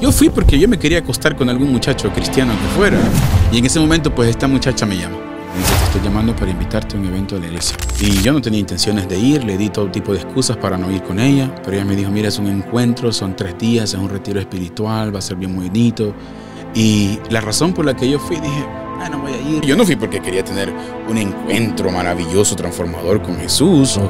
Yo fui porque yo me quería acostar con algún muchacho cristiano que fuera. Y en ese momento, pues esta muchacha me llama. Me dice, te estoy llamando para invitarte a un evento de la iglesia. Y yo no tenía intenciones de ir, le di todo tipo de excusas para no ir con ella. Pero ella me dijo, mira, es un encuentro, son tres días, es un retiro espiritual, va a ser bien muy bonito. Y la razón por la que yo fui, dije, Ah, Yo no fui porque quería tener un encuentro maravilloso, transformador con Jesús.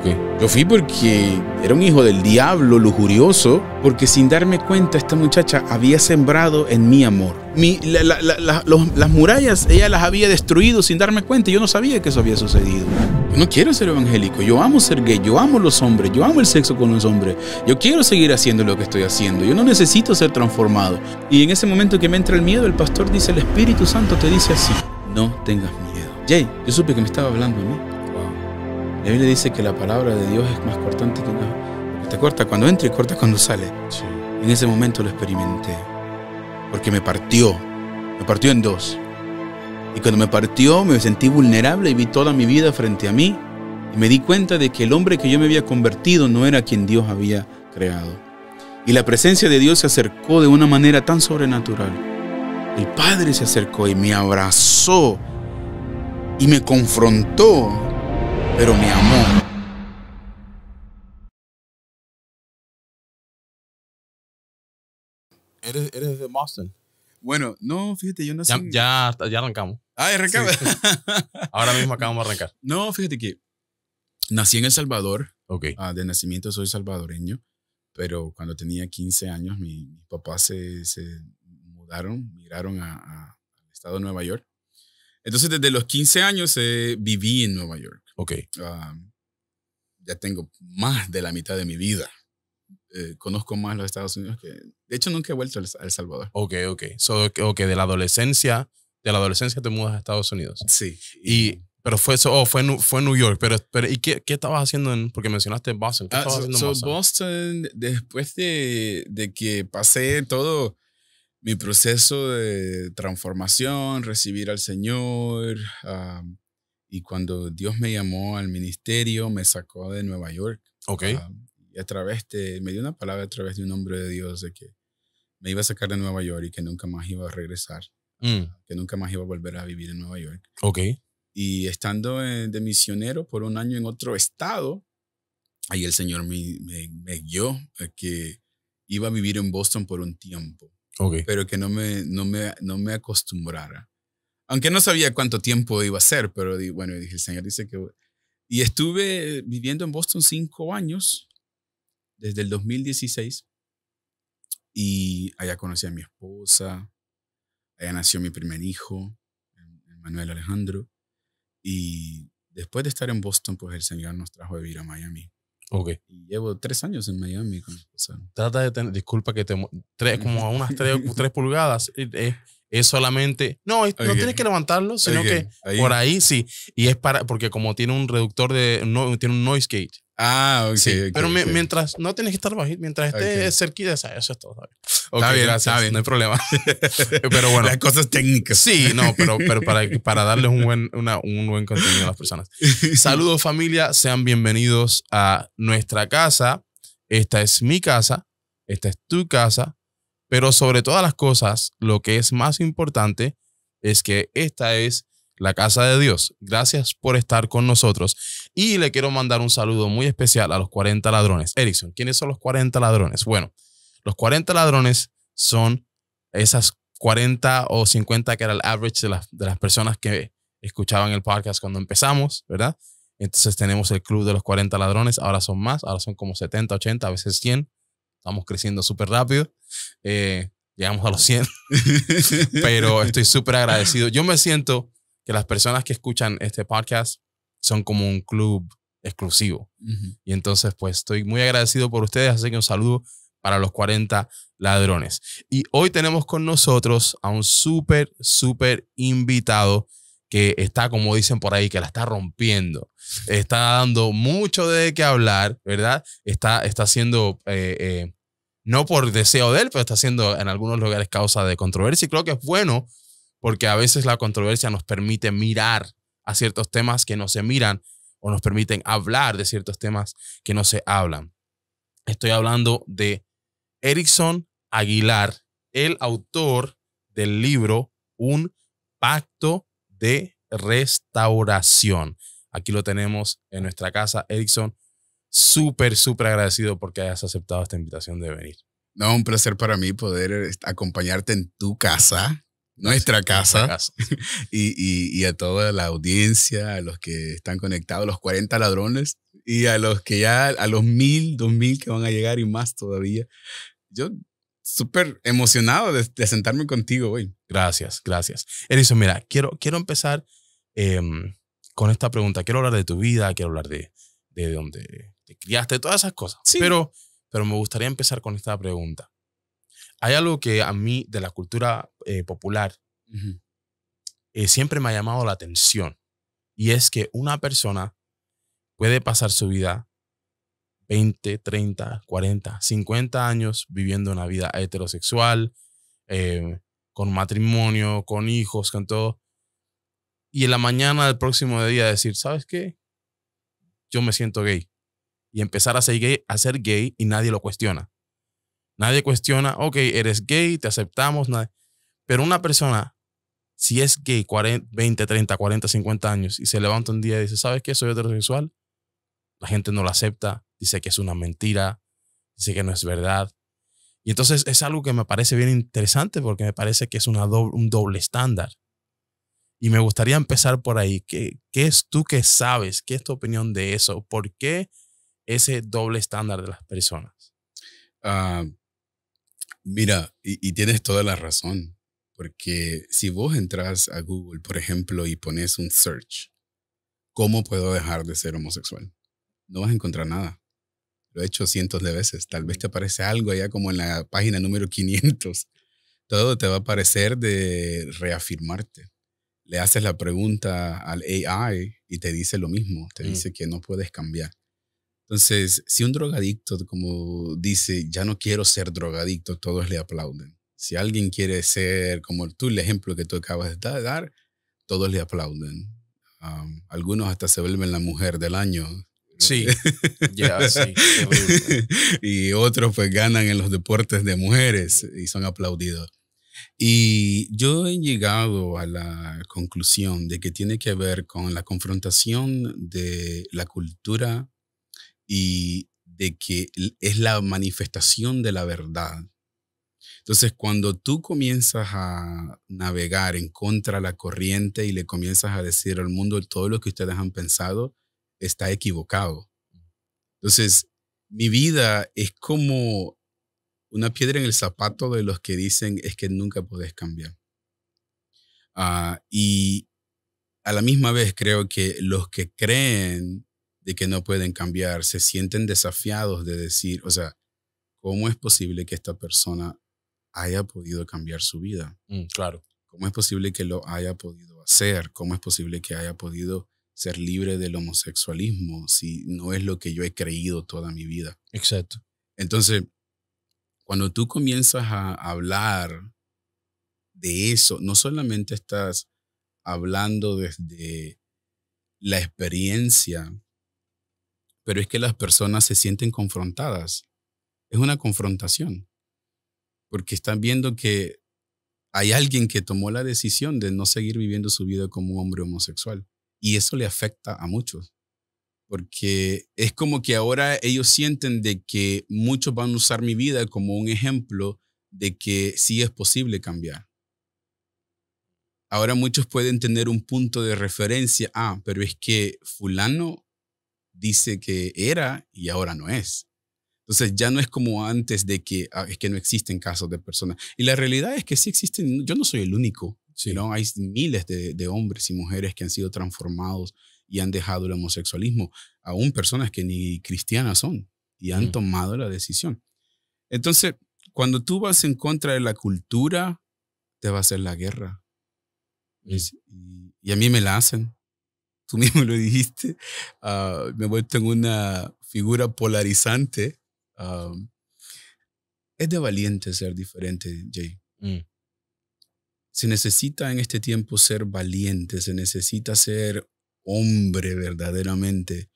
Yo fui porque era un hijo del diablo, lujurioso, porque sin darme cuenta esta muchacha había sembrado en mi amor las murallas ella las había destruido sin darme cuenta. Yo no sabía que eso había sucedido. Yo no quiero ser evangélico. Yo amo ser gay. Yo amo los hombres. Yo amo el sexo con los hombres. Yo quiero seguir haciendo lo que estoy haciendo. Yo no necesito ser transformado. Y en ese momento que me entra el miedo, el pastor dice, el Espíritu Santo te dice así. No tengas miedo. Jay, yo supe que me estaba hablando a mí. él La dice que la palabra de Dios es más cortante que nada. Te corta cuando entra y corta cuando sale. En ese momento lo experimenté porque me partió, me partió en dos. Y cuando me partió me sentí vulnerable y vi toda mi vida frente a mí y me di cuenta de que el hombre que yo me había convertido no era quien Dios había creado. Y la presencia de Dios se acercó de una manera tan sobrenatural. El Padre se acercó y me abrazó y me confrontó, pero me amó. ¿Eres, de Boston? Bueno, no, fíjate, yo nací. Ya, ya, ya, arrancamos. Ah, arrancamos. Ahora mismo acabamos de arrancar. No, fíjate que nací en El Salvador. Ok. Ah, de nacimiento soy salvadoreño, pero cuando tenía 15 años, mi, mis papás se, se, mudaron, migraron al estado de Nueva York. Entonces, desde los 15 años eh, viví en Nueva York. Ok. Ah, ya tengo más de la mitad de mi vida eh, conozco más los Estados Unidos que... De hecho, nunca he vuelto a El Salvador. Ok, ok. So, ok, de la adolescencia, de la adolescencia te mudas a Estados Unidos. Sí. Y, pero fue eso, oh, fue, fue New York. Pero, pero ¿y qué, qué estabas haciendo en, porque mencionaste Boston? ¿Qué ah, estabas haciendo en Boston? Boston, después de, de que pasé todo mi proceso de transformación, recibir al Señor. y cuando Dios me llamó al ministerio, me sacó de Nueva York. Ok. Y a través de, me dio una palabra a través de un hombre de Dios de que me iba a sacar de Nueva York y que nunca más iba a regresar, mm. que nunca más iba a volver a vivir en Nueva York. Ok. Y estando eh, de misionero por un año en otro estado, ahí el Señor me, me, guió que iba a vivir en Boston por un tiempo, okay. pero que no me, no, me, no me acostumbrara. Aunque no sabía cuánto tiempo iba a ser, pero bueno, dije, el Señor dice que... Y estuve viviendo en Boston cinco años desde el 2016 y allá conocí a mi esposa, allá nació mi primer hijo, Manuel Alejandro, y después de estar en Boston, pues el Señor nos trajo a vivir a Miami. Ok. Y llevo tres años en Miami con mi esposa. Trata de tener, disculpa que te, tres, como a unas tres, pulgadas, eh, eh, es solamente, no, no tienes que levantarlo, sino que por ahí sí. Y es para, porque como tiene un reductor de, no, tiene un noise gate. Ah, ok. pero mientras, no tienes que estar bajito, mientras esté cerquita, eso es todo. está bien, no hay problema. pero bueno. Las cosas técnicas. Sí, no, pero, pero para, para darles un buen, un buen contenido a las personas. Saludos familia, sean bienvenidos a nuestra casa. Esta es mi casa, esta es tu casa, pero sobre todas las cosas, lo que es más importante es que esta es la casa de Dios. Gracias por estar con nosotros. Y le quiero mandar un saludo muy especial a los 40 ladrones. Erickson, ¿quiénes son los 40 ladrones? Bueno, los 40 ladrones son esas 40 o 50 que era el average de las, de las personas que escuchaban el podcast cuando empezamos, ¿verdad? Entonces tenemos el club de los 40 ladrones, ahora son más, ahora son como 70, 80, a veces 100. Estamos creciendo súper rápido. Eh, llegamos a los 100, pero estoy súper agradecido. Yo me siento que las personas que escuchan este podcast son como un club exclusivo. Y entonces, pues estoy muy agradecido por ustedes, así que un saludo para los 40 ladrones. Y hoy tenemos con nosotros a un súper, súper invitado que está, como dicen por ahí, que la está rompiendo. Está dando mucho de qué hablar, ¿verdad? Está, está haciendo eh, eh, no por deseo de él, pero está siendo en algunos lugares causa de controversia. Y creo que es bueno porque a veces la controversia nos permite mirar a ciertos temas que no se miran o nos permiten hablar de ciertos temas que no se hablan. Estoy hablando de Erickson Aguilar, el autor del libro Un pacto de restauración. Aquí lo tenemos en nuestra casa, Erickson súper, súper agradecido porque hayas aceptado esta invitación de venir. No, un placer para mí poder eh, acompañarte en tu casa, nuestra casa, y, a toda la audiencia, a los que están conectados, los 40 ladrones, y a los que ya, a los mil, dos mil que van a llegar y más todavía. Yo súper emocionado de, sentarme contigo hoy. Gracias, gracias. eso mira, quiero, quiero empezar em, con esta pregunta. Quiero hablar de tu vida, quiero hablar de, de dónde te criaste, todas esas cosas. Pero, pero me gustaría empezar con esta pregunta. Hay algo que a mí de la cultura eh, popular eh, siempre me ha llamado la atención y es que una persona puede pasar su vida 20, 30, 40, 50 años viviendo una vida heterosexual, eh, con matrimonio, con hijos, con todo. Y en la mañana del próximo día decir, ¿sabes qué? Yo me siento gay y empezar a ser gay, a ser gay y nadie lo cuestiona. Nadie cuestiona, ok, eres gay, te aceptamos, nadie. pero una persona, si es gay 40, 20, 30, 40, 50 años y se levanta un día y dice, ¿sabes qué? Soy heterosexual, la gente no lo acepta, dice que es una mentira, dice que no es verdad. Y entonces es algo que me parece bien interesante porque me parece que es una un doble estándar. Y me gustaría empezar por ahí. ¿Qué, ¿Qué es tú que sabes? ¿Qué es tu opinión de eso? ¿Por qué ese doble estándar de las personas? Ah, mira, y, tienes toda la razón, porque si vos entras a Google, por ejemplo, y pones un search, ¿cómo puedo dejar de ser homosexual? No vas a encontrar nada. Lo he hecho cientos de veces. Tal vez te aparece algo allá como en la página número 500. Todo te va a parecer de reafirmarte le haces la pregunta al AI y te dice lo mismo, te mm. dice que no puedes cambiar. Entonces, si un drogadicto, como dice, ya no quiero ser drogadicto, todos le aplauden. Si alguien quiere ser como tú, el ejemplo que tú acabas de dar, todos le aplauden. algunos hasta se vuelven la mujer del año. Sí, ya, sí. y otros pues ganan en los deportes de mujeres y son aplaudidos. Y yo he llegado a la conclusión de que tiene que ver con la confrontación de la cultura y de que es la manifestación de la verdad. Entonces, cuando tú comienzas a navegar en contra de la corriente y le comienzas a decir al mundo todo lo que ustedes han pensado, está equivocado. Entonces, mi vida es como una piedra en el zapato de los que dicen es que nunca podés cambiar. Ah, y a la misma vez creo que los que creen de que no pueden cambiar, se sienten desafiados de decir, o sea, ¿cómo es posible que esta persona haya podido cambiar su vida? Mm, claro. ¿Cómo es posible que lo haya podido hacer? ¿Cómo es posible que haya podido ser libre del homosexualismo si no es lo que yo he creído toda mi vida? Exacto. Entonces, cuando tú comienzas a hablar de eso, no solamente estás hablando desde la experiencia pero es que las personas se sienten confrontadas. Es una confrontación, porque están viendo que hay alguien que tomó la decisión de no seguir viviendo su vida como un hombre homosexual. Y eso le afecta a muchos, porque es como que ahora ellos sienten de que muchos van a usar mi vida como un ejemplo de que sí es posible cambiar. Ahora muchos pueden tener un punto de referencia, ah, pero es que fulano dice que era y ahora no es. Entonces ya no es como antes de que ah, es que no existen casos de personas. Y la realidad es que sí existen, yo no soy el único, sino hay miles de, hombres y mujeres que han sido transformados y han dejado el homosexualismo, aún personas que ni cristianas son y han mm. tomado la decisión. Entonces, cuando tú vas en contra de la cultura, te va a hacer la guerra. Mm. Y, y, a mí me la hacen tú mismo lo dijiste, ah, me he vuelto en una figura polarizante. Ah, es de valiente ser diferente, Jay. Mm. Se necesita en este tiempo ser valiente, se necesita ser hombre verdaderamente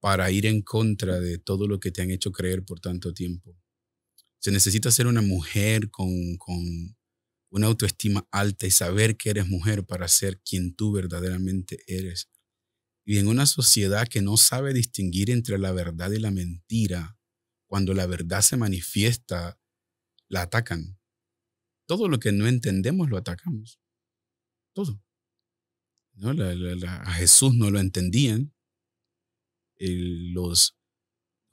para ir en contra de todo lo que te han hecho creer por tanto tiempo. Se necesita ser una mujer con, con una autoestima alta y saber que eres mujer para ser quien tú verdaderamente eres. Y en una sociedad que no sabe distinguir entre la verdad y la mentira, cuando la verdad se manifiesta, la atacan. Todo lo que no entendemos lo atacamos. Todo. ¿No? a Jesús no lo entendían. los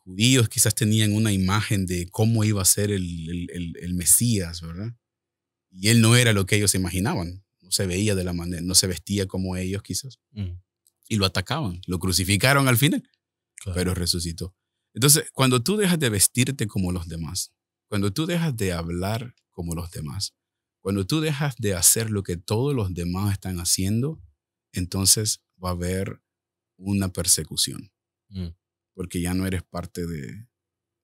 judíos quizás tenían una imagen de cómo iba a ser el, el, Mesías, ¿verdad? Y él no era lo que ellos imaginaban. No se veía de la manera, no se vestía como ellos quizás. Mm y lo atacaban, lo crucificaron al final, pero resucitó. Entonces, cuando tú dejas de vestirte como los demás, cuando tú dejas de hablar como los demás, cuando tú dejas de hacer lo que todos los demás están haciendo, entonces va a haber una persecución, mm. porque ya no eres parte de,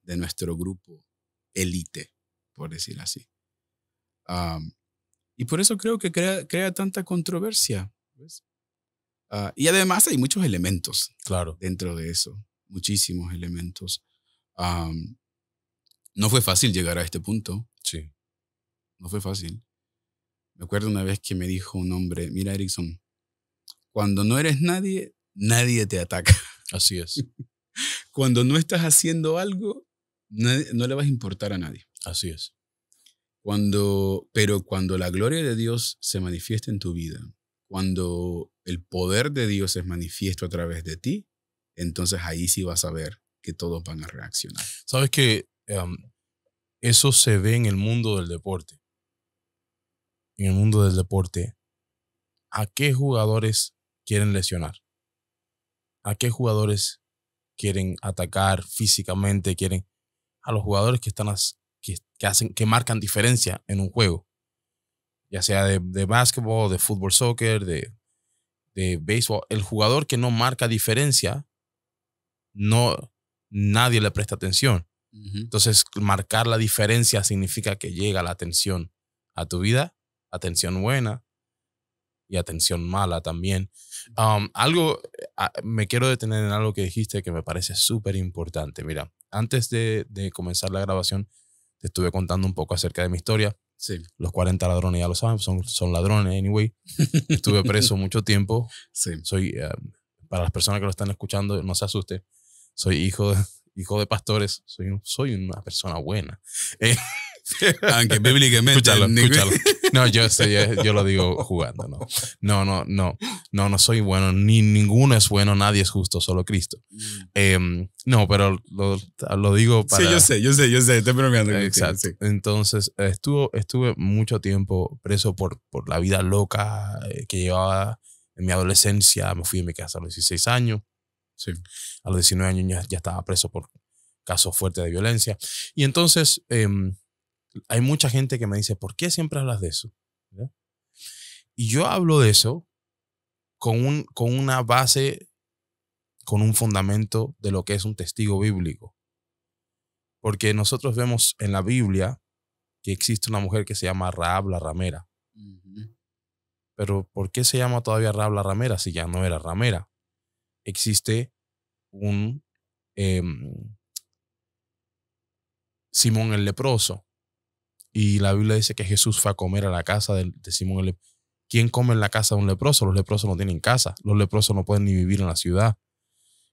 de nuestro grupo élite, por decir así. y por eso creo que crea, crea tanta controversia. ¿ves? Ah, y además hay muchos elementos claro. dentro de eso, muchísimos elementos. no fue fácil llegar a este punto. Sí. No fue fácil. Me acuerdo una vez que me dijo un hombre, mira Erickson, cuando no eres nadie, nadie te ataca. Así es. cuando no estás haciendo algo, no, no le vas a importar a nadie. Así es. Cuando, pero cuando la gloria de Dios se manifiesta en tu vida, cuando el poder de Dios es manifiesto a través de ti, entonces ahí sí vas a ver que todos van a reaccionar. Sabes que em, eso se ve en el mundo del deporte. En el mundo del deporte, ¿a qué jugadores quieren lesionar? ¿A qué jugadores quieren atacar físicamente? Quieren a los jugadores que están que, hacen que marcan diferencia en un juego, ya sea de básquetbol, de fútbol, soccer, de de béisbol, el jugador que no marca diferencia, no, nadie le presta atención. Entonces, marcar la diferencia significa que llega la atención a tu vida, atención buena y atención mala también. Um, algo, ah, me quiero detener en algo que dijiste que me parece súper importante. Mira, antes de comenzar la grabación, te estuve contando un poco acerca de mi historia. Los 40 ladrones ya lo saben, son, son ladrones, anyway. Estuve preso mucho tiempo. Soy, eh, para las personas que lo están escuchando, no se asuste. Soy hijo de, hijo de pastores. Soy, soy una persona buena. Eh, Aunque bíblicamente. Escúchalo, escúchalo. No, yo, yo, lo digo jugando, ¿no? No, no, no. No, no soy bueno. Ni ninguno es bueno, nadie es justo, solo Cristo. Mm. Em, no, pero lo, lo, digo para. Sí, yo sé, yo sé, yo sé. Estoy bromeando. Exacto. Entonces, estuvo, estuve mucho tiempo preso por, por la vida loca eh, que llevaba en mi adolescencia. Me fui de mi casa a los 16 años. Sí. A los 19 años ya, ya estaba preso por casos fuertes de violencia. Y entonces. Eh, hay mucha gente que me dice, ¿por qué siempre hablas de eso? Y yo hablo de eso con, un, con una base, con un fundamento de lo que es un testigo bíblico. Porque nosotros vemos en la Biblia que existe una mujer que se llama Raab ramera. Pero ¿por qué se llama todavía Raab ramera si ya no era ramera? Existe un em, Simón el leproso y la Biblia dice que Jesús fue a comer a la casa de, Simón el ¿Quién come en la casa de un leproso? Los leprosos no tienen casa. Los leprosos no pueden ni vivir en la ciudad.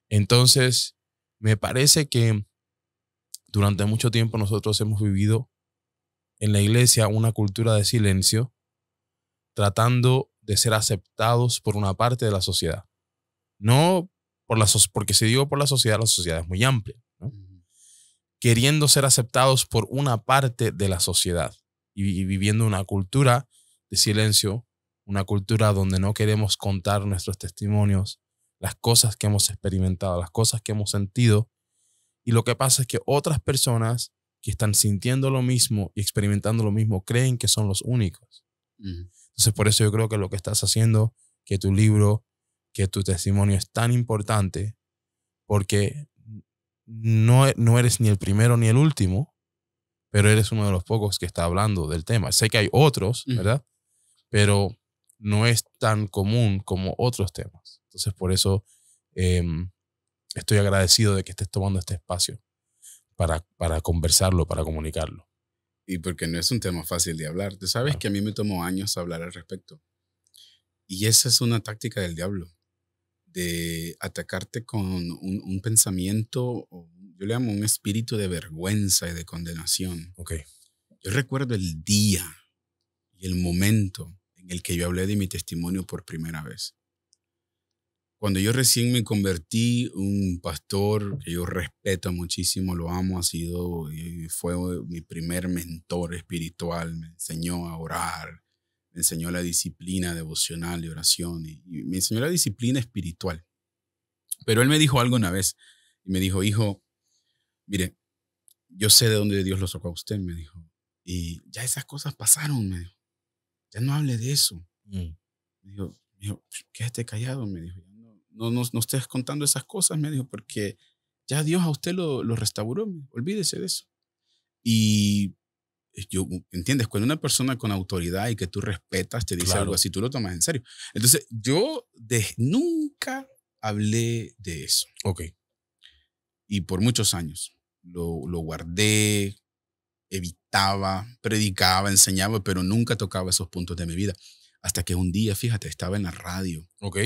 Entonces, me parece que durante mucho tiempo nosotros hemos vivido en la iglesia una cultura de silencio, tratando de ser aceptados por una parte de la sociedad. No por la, porque se digo por la sociedad, la sociedad es muy amplia queriendo ser aceptados por una parte de la sociedad y, viviendo una cultura de silencio, una cultura donde no queremos contar nuestros testimonios, las cosas que hemos experimentado, las cosas que hemos sentido. Y lo que pasa es que otras personas que están sintiendo lo mismo y experimentando lo mismo creen que son los únicos. Entonces por eso yo creo que lo que estás haciendo, que tu libro, que tu testimonio es tan importante, porque no, eres ni el primero ni el último, pero eres uno de los pocos que está hablando del tema. Sé que hay otros, ¿verdad? Pero no es tan común como otros temas. Entonces, por eso em, estoy agradecido de que estés tomando este espacio para, para conversarlo, para comunicarlo. Y porque no es un tema fácil de hablar. Tú sabes que a mí me tomó años hablar al respecto. Y esa es una táctica del diablo de atacarte con un, pensamiento, yo le llamo un espíritu de vergüenza y de condenación. Okay. Yo recuerdo el día y el momento en el que yo hablé de mi testimonio por primera vez. Cuando yo recién me convertí, un pastor que yo respeto muchísimo, lo amo, ha sido, eh, fue mi primer mentor espiritual, me enseñó a orar, enseñó la disciplina devocional de oración y, me enseñó la disciplina espiritual. Pero él me dijo algo una vez y me dijo, hijo, mire, yo sé de dónde Dios lo sacó a usted, me dijo. Y ya esas cosas pasaron, me dijo. Ya no hable de eso. Mm. Me, dijo, quédate callado, me dijo. No, no, no, estés contando esas cosas, me dijo, porque ya Dios a usted lo, lo restauró, olvídese de eso. Y yo, mm, ¿entiendes? Cuando una persona con autoridad y que tú respetas te dice algo así, tú lo tomas en serio. Entonces, yo nunca hablé de eso. Ok. Y por muchos años lo, lo guardé, evitaba, predicaba, enseñaba, pero nunca tocaba esos puntos de mi vida. Hasta que un día, fíjate, estaba en la radio. Ok.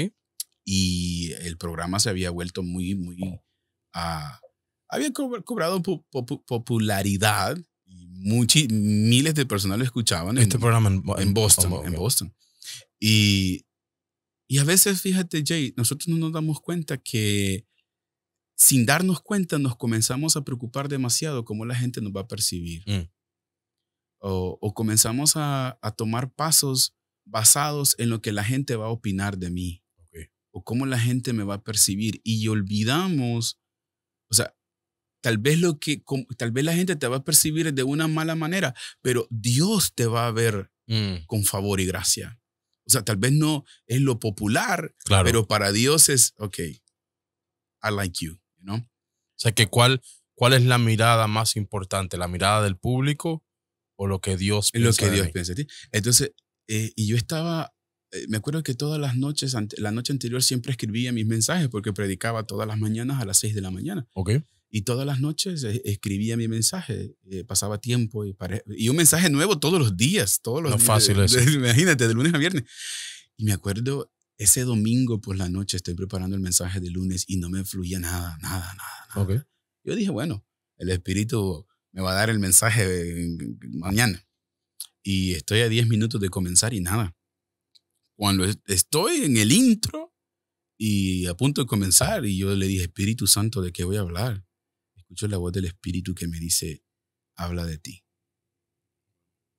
Y el programa se había vuelto muy, muy... Ah, había cobrado popularidad miles de personas lo escuchaban. Este en, programa en, Boston. en Boston. Y, y a veces, fíjate, Jay, nosotros no nos damos cuenta que sin darnos cuenta nos comenzamos a preocupar demasiado cómo la gente nos va a percibir. Mm. O, o, comenzamos a, tomar pasos basados en lo que la gente va a opinar de mí. O cómo la gente me va a percibir. Y olvidamos, o sea, Tal vez, lo que, tal vez la gente te va a percibir de una mala manera, pero Dios te va a ver mm. con favor y gracia. O sea, tal vez no es lo popular, claro. pero para Dios es, ok, I like you, ¿no? O sea, que cuál, ¿cuál es la mirada más importante? ¿La mirada del público o lo que Dios piensa? Lo que Dios Entonces, eh, y yo estaba, eh, me acuerdo que todas las noches, la noche anterior siempre escribía mis mensajes porque predicaba todas las mañanas a las 6 de la mañana. Ok. Y todas las noches eh, escribía mi mensaje, eh, pasaba tiempo y, y, un mensaje nuevo todos los días, todos los no fácil Imagínate, de lunes a viernes. Y me acuerdo ese domingo por la noche estoy preparando el mensaje de lunes y no me fluía nada, nada, nada. nada. Yo dije, bueno, el espíritu me va a dar el mensaje mañana. Y estoy a 10 minutos de comenzar y nada. Cuando estoy en el intro y a punto de comenzar, y yo le dije, Espíritu Santo, ¿de qué voy a hablar? escucho la voz del Espíritu que me dice, habla de ti.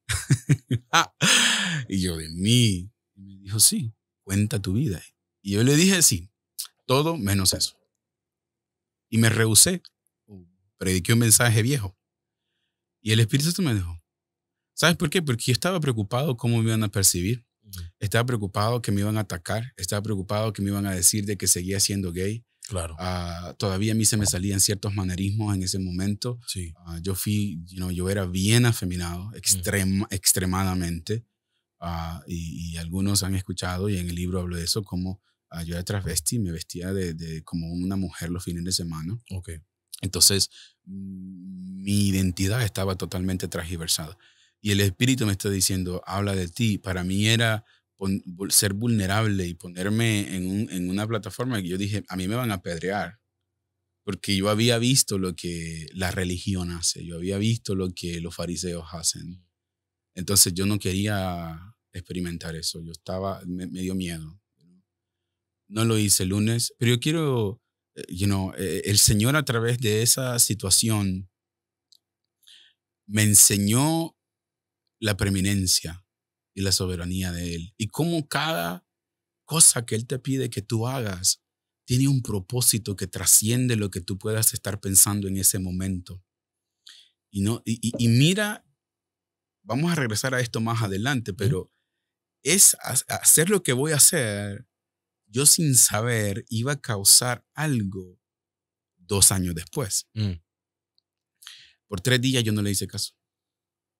y yo, de mí. Y me dijo, sí, cuenta tu vida. Y yo le dije, sí, todo menos eso. Y me rehusé. Oh, prediqué un mensaje viejo. Y el Espíritu me dijo, ¿sabes por qué? Porque yo estaba preocupado cómo me iban a percibir. Estaba preocupado que me iban a atacar. Estaba preocupado que me iban a decir de que seguía siendo gay. Claro. Ah, todavía a mí se me salían ciertos manerismos en ese momento. Sí. Ah, yo fui, yo era bien afeminado, mm. extremadamente. Ah, y, algunos han escuchado, y en el libro hablo de eso, como yo era travesti, me vestía de, como una mujer los fines de semana. Okay. Entonces, mm, mi identidad estaba totalmente transversada. Y el espíritu me está diciendo, habla de ti. Para mí era ser vulnerable y ponerme en, una plataforma que yo dije, a mí me van a apedrear, porque yo había visto lo que la religión hace, yo había visto lo que los fariseos hacen. Entonces yo no quería experimentar eso, yo estaba, me, dio miedo. No lo hice el lunes, pero yo quiero, eh, you eh, el Señor a través de esa situación me enseñó la preeminencia y la soberanía de Él. Y cómo cada cosa que Él te pide que tú hagas tiene un propósito que trasciende lo que tú puedas estar pensando en ese momento. Y, no, y, mira, vamos a regresar a esto más adelante, pero es hacer lo que voy a hacer, yo sin saber iba a causar algo dos años después. Mm. Por tres días yo no le hice caso.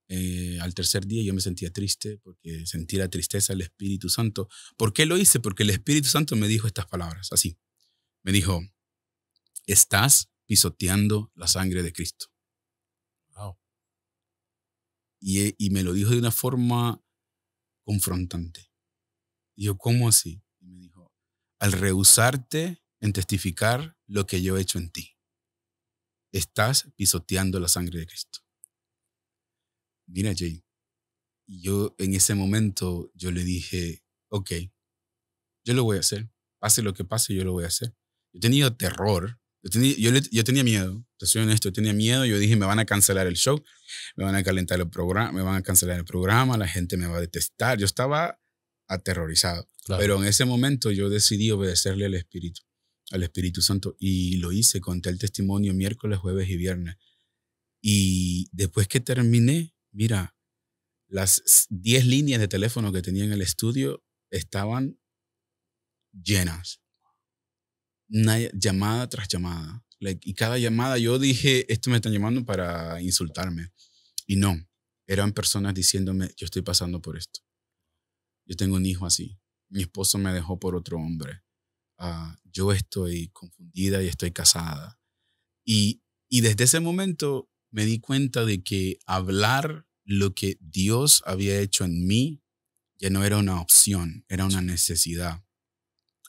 Eh, al tercer día yo me sentía triste porque sentía la tristeza del Espíritu Santo. ¿Por qué lo hice? Porque el Espíritu Santo me dijo estas palabras, así. Me dijo, estás pisoteando la sangre de Cristo. Wow. Eh, y, me lo dijo de una forma confrontante. yo, ¿cómo así? Y me dijo, al rehusarte en testificar lo que yo he hecho en ti, estás pisoteando la sangre de Cristo mira Jay, yo en ese momento yo le dije, ok, yo lo voy a hacer, pase lo que pase, yo lo voy a hacer. Yo tenía terror, yo tenía, miedo, te soy honesto, yo tenía miedo, yo dije, me van a cancelar el show, me van a calentar el programa, me van a cancelar el programa, la gente me va a detestar, yo estaba aterrorizado. Pero en ese momento yo decidí obedecerle al Espíritu, al Espíritu Santo, y lo hice, conté el testimonio miércoles, jueves y viernes. Y después que terminé, mira, las 10 líneas de teléfono que tenía en el estudio estaban llenas. llamada tras llamada. y cada llamada yo dije, esto me están llamando para insultarme. Y no, eran personas diciéndome, yo estoy pasando por esto. Yo tengo un hijo así. Mi esposo me dejó por otro hombre. Ah, yo estoy confundida y estoy casada. y desde ese momento me di cuenta de que hablar lo que Dios había hecho en mí ya no era una opción, era una necesidad.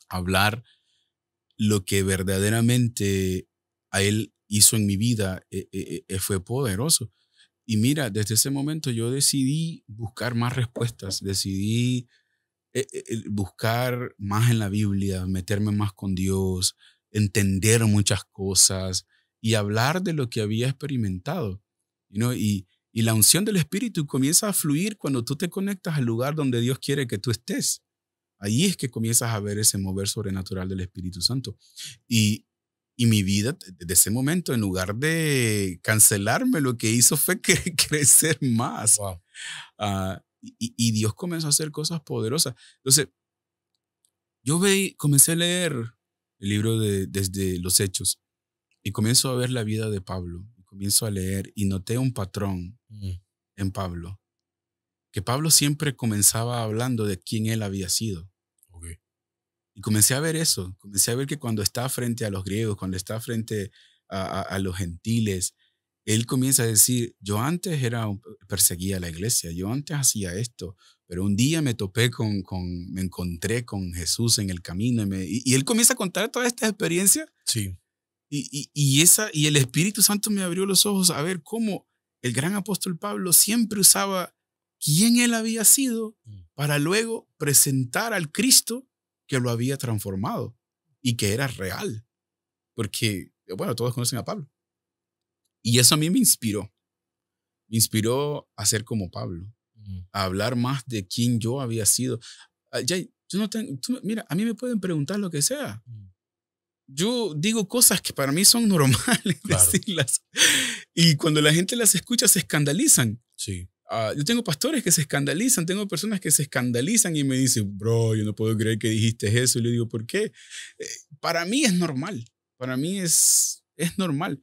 Hablar lo que verdaderamente a Él hizo en mi vida eh, eh, eh, fue poderoso. Y mira, desde ese momento yo decidí buscar más respuestas, decidí buscar más en la Biblia, meterme más con Dios, entender muchas cosas, y hablar de lo que había experimentado. y, la unción del Espíritu comienza a fluir cuando tú te conectas al lugar donde Dios quiere que tú estés. Ahí es que comienzas a ver ese mover sobrenatural del Espíritu Santo. Y, y mi vida, desde ese momento, en lugar de cancelarme, lo que hizo fue crecer más. Ah, y, Dios comenzó a hacer cosas poderosas. Entonces, yo comencé a leer el libro de, desde los Hechos. Y comienzo a ver la vida de Pablo, y comienzo a leer y noté un patrón mm. en Pablo, que Pablo siempre comenzaba hablando de quién él había sido. Y comencé a ver eso, comencé a ver que cuando está frente a los griegos, cuando está frente a, los gentiles, él comienza a decir, yo antes era perseguía la iglesia, yo antes hacía esto, pero un día me topé con, con me encontré con Jesús en el camino y, él comienza a contar toda esta experiencia Sí. Y, esa, y el Espíritu Santo me abrió los ojos a ver cómo el gran apóstol Pablo siempre usaba quién él había sido mm. para luego presentar al Cristo que lo había transformado y que era real. Porque, bueno, todos conocen a Pablo. Y eso a mí me inspiró. Me inspiró a ser como Pablo, mm. a hablar más de quién yo había sido. Ah, yo no mira, a mí me pueden preguntar lo que sea. Mm yo digo cosas que para mí son normales decirlas. Y cuando la gente las escucha, se escandalizan. Sí. Ah, yo tengo pastores que se escandalizan, tengo personas que se escandalizan y me dicen, bro, yo no puedo creer que dijiste eso. Y le digo, ¿por qué? Eh, para mí es normal. Para mí es, es normal.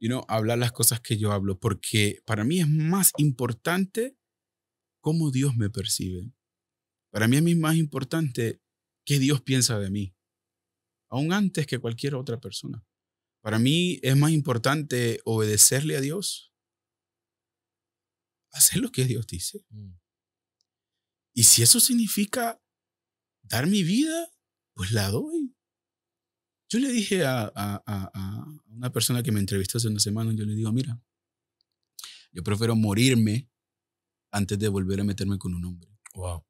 You hablar las cosas que yo hablo, porque para mí es más importante cómo Dios me percibe. Para mí es más importante qué Dios piensa de mí aún antes que cualquier otra persona. Para mí es más importante obedecerle a Dios, hacer lo que Dios dice. Mm. Y si eso significa dar mi vida, pues la doy. Yo le dije a, una persona que me entrevistó hace una semana, yo le digo, mira, yo prefiero morirme antes de volver a meterme con un hombre. Wow.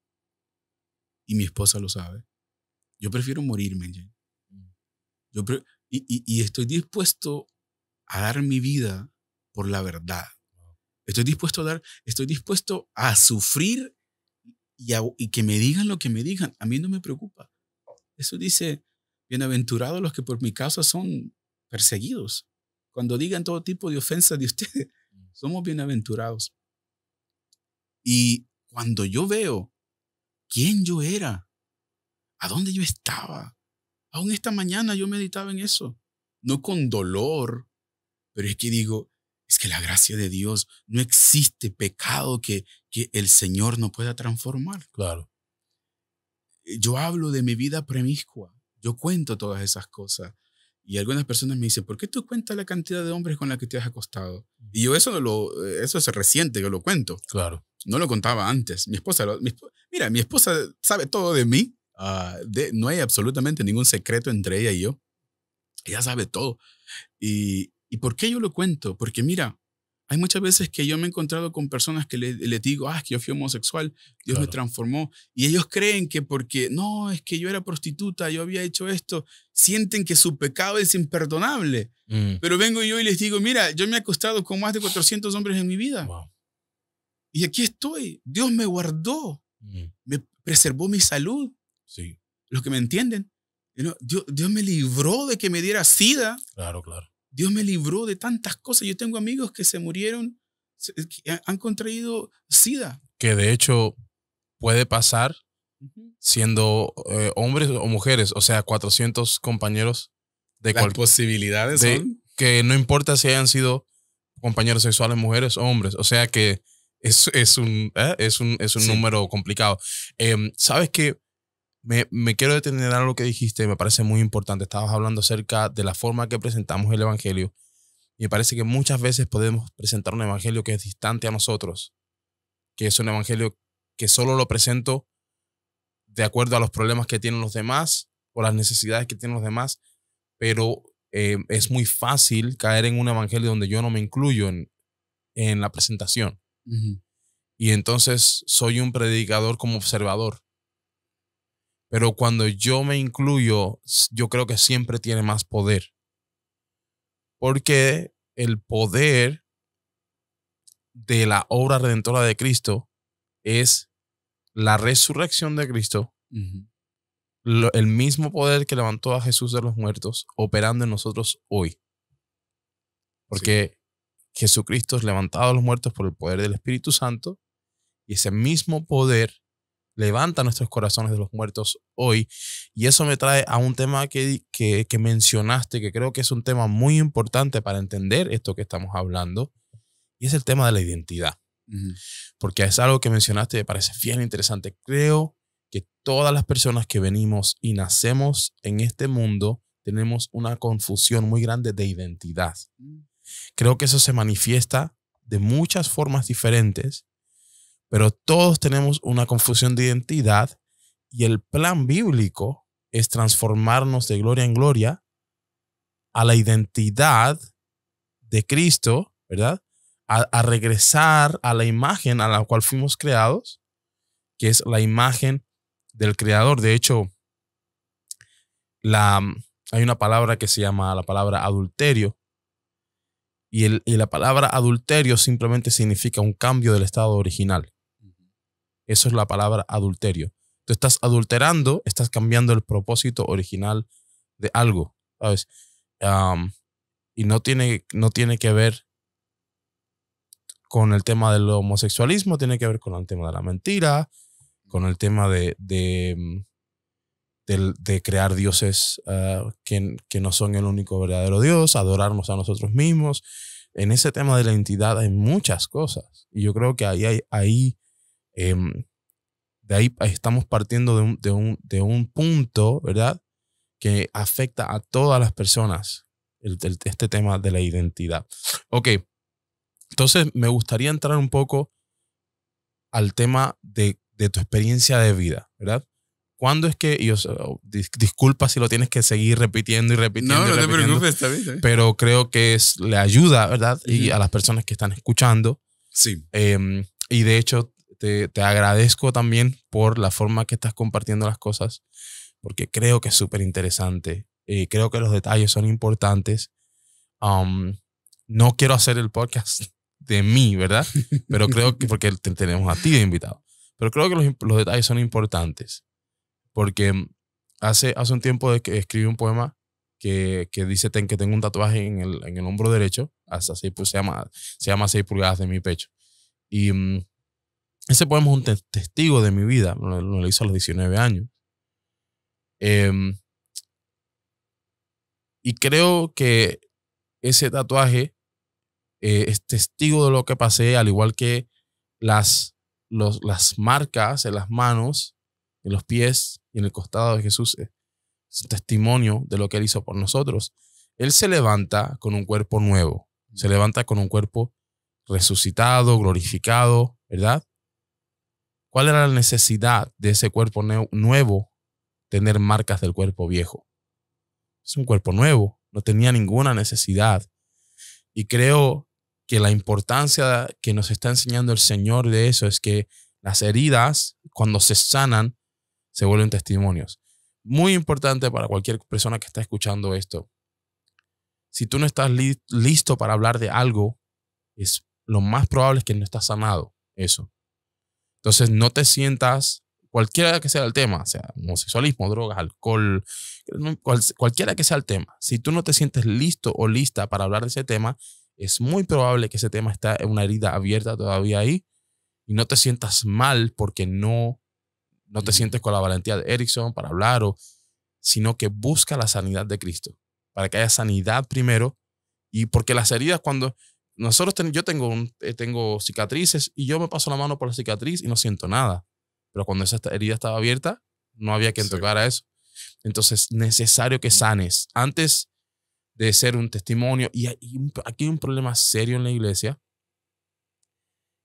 Y mi esposa lo sabe. Yo prefiero morirme, y, estoy dispuesto a dar mi vida por la verdad. Estoy dispuesto a dar, estoy dispuesto a sufrir y, y que me digan lo que me digan. A mí no me preocupa. Eso dice, bienaventurados los que por mi causa son perseguidos. Cuando digan todo tipo de ofensas de ustedes, somos bienaventurados. Y cuando yo veo quién yo era, a dónde yo estaba, Aún esta mañana yo meditaba en eso, no con dolor, pero es que digo, es que la gracia de Dios no existe pecado que, que el Señor no pueda transformar. Claro. Yo hablo de mi vida premiscua, yo cuento todas esas cosas. Y algunas personas me dicen, ¿por qué tú cuentas la cantidad de hombres con la que te has acostado? Y yo eso no lo, eso es reciente, yo lo cuento. Claro. No lo contaba antes. Mi esposa, mira, mi esposa sabe todo de mí Ah, no hay absolutamente ningún secreto entre ella y yo. Ella sabe todo. Y, ¿Y por qué yo lo cuento? Porque mira, hay muchas veces que yo me he encontrado con personas que les le digo, ah, que yo fui homosexual, Dios me transformó. Y ellos creen que porque, no, es que yo era prostituta, yo había hecho esto, sienten que su pecado es imperdonable. Mm. Pero vengo yo y les digo, mira, yo me he acostado con más de 400 hombres en mi vida. Y aquí estoy, Dios me guardó, mm. me preservó mi salud, Sí. Los que me entienden. Dios, me libró de que me diera sida. Claro, claro. Dios me libró de tantas cosas. Yo tengo amigos que se murieron, eh, han contraído sida. Que de hecho puede pasar siendo eh, hombres o mujeres, o sea, 400 compañeros de posibilidades que no importa si hayan sido compañeros sexuales mujeres o hombres, o sea que es, es un, ¿eh? es un, número complicado. Em, ¿Sabes que me, quiero detener a lo que dijiste, me parece muy importante. Estabas hablando acerca de la forma que presentamos el Evangelio. Y me parece que muchas veces podemos presentar un Evangelio que es distante a nosotros, que es un Evangelio que solo lo presento de acuerdo a los problemas que tienen los demás o las necesidades que tienen los demás, pero eh, es muy fácil caer en un Evangelio donde yo no me incluyo en, la presentación. Y entonces soy un predicador como observador pero cuando yo me incluyo, yo creo que siempre tiene más poder. Porque el poder de la obra redentora de Cristo es la resurrección de Cristo, el mismo poder que levantó a Jesús de los muertos, operando en nosotros hoy. Porque Jesucristo es levantado a los muertos por el poder del Espíritu Santo y ese mismo poder levanta nuestros corazones de los muertos hoy. Y eso me trae a un tema que, mencionaste, que creo que es un tema muy importante para entender esto que estamos hablando, y es el tema de la identidad. Porque es algo que mencionaste y me parece bien interesante. Creo que todas las personas que venimos y nacemos en este mundo tenemos una confusión muy grande de identidad. Mm. Creo que eso se manifiesta de muchas formas diferentes pero todos tenemos una confusión de identidad y el plan bíblico es transformarnos de gloria en gloria a la identidad de Cristo, ¿verdad? A, regresar a la imagen a la cual fuimos creados, que es la imagen del Creador. De hecho, la, hay una palabra que se llama la palabra adulterio. y la palabra adulterio simplemente significa un cambio del estado original. Eso es la palabra adulterio. Tú estás adulterando, estás cambiando el propósito original de algo, ¿sabes? y no tiene, no tiene que ver con el tema del homosexualismo, tiene que ver con el tema de la mentira, con el tema de, de, mm, crear dioses ah, que, no son el único verdadero Dios, adorarnos a nosotros mismos. En ese tema de la identidad hay muchas cosas. Y yo creo que ahí, hay ahí Em, de ahí estamos partiendo de un, de, un, de un, punto, ¿verdad? Que afecta a todas las personas, el, este tema de la identidad. Ok, entonces me gustaría entrar un poco al tema de, de tu experiencia de vida, ¿verdad? ¿Cuándo es que, y oh, disculpa si lo tienes que seguir repitiendo y repitiendo? Pero creo que es, le ayuda, ¿verdad? Y a las personas que están escuchando. Sí. Em, y de hecho, te, agradezco también por la forma que estás compartiendo las cosas, porque creo que es súper interesante. Eh, creo que los detalles son importantes. Um, no quiero hacer el podcast de mí, ¿verdad? Pero creo que, porque tenemos a ti de invitado, pero creo que los, detalles son importantes, porque hace, hace un tiempo de que escribí un poema que, que, dice que tengo un tatuaje en el, hombro derecho, hasta seis, se, llama, se llama seis pulgadas de mi pecho. Y mm, ese poema es un testigo de mi vida, lo, hizo hizo a los 19 años. Em, y creo que ese tatuaje eh, es testigo de lo que pasé, al igual que las, las marcas en las manos, en los pies y en el costado de Jesús. Eh, es testimonio de lo que Él hizo por nosotros. Él se levanta con un cuerpo nuevo, se levanta con un cuerpo resucitado, glorificado, ¿verdad? ¿Cuál era la necesidad de ese cuerpo nuevo tener marcas del cuerpo viejo? Es un cuerpo nuevo, no tenía ninguna necesidad. Y creo que la importancia que nos está enseñando el Señor de eso es que las heridas, cuando se sanan, se vuelven testimonios. Muy importante para cualquier persona que está escuchando esto. Si tú no estás listo para hablar de algo, es lo más probable es que no estás sanado. Eso. Entonces, no te sientas, cualquiera que sea el tema, sea homosexualismo, drogas, alcohol, cualquiera que sea el tema, si tú no te sientes listo o lista para hablar de ese tema, es muy probable que ese tema está en una herida abierta todavía ahí y no te sientas mal porque no, no te sientes con la valentía de Erickson para hablar, o, sino que busca la sanidad de Cristo, para que haya sanidad primero y porque las heridas cuando nosotros yo tengo, eh, tengo cicatrices y yo me paso la mano por la cicatriz y no siento nada. Pero cuando esa herida estaba abierta, no había quien tocara eso. Entonces, necesario que sanes. Antes de ser un testimonio, y aquí hay un problema serio en la iglesia,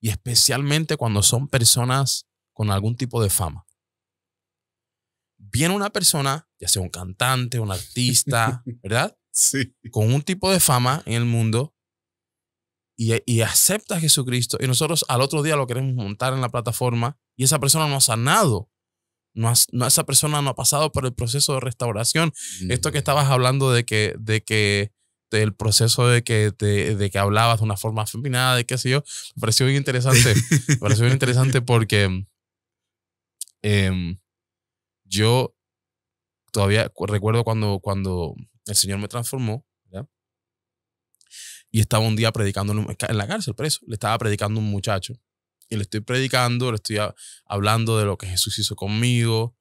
y especialmente cuando son personas con algún tipo de fama. Viene una persona, ya sea un cantante, un artista, ¿verdad? Sí. Con un tipo de fama en el mundo y, acepta a Jesucristo y nosotros al otro día lo queremos montar en la plataforma y esa persona no ha sanado. No, esa persona no ha pasado por el proceso de restauración. Mm. Esto que estabas hablando de que, de que del proceso de que, de, que hablabas de una forma afeminada, de qué sé yo, me pareció bien interesante. me pareció bien interesante porque em, yo todavía recuerdo cuando, cuando el Señor me transformó, y estaba un día predicando en la cárcel, preso. Le estaba predicando un muchacho. Y le estoy predicando, le estoy hablando de lo que Jesús hizo conmigo.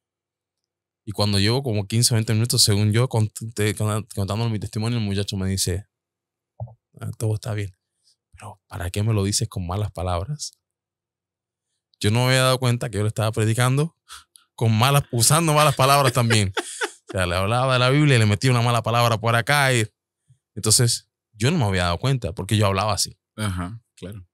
Y cuando llevo como 15, 20 minutos, según yo, contando mi testimonio, el muchacho me dice, ah, todo está bien. Pero ¿para qué me lo dices con malas palabras? Yo no me había dado cuenta que yo le estaba predicando con malas, usando malas palabras también. o sea, le hablaba de la Biblia y le metía una mala palabra por acá. Y, entonces, yo no me había dado cuenta porque yo hablaba así. Ajá, claro.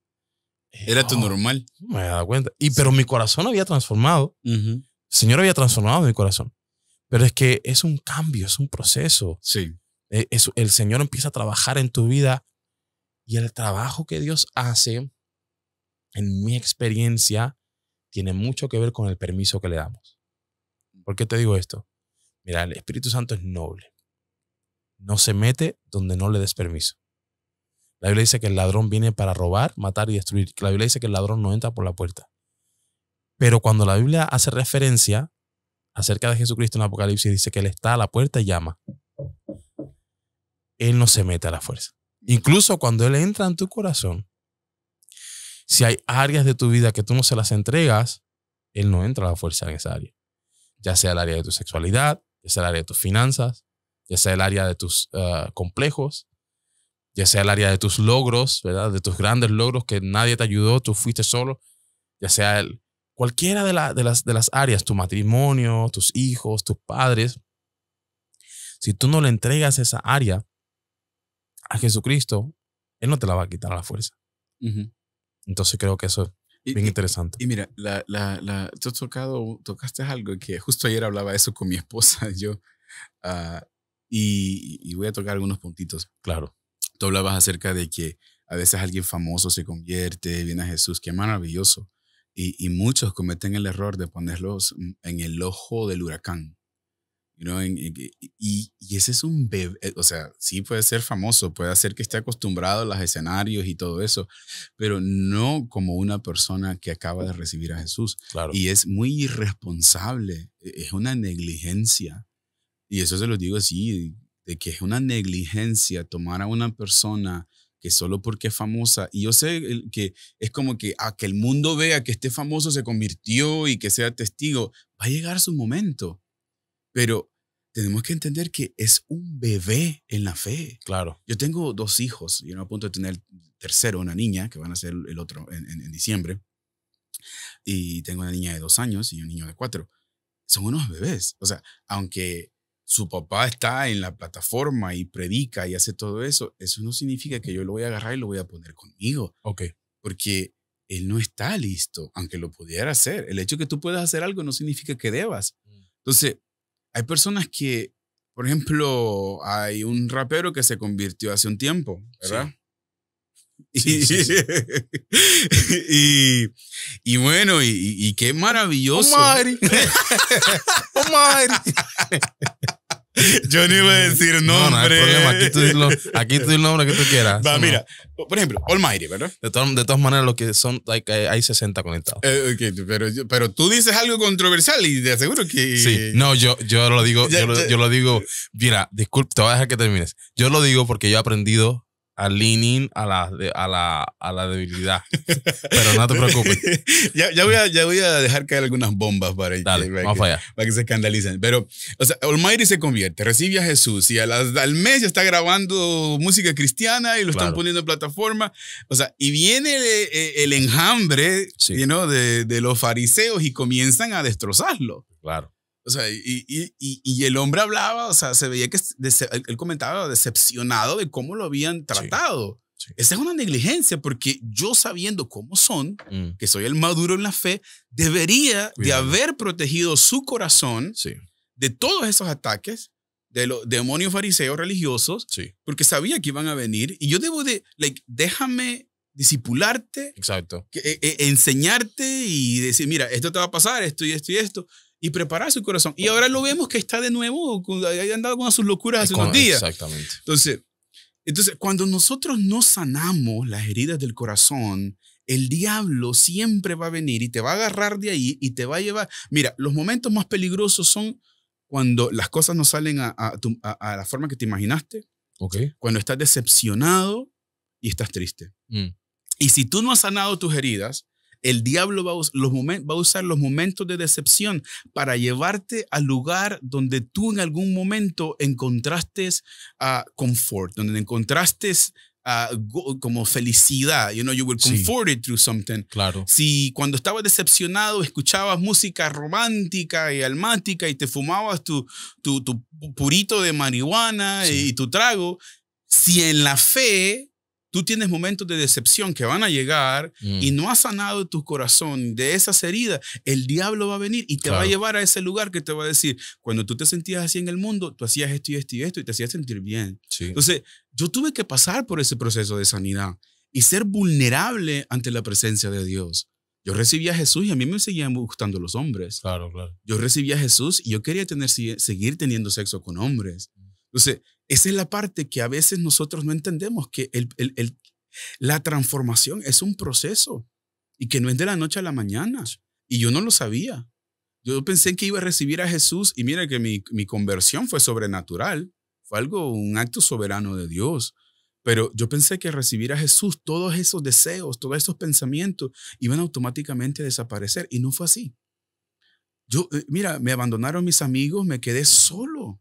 Eh, Era tu normal. No me había dado cuenta. Y, Pero mi corazón había transformado. El Señor había transformado mi corazón. Pero es que es un cambio, es un proceso. Sí. E, es, el Señor empieza a trabajar en tu vida y el trabajo que Dios hace, en mi experiencia, tiene mucho que ver con el permiso que le damos. ¿Por qué te digo esto? Mira, el Espíritu Santo es noble no se mete donde no le des permiso. La Biblia dice que el ladrón viene para robar, matar y destruir. La Biblia dice que el ladrón no entra por la puerta. Pero cuando la Biblia hace referencia acerca de Jesucristo en Apocalipsis, dice que Él está a la puerta y llama. Él no se mete a la fuerza. Incluso cuando Él entra en tu corazón, si hay áreas de tu vida que tú no se las entregas, Él no entra a la fuerza en esa área. Ya sea el área de tu sexualidad, ya sea el área de tus finanzas, ya sea el área de tus ah, complejos, ya sea el área de tus logros, ¿verdad? De tus grandes logros que nadie te ayudó, tú fuiste solo, ya sea el, cualquiera de, la, de, las, de las áreas, tu matrimonio, tus hijos, tus padres. Si tú no le entregas esa área a Jesucristo, Él no te la va a quitar a la fuerza. Entonces creo que eso es bien interesante. Y mira, tú tocado, tocaste algo que justo ayer hablaba eso con mi esposa. Yo, ah, y, voy a tocar algunos puntitos. Claro. Tú hablabas acerca de que a veces alguien famoso se convierte, viene a Jesús, qué maravilloso. Y, muchos cometen el error de ponerlos mm, en el ojo del huracán. y, ese es un bebé, eh, o sea, sí puede ser famoso, puede hacer que esté acostumbrado a los escenarios y todo eso, pero no como una persona que acaba de recibir a Jesús. Claro. Y es muy irresponsable, e, es una negligencia y eso se lo digo así, de que es una negligencia tomar a una persona que solo porque es famosa, y yo sé que es como que a ah, que el mundo vea que este famoso se convirtió y que sea testigo, va a llegar su momento. Pero tenemos que entender que es un bebé en la fe. Claro. Yo tengo dos hijos, y no a punto de tener tercero, una niña, que van a ser el otro en, en diciembre, y tengo una niña de dos años y un niño de cuatro. Son unos bebés. O sea, aunque su papá está en la plataforma y predica y hace todo eso, eso no significa que yo lo voy a agarrar y lo voy a poner conmigo. Ok. Porque él no está listo, aunque lo pudiera hacer. El hecho de que tú puedas hacer algo no significa que debas. Mm. Entonces, hay personas que, por ejemplo, hay un rapero que se convirtió hace un tiempo, ¿verdad? y, y, bueno, y, qué maravilloso. Yo no iba a decir nombre. No, no Aquí tú el nombre que tú quieras. Va, mira, por ejemplo, Almighty, ¿verdad? De, de todas maneras, lo que son, hay, 60 conectados. Eh, pero, pero tú dices algo controversial y te aseguro que. Sí, no, yo, yo lo digo, yo, digo, mira, disculpe, te voy a dejar que termines. Yo lo digo porque yo he aprendido al leaning a la, a la, a la debilidad. Pero no te preocupes. ya, ya, voy a, ya voy a dejar caer algunas bombas para, para, que, se escandalicen. Pero, o sea, Almighty se convierte, recibe a Jesús y al mes ya está grabando música cristiana y lo están poniendo en plataforma. O sea, y viene el, eh, enjambre de, de los fariseos y comienzan a destrozarlo. Claro. O sea, y, y, y, y, el hombre hablaba, o sea, se veía que él comentaba decepcionado de cómo lo habían tratado. Esa es una negligencia porque yo sabiendo cómo son, mm. que soy el maduro en la fe, debería de haber protegido su corazón de todos esos ataques de los demonios fariseos religiosos, porque sabía que iban a venir y yo debo de, like, déjame disipularte, Exacto. Eh, eh, enseñarte y decir, mira, esto te va a pasar, esto y esto y esto y preparar su corazón. Y ahora lo vemos que está de nuevo, ha andado con sus locuras hace unos días. Exactamente. Entonces, entonces, cuando nosotros no sanamos las heridas del corazón, el diablo siempre va a venir y te va a agarrar de ahí y te va a llevar. Mira, los momentos más peligrosos son cuando las cosas no salen a, la forma que te imaginaste. Ok. Cuando estás decepcionado y estás triste. Mm. Y si tú no has sanado tus heridas, el diablo va a, los va a usar los momentos de decepción para llevarte al lugar donde tú en algún momento encontraste a ah, confort, donde encontraste a ah, como felicidad. You know, you will comforted through something. Claro. Si cuando estabas decepcionado escuchabas música romántica y almática y te fumabas tu, tu, purito de marihuana y tu trago, si en la fe tú tienes momentos de decepción que van a llegar mm. y no has sanado tu corazón de esas heridas, el diablo va a venir y te va a llevar a ese lugar que te va a decir, cuando tú te sentías así en el mundo, tú hacías esto y esto y esto y te hacías sentir bien. Entonces, yo tuve que pasar por ese proceso de sanidad y ser vulnerable ante la presencia de Dios. Yo recibía a Jesús y a mí me seguían gustando los hombres. Claro, claro. Yo recibía a Jesús y yo quería tener, seguir teniendo sexo con hombres. Mm. Entonces, esa es la parte que a veces nosotros no entendemos, que el, el, la transformación es un proceso y que no es de la noche a la mañana. Y yo no lo sabía. Yo pensé que iba a recibir a Jesús y mira que mi, conversión fue sobrenatural, fue algo, un acto soberano de Dios. Pero yo pensé que recibir a Jesús, todos esos deseos, todos esos pensamientos iban automáticamente a desaparecer y no fue así. Yo, eh, mira, me abandonaron mis amigos, me quedé solo.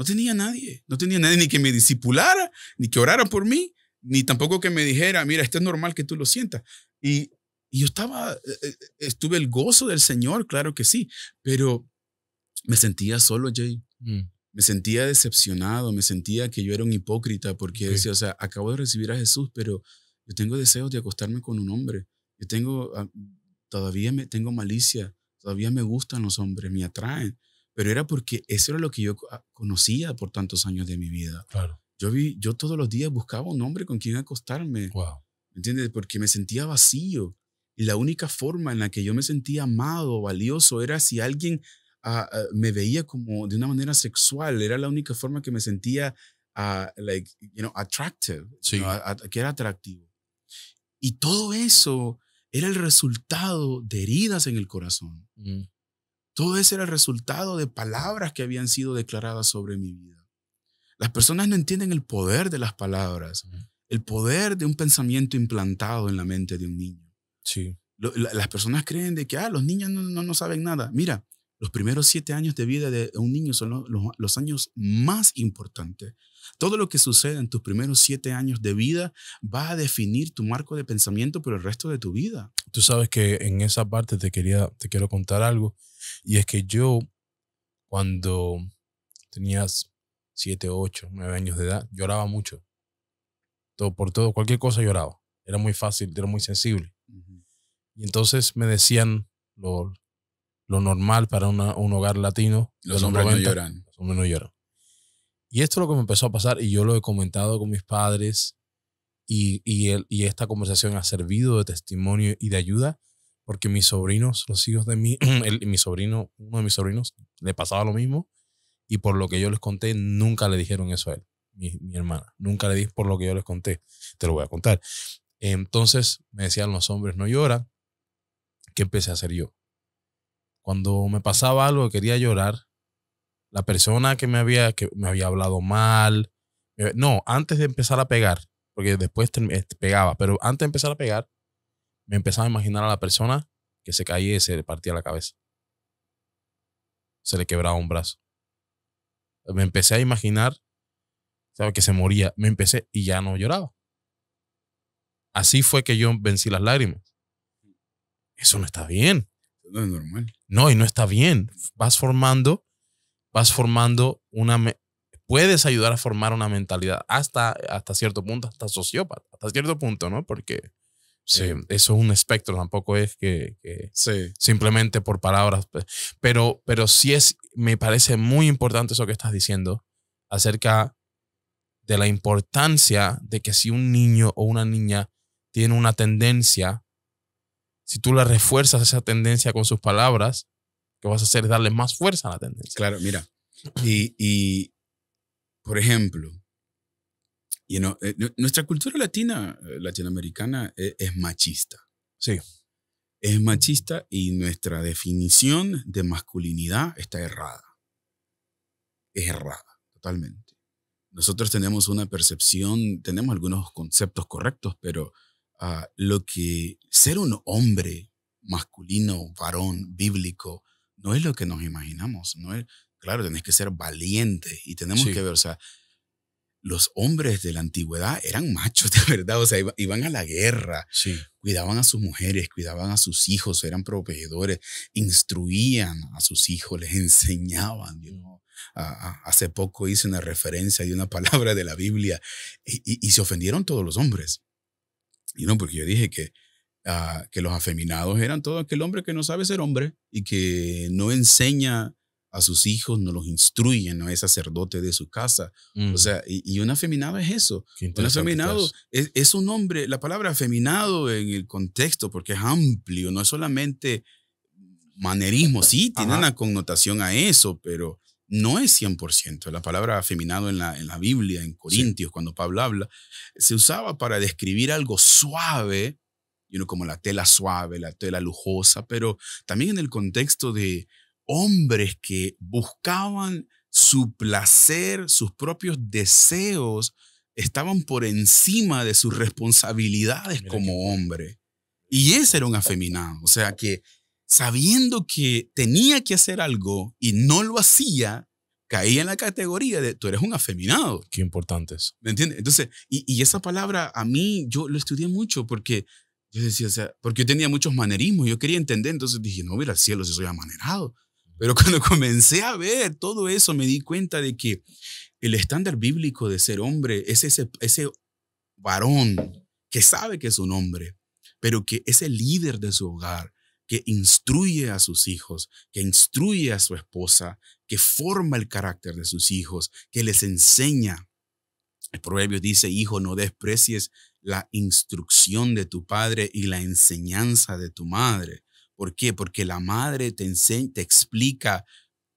No tenía nadie, no tenía nadie ni que me disipulara, ni que orara por mí, ni tampoco que me dijera, mira, esto es normal que tú lo sientas. Y, yo estaba, eh, eh, estuve el gozo del Señor, claro que sí, pero me sentía solo, Jay. Mm. Me sentía decepcionado, me sentía que yo era un hipócrita porque decía, o sea, acabo de recibir a Jesús, pero yo tengo deseos de acostarme con un hombre. Yo tengo, ah, todavía me, tengo malicia, todavía me gustan los hombres, me atraen pero era porque eso era lo que yo ah, conocía por tantos años de mi vida. Claro. Yo, vi, yo todos los días buscaba un hombre con quien acostarme. Wow. entiendes? Porque me sentía vacío. Y la única forma en la que yo me sentía amado, valioso, era si alguien ah, ah, me veía como de una manera sexual. Era la única forma que me sentía, you know, attractive. Sí. que era atractivo. Y todo eso era el resultado de heridas en el corazón. Mm. Todo ese era el resultado de palabras que habían sido declaradas sobre mi vida. Las personas no entienden el poder de las palabras, el poder de un pensamiento implantado en la mente de un niño. Sí. Las personas creen de que, ah, los niños no, no saben nada. Mira, los primeros siete años de vida de un niño son los, años más importantes. Todo lo que sucede en tus primeros siete años de vida va a definir tu marco de pensamiento por el resto de tu vida. Tú sabes que en esa parte te quería, te quiero contar algo. Y es que yo, cuando tenías siete, ocho, nueve años de edad, lloraba mucho. Todo, por todo, cualquier cosa lloraba. Era muy fácil, era muy sensible. Y entonces me decían lo, lo normal para un hogar latino. Los hombres no lloran. lloran. Y esto es lo que me empezó a pasar y yo lo he comentado con mis padres y, y, y esta conversación ha servido de testimonio y de ayuda porque mis sobrinos, los hijos de mí, mi sobrino, uno de mis sobrinos, le pasaba lo mismo y por lo que yo les conté, nunca le dijeron eso a él, mi, mi hermana. Nunca le dije por lo que yo les conté, te lo voy a contar. Entonces me decían los hombres no lloran, ¿qué empecé a hacer yo? Cuando me pasaba algo, quería llorar. La persona que me había, que me había hablado mal. Eh, no, antes de empezar a pegar, porque después eh, pegaba, pero antes de empezar a pegar, me empezaba a imaginar a la persona que se caía y se le partía la cabeza. Se le quebraba un brazo. Me empecé a imaginar, sabe Que se moría. Me empecé y ya no lloraba. Así fue que yo vencí las lágrimas. Eso no está bien. No normal. No, y no está bien. Vas formando, vas formando una... Puedes ayudar a formar una mentalidad hasta, hasta cierto punto, hasta sociópata, hasta cierto punto, ¿no? Porque sí, eh, eso es un espectro, tampoco es que, simplemente por palabras. Pero, pero sí es, me parece muy importante eso que estás diciendo acerca de la importancia de que si un niño o una niña tiene una tendencia si tú la refuerzas esa tendencia con sus palabras, lo que vas a hacer es darle más fuerza a la tendencia. Claro, mira. Y, por ejemplo, eh, nuestra cultura latina, eh, latinoamericana, eh, es machista. Sí. Es machista y nuestra definición de masculinidad está errada. Es errada, totalmente. Nosotros tenemos una percepción, tenemos algunos conceptos correctos, pero lo que ser un hombre masculino, varón, bíblico, no es lo que nos imaginamos. No es, claro, tenés que ser valiente y tenemos que ver, o sea, los hombres de la antigüedad eran machos de verdad, o sea, iban a la guerra, cuidaban a sus mujeres, cuidaban a sus hijos, eran proveedores, instruían a sus hijos, les enseñaban. Mm. Ah, ah, hace poco hice una referencia de una palabra de la Biblia y se ofendieron todos los hombres. Y no, porque yo dije que, ah, que los afeminados eran todo aquel hombre que no sabe ser hombre y que no enseña a sus hijos, no los instruye, no es sacerdote de su casa. O mm. sea, y, un afeminado es eso. Un afeminado es, un hombre, la palabra afeminado en el contexto, porque es amplio, no es solamente manerismo, sí, tiene una connotación a eso, pero no es 100%. La palabra afeminado en la, en la Biblia, en Corintios, cuando Pablo habla, se usaba para describir algo suave, como la tela suave, la tela lujosa, pero también en el contexto de hombres que buscaban su placer, sus propios deseos, estaban por encima de sus responsabilidades como hombre. Y ese era un afeminado, o sea que sabiendo que tenía que hacer algo y no lo hacía, caía en la categoría de tú eres un afeminado. Qué importante eso. ¿Me entiendes? Entonces, y, esa palabra a mí yo lo estudié mucho porque yo decía, o porque yo tenía muchos manerismos, yo quería entender, entonces dije, no, mira al cielo si soy amanerado. Pero cuando comencé a ver todo eso, me di cuenta de que el estándar bíblico de ser hombre es ese, ese varón que sabe que es un hombre, pero que es el líder de su hogar, que instruye a sus hijos, que instruye a su esposa, que forma el carácter de sus hijos, que les enseña. El proverbio dice, hijo, no desprecies la instrucción de tu padre y la enseñanza de tu madre. ¿Por qué? Porque la madre te, enseña, te explica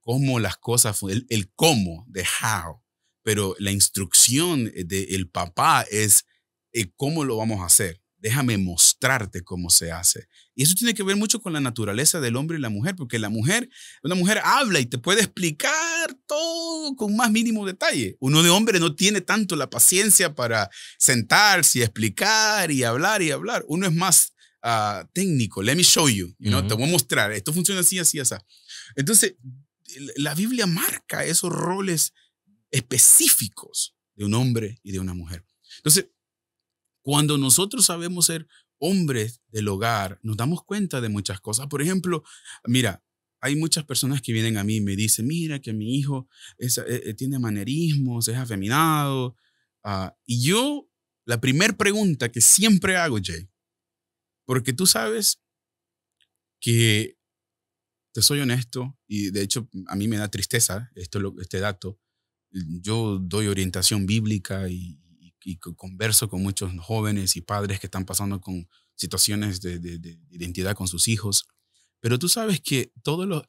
cómo las cosas, el, el cómo, de how, pero la instrucción eh, del papá es eh, cómo lo vamos a hacer déjame mostrarte cómo se hace. Y eso tiene que ver mucho con la naturaleza del hombre y la mujer, porque la mujer, una mujer habla y te puede explicar todo con más mínimo detalle. Uno de hombre no tiene tanto la paciencia para sentarse y explicar y hablar y hablar. Uno es más ah, técnico. Let me show you. you know? Te voy a mostrar. Esto funciona así, así, así. Entonces, la Biblia marca esos roles específicos de un hombre y de una mujer. Entonces, cuando nosotros sabemos ser hombres del hogar, nos damos cuenta de muchas cosas. Por ejemplo, mira, hay muchas personas que vienen a mí y me dicen, mira que mi hijo eh, eh, tiene manerismos, es afeminado. Ah, y yo, la primera pregunta que siempre hago, Jay, porque tú sabes que, te soy honesto, y de hecho mm, a mí me da tristeza esto, este dato, yo doy orientación bíblica y, y converso con muchos jóvenes y padres que están pasando con situaciones de, identidad con sus hijos. Pero tú sabes que todos los,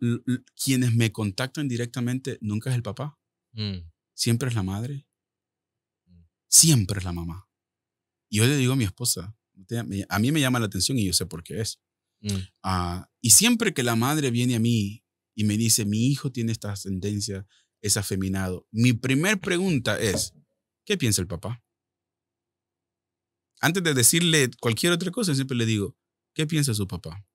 quienes me contactan directamente nunca es el papá. Mm. Siempre es la madre. Mm. Siempre es la mamá. Y yo le digo a mi esposa, a mí me llama la atención y yo sé por qué es. Mm. Ah, y siempre que la madre viene a mí y me dice, mi hijo tiene esta ascendencia, es afeminado, mi primer pregunta es, ¿qué piensa el papá? antes de decirle cualquier otra cosa, siempre le digo, ¿qué piensa su papá?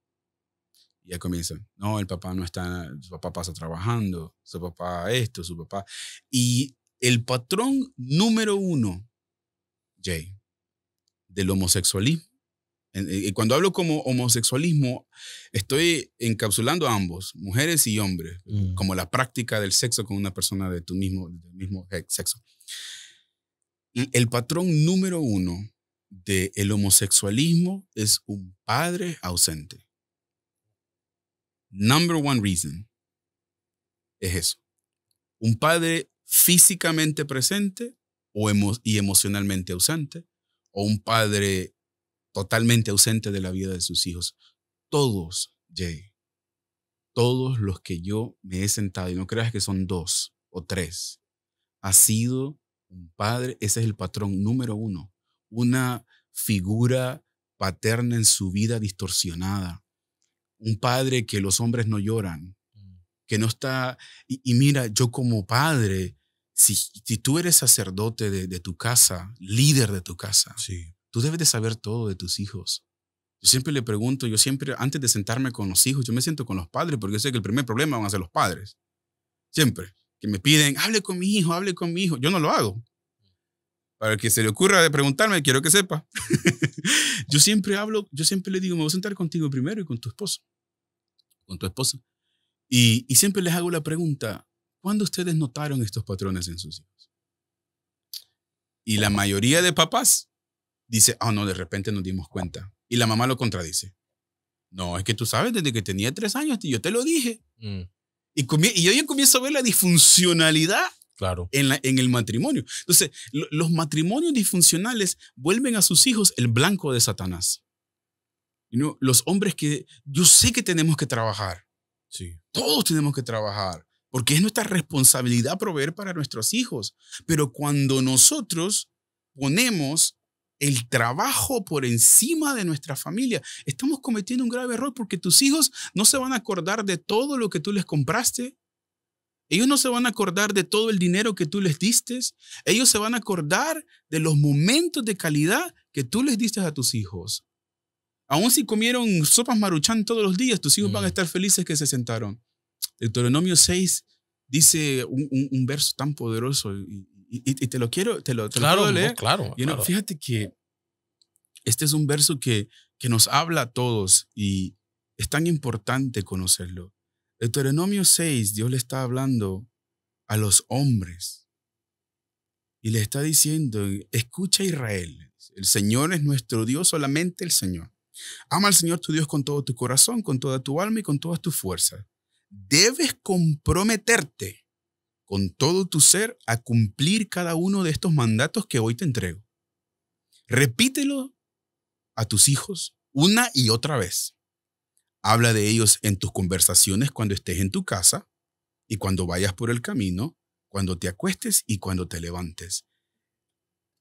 Y ya comienza, no, el papá no está, su papá pasa trabajando, su papá esto, su papá. Y el patrón número uno, Jay, del homosexualismo. Y eh, eh, cuando hablo como homosexualismo, estoy encapsulando a ambos, mujeres y hombres, mm. como la práctica del sexo con una persona de tu mismo, del mismo eh, sexo. El patrón número uno del el homosexualismo es un padre ausente. Number one reason es eso. Un padre físicamente presente o y emocionalmente ausente, o un padre totalmente ausente de la vida de sus hijos. Todos, Jay, todos los que yo me he sentado, y no creas que son dos o tres, ha sido un padre, ese es el patrón número uno una figura paterna en su vida distorsionada, un padre que los hombres no lloran, mm. que no está, y, mira, yo como padre, si, si tú eres sacerdote de, tu casa, líder de tu casa, tú debes de saber todo de tus hijos. Yo siempre le pregunto, yo siempre, antes de sentarme con los hijos, yo me siento con los padres, porque sé que el primer problema van a ser los padres. Siempre. Que me piden, hable con mi hijo, hable con mi hijo. Yo no lo hago. Para el que se le ocurra de preguntarme, quiero que sepa. yo siempre hablo, yo siempre le digo, me voy a sentar contigo primero y con tu esposo. Con tu esposa. Y, siempre les hago la pregunta, ¿cuándo ustedes notaron estos patrones en sus hijos? Y la mayoría de papás dice, ah, no, de repente nos dimos cuenta. Y la mamá lo contradice. No, es que tú sabes, desde que tenía tres años, yo te lo dije. Mm. Y, y yo ya comienzo a ver la disfuncionalidad Claro. En, el matrimonio. Entonces, los matrimonios disfuncionales vuelven a sus hijos el blanco de Satanás. Los hombres que yo sé que tenemos que trabajar. Sí. Todos tenemos que trabajar, porque es nuestra responsabilidad proveer para nuestros hijos. Pero cuando nosotros ponemos el trabajo por encima de nuestra familia. Estamos cometiendo un grave error porque tus hijos no se van a acordar de todo lo que tú les compraste, ellos no se van a acordar de todo el dinero que tú les diste. Ellos se van a acordar de los momentos de calidad que tú les diste a tus hijos. Aún si comieron sopas maruchan todos los días, tus hijos van a mm. estar felices que se sentaron. Deuteronomio 6 dice un, verso tan poderoso y, te lo quiero, te lo, claro, lo claro, Fíjate que este es un verso que, que nos habla a todos y es tan importante conocerlo. Deuteronomio 6, Dios le está hablando a los hombres y le está diciendo, escucha Israel, el Señor es nuestro Dios, solamente el Señor. Ama al Señor tu Dios con todo tu corazón, con toda tu alma y con todas tus fuerzas. Debes comprometerte con todo tu ser a cumplir cada uno de estos mandatos que hoy te entrego. Repítelo a tus hijos una y otra vez. Habla de ellos en tus conversaciones cuando estés en tu casa y cuando vayas por el camino, cuando te acuestes y cuando te levantes.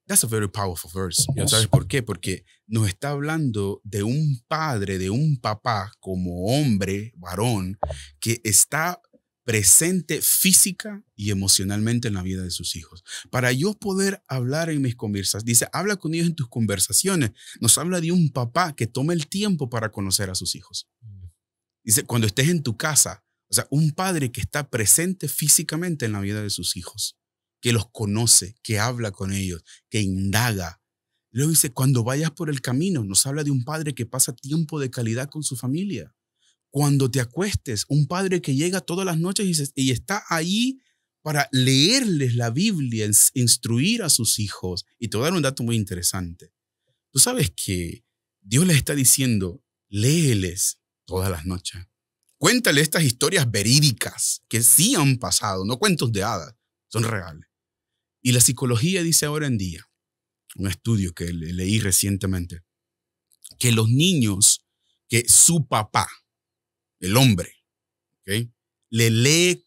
That's a very powerful verse. sabes por qué? Porque nos está hablando de un padre, de un papá como hombre, varón, que está presente física y emocionalmente en la vida de sus hijos. Para yo poder hablar en mis conversaciones, dice, habla con ellos en tus conversaciones. Nos habla de un papá que toma el tiempo para conocer a sus hijos. Dice, cuando estés en tu casa, o sea, un padre que está presente físicamente en la vida de sus hijos, que los conoce, que habla con ellos, que indaga. Luego dice, cuando vayas por el camino, nos habla de un padre que pasa tiempo de calidad con su familia cuando te acuestes, un padre que llega todas las noches y, está ahí para leerles la Biblia, instruir a sus hijos. Y te voy a dar un dato muy interesante. Tú sabes que Dios les está diciendo, léeles todas las noches. Cuéntale estas historias verídicas que sí han pasado, no cuentos de hadas, son reales. Y la psicología dice ahora en día, un estudio que leí recientemente, que los niños que su papá, el hombre, ¿okay? le lee,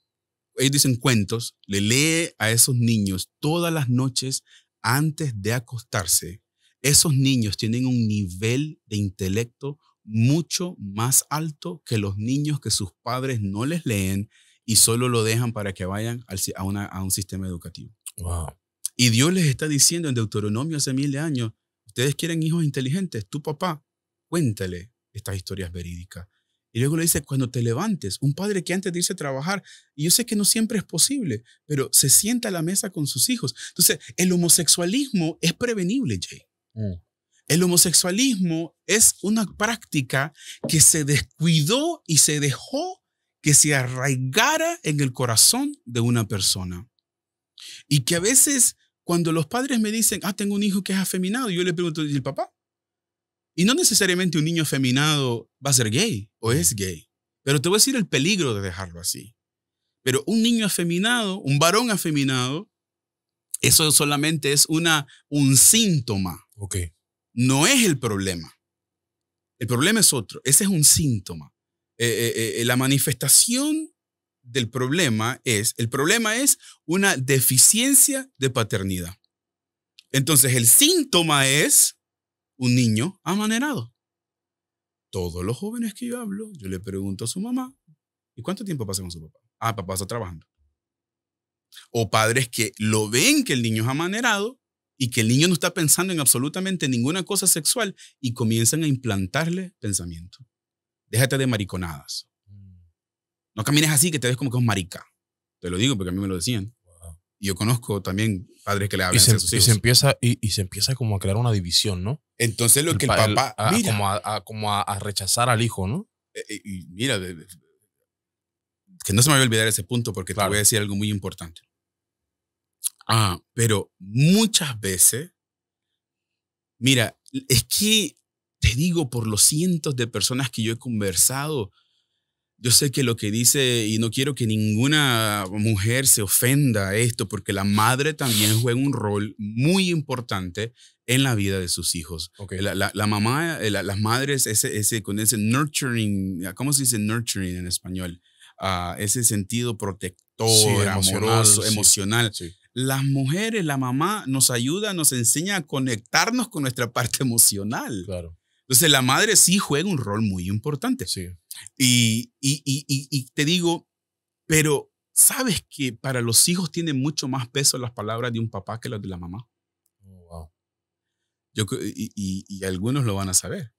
ellos dicen cuentos, le lee a esos niños todas las noches antes de acostarse. Esos niños tienen un nivel de intelecto mucho más alto que los niños que sus padres no les leen y solo lo dejan para que vayan a, un sistema educativo. Wow. Y Dios les está diciendo en Deuteronomio hace mil de años, ustedes quieren hijos inteligentes, tu papá, cuéntale estas historias verídicas, y luego le dice, cuando te levantes, un padre que antes de irse a trabajar, y yo sé que no siempre es posible, pero se sienta a la mesa con sus hijos. Entonces, el homosexualismo es prevenible, Jay. Mm. El homosexualismo es una práctica que se descuidó y se dejó que se arraigara en el corazón de una persona. Y que a veces cuando los padres me dicen, ah, tengo un hijo que es afeminado, yo le pregunto, ¿y el papá? Y no necesariamente un niño afeminado va a ser gay o es gay, pero te voy a decir el peligro de dejarlo así. Pero un niño afeminado, un varón afeminado, eso solamente es una, un síntoma. Ok. No es el problema. El problema es otro. Ese es un síntoma. Eh, eh, eh, la manifestación del problema es, el problema es una deficiencia de paternidad. Entonces, el síntoma es un niño amanerado. Todos los jóvenes que yo hablo, yo le pregunto a su mamá, ¿y cuánto tiempo pasa con su papá? Ah, papá está trabajando. O padres que lo ven que el niño es amanerado y que el niño no está pensando en absolutamente ninguna cosa sexual y comienzan a implantarle pensamiento. Déjate de mariconadas. Mm. No camines así que te ves como que es marica. Te lo digo porque a mí me lo decían yo conozco también padres que le hablan em, y se, empieza, y, se empieza como a crear una división, ¿no? Entonces lo que el papá... como, a, como a, rechazar al hijo, ¿no? E, e, y, mira, que no se me va a olvidar ese punto porque te voy a decir algo muy importante. Ah, pero muchas veces, mira, es que te digo por los cientos de personas que yo he conversado, yo sé que lo que dice, y no quiero que ninguna mujer se ofenda a esto, porque la madre también juega un rol muy importante en la vida de sus hijos. La, mamá, eh, las madres, ese, ese, con ese nurturing, ah, ¿cómo se dice nurturing en español? Ah, ese sentido protector, amoroso, emocional. Las mujeres, la mamá nos ayuda, nos enseña a conectarnos con nuestra parte emocional. Claro. Entonces, la madre sí juega un rol muy importante. Sí. Y, y, y, y, te digo, pero ¿sabes que para los hijos tiene mucho más peso las palabras de un papá que las de la mamá? Oh, wow. Yo, y, algunos lo van a saber.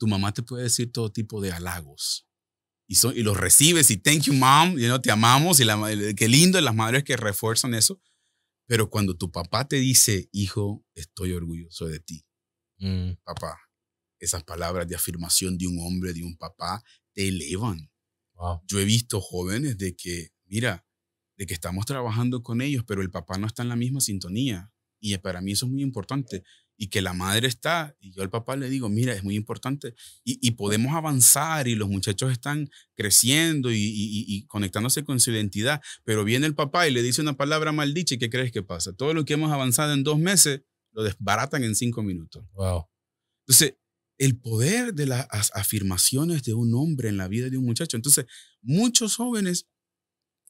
Tu mamá te puede decir todo tipo de halagos. Y, son, y los recibes y thank you mom, y no te amamos, y la, qué lindo las madres que refuerzan eso. Pero cuando tu papá te dice, hijo, estoy orgulloso de ti, mm. papá, esas palabras de afirmación de un hombre, de un papá, te elevan. Yo he visto jóvenes de que, mira, de que estamos trabajando con ellos, pero el papá no está en la misma sintonía. Y para mí eso es muy importante. Y que la madre está, y yo al papá le digo, mira, es muy importante. Y, podemos avanzar y los muchachos están creciendo y, conectándose con su identidad. Pero viene el papá y le dice una palabra maldita y ¿qué crees que pasa? Todo lo que hemos avanzado en dos meses lo desbaratan en cinco minutos. Wow. Entonces, el poder de las afirmaciones de un hombre en la vida de un muchacho. Entonces, muchos jóvenes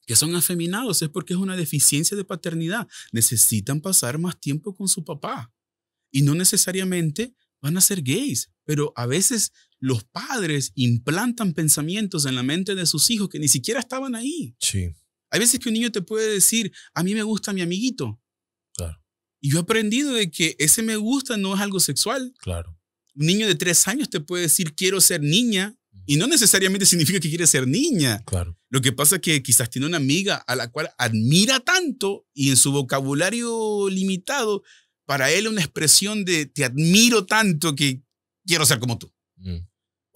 que son afeminados es porque es una deficiencia de paternidad. Necesitan pasar más tiempo con su papá. Y no necesariamente van a ser gays, pero a veces los padres implantan pensamientos en la mente de sus hijos que ni siquiera estaban ahí. Sí. Hay veces que un niño te puede decir, a mí me gusta mi amiguito. Claro. Y yo he aprendido de que ese me gusta no es algo sexual. Claro. Un niño de tres años te puede decir quiero ser niña y no necesariamente significa que quiere ser niña. Claro. Lo que pasa es que quizás tiene una amiga a la cual admira tanto y en su vocabulario limitado, para él una expresión de te admiro tanto que quiero ser como tú. Mm.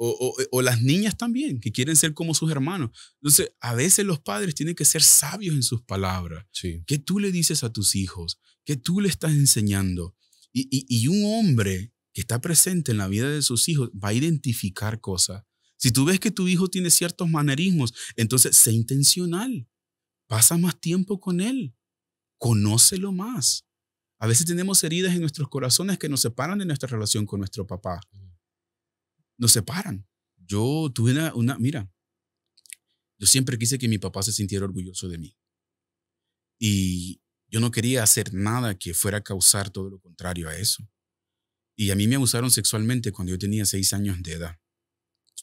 O, las niñas también, que quieren ser como sus hermanos. Entonces, a veces los padres tienen que ser sabios en sus palabras. Sí. ¿Qué tú le dices a tus hijos? ¿Qué tú le estás enseñando? y un hombre está presente en la vida de sus hijos va a identificar cosas. Si tú ves que tu hijo tiene ciertos manerismos, entonces sé intencional. Pasa más tiempo con él. Conócelo más. A veces tenemos heridas en nuestros corazones que nos separan de nuestra relación con nuestro papá. Mm. Nos separan. Yo tuve una mira, yo siempre quise que mi papá se sintiera orgulloso de mí. Y yo no quería hacer nada que fuera a causar todo lo contrario a eso. Y a mí me abusaron sexualmente cuando yo tenía seis años de edad.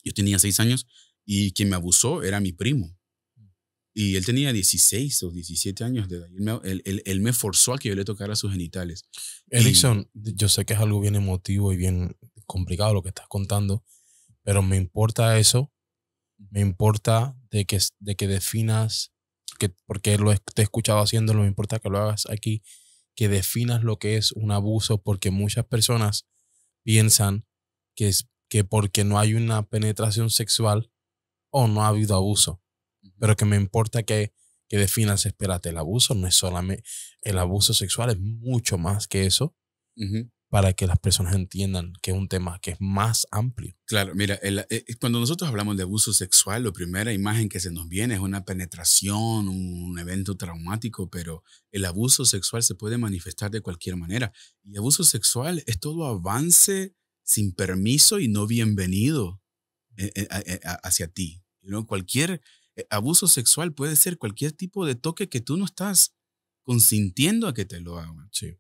Yo tenía seis años y quien me abusó era mi primo. Y él tenía 16 o 17 años de edad. Él me, forzó a que yo le tocara sus genitales. Erickson, yo sé que es algo bien emotivo y bien complicado lo que estás contando, pero me importa eso. Me importa de que, de que definas, que, porque lo he, te he escuchado haciéndolo, me importa que lo hagas aquí que definas lo que es un abuso, porque muchas personas piensan que, es, que porque no hay una penetración sexual o no ha habido abuso. Pero que me importa que, que definas, espérate, el abuso no es solamente el abuso sexual, es mucho más que eso para que las personas entiendan que es un tema que es más amplio. Claro, mira, eh, eh, cuando nosotros hablamos de abuso sexual, la primera imagen que se nos viene es una penetración, un, evento traumático, pero el abuso sexual se puede manifestar de cualquier manera. Y abuso sexual es todo avance sin permiso y no bienvenido eh, hacia ti. ¿no? Cualquier abuso sexual puede ser cualquier tipo de toque que tú no estás consintiendo a que te lo hagan. Sí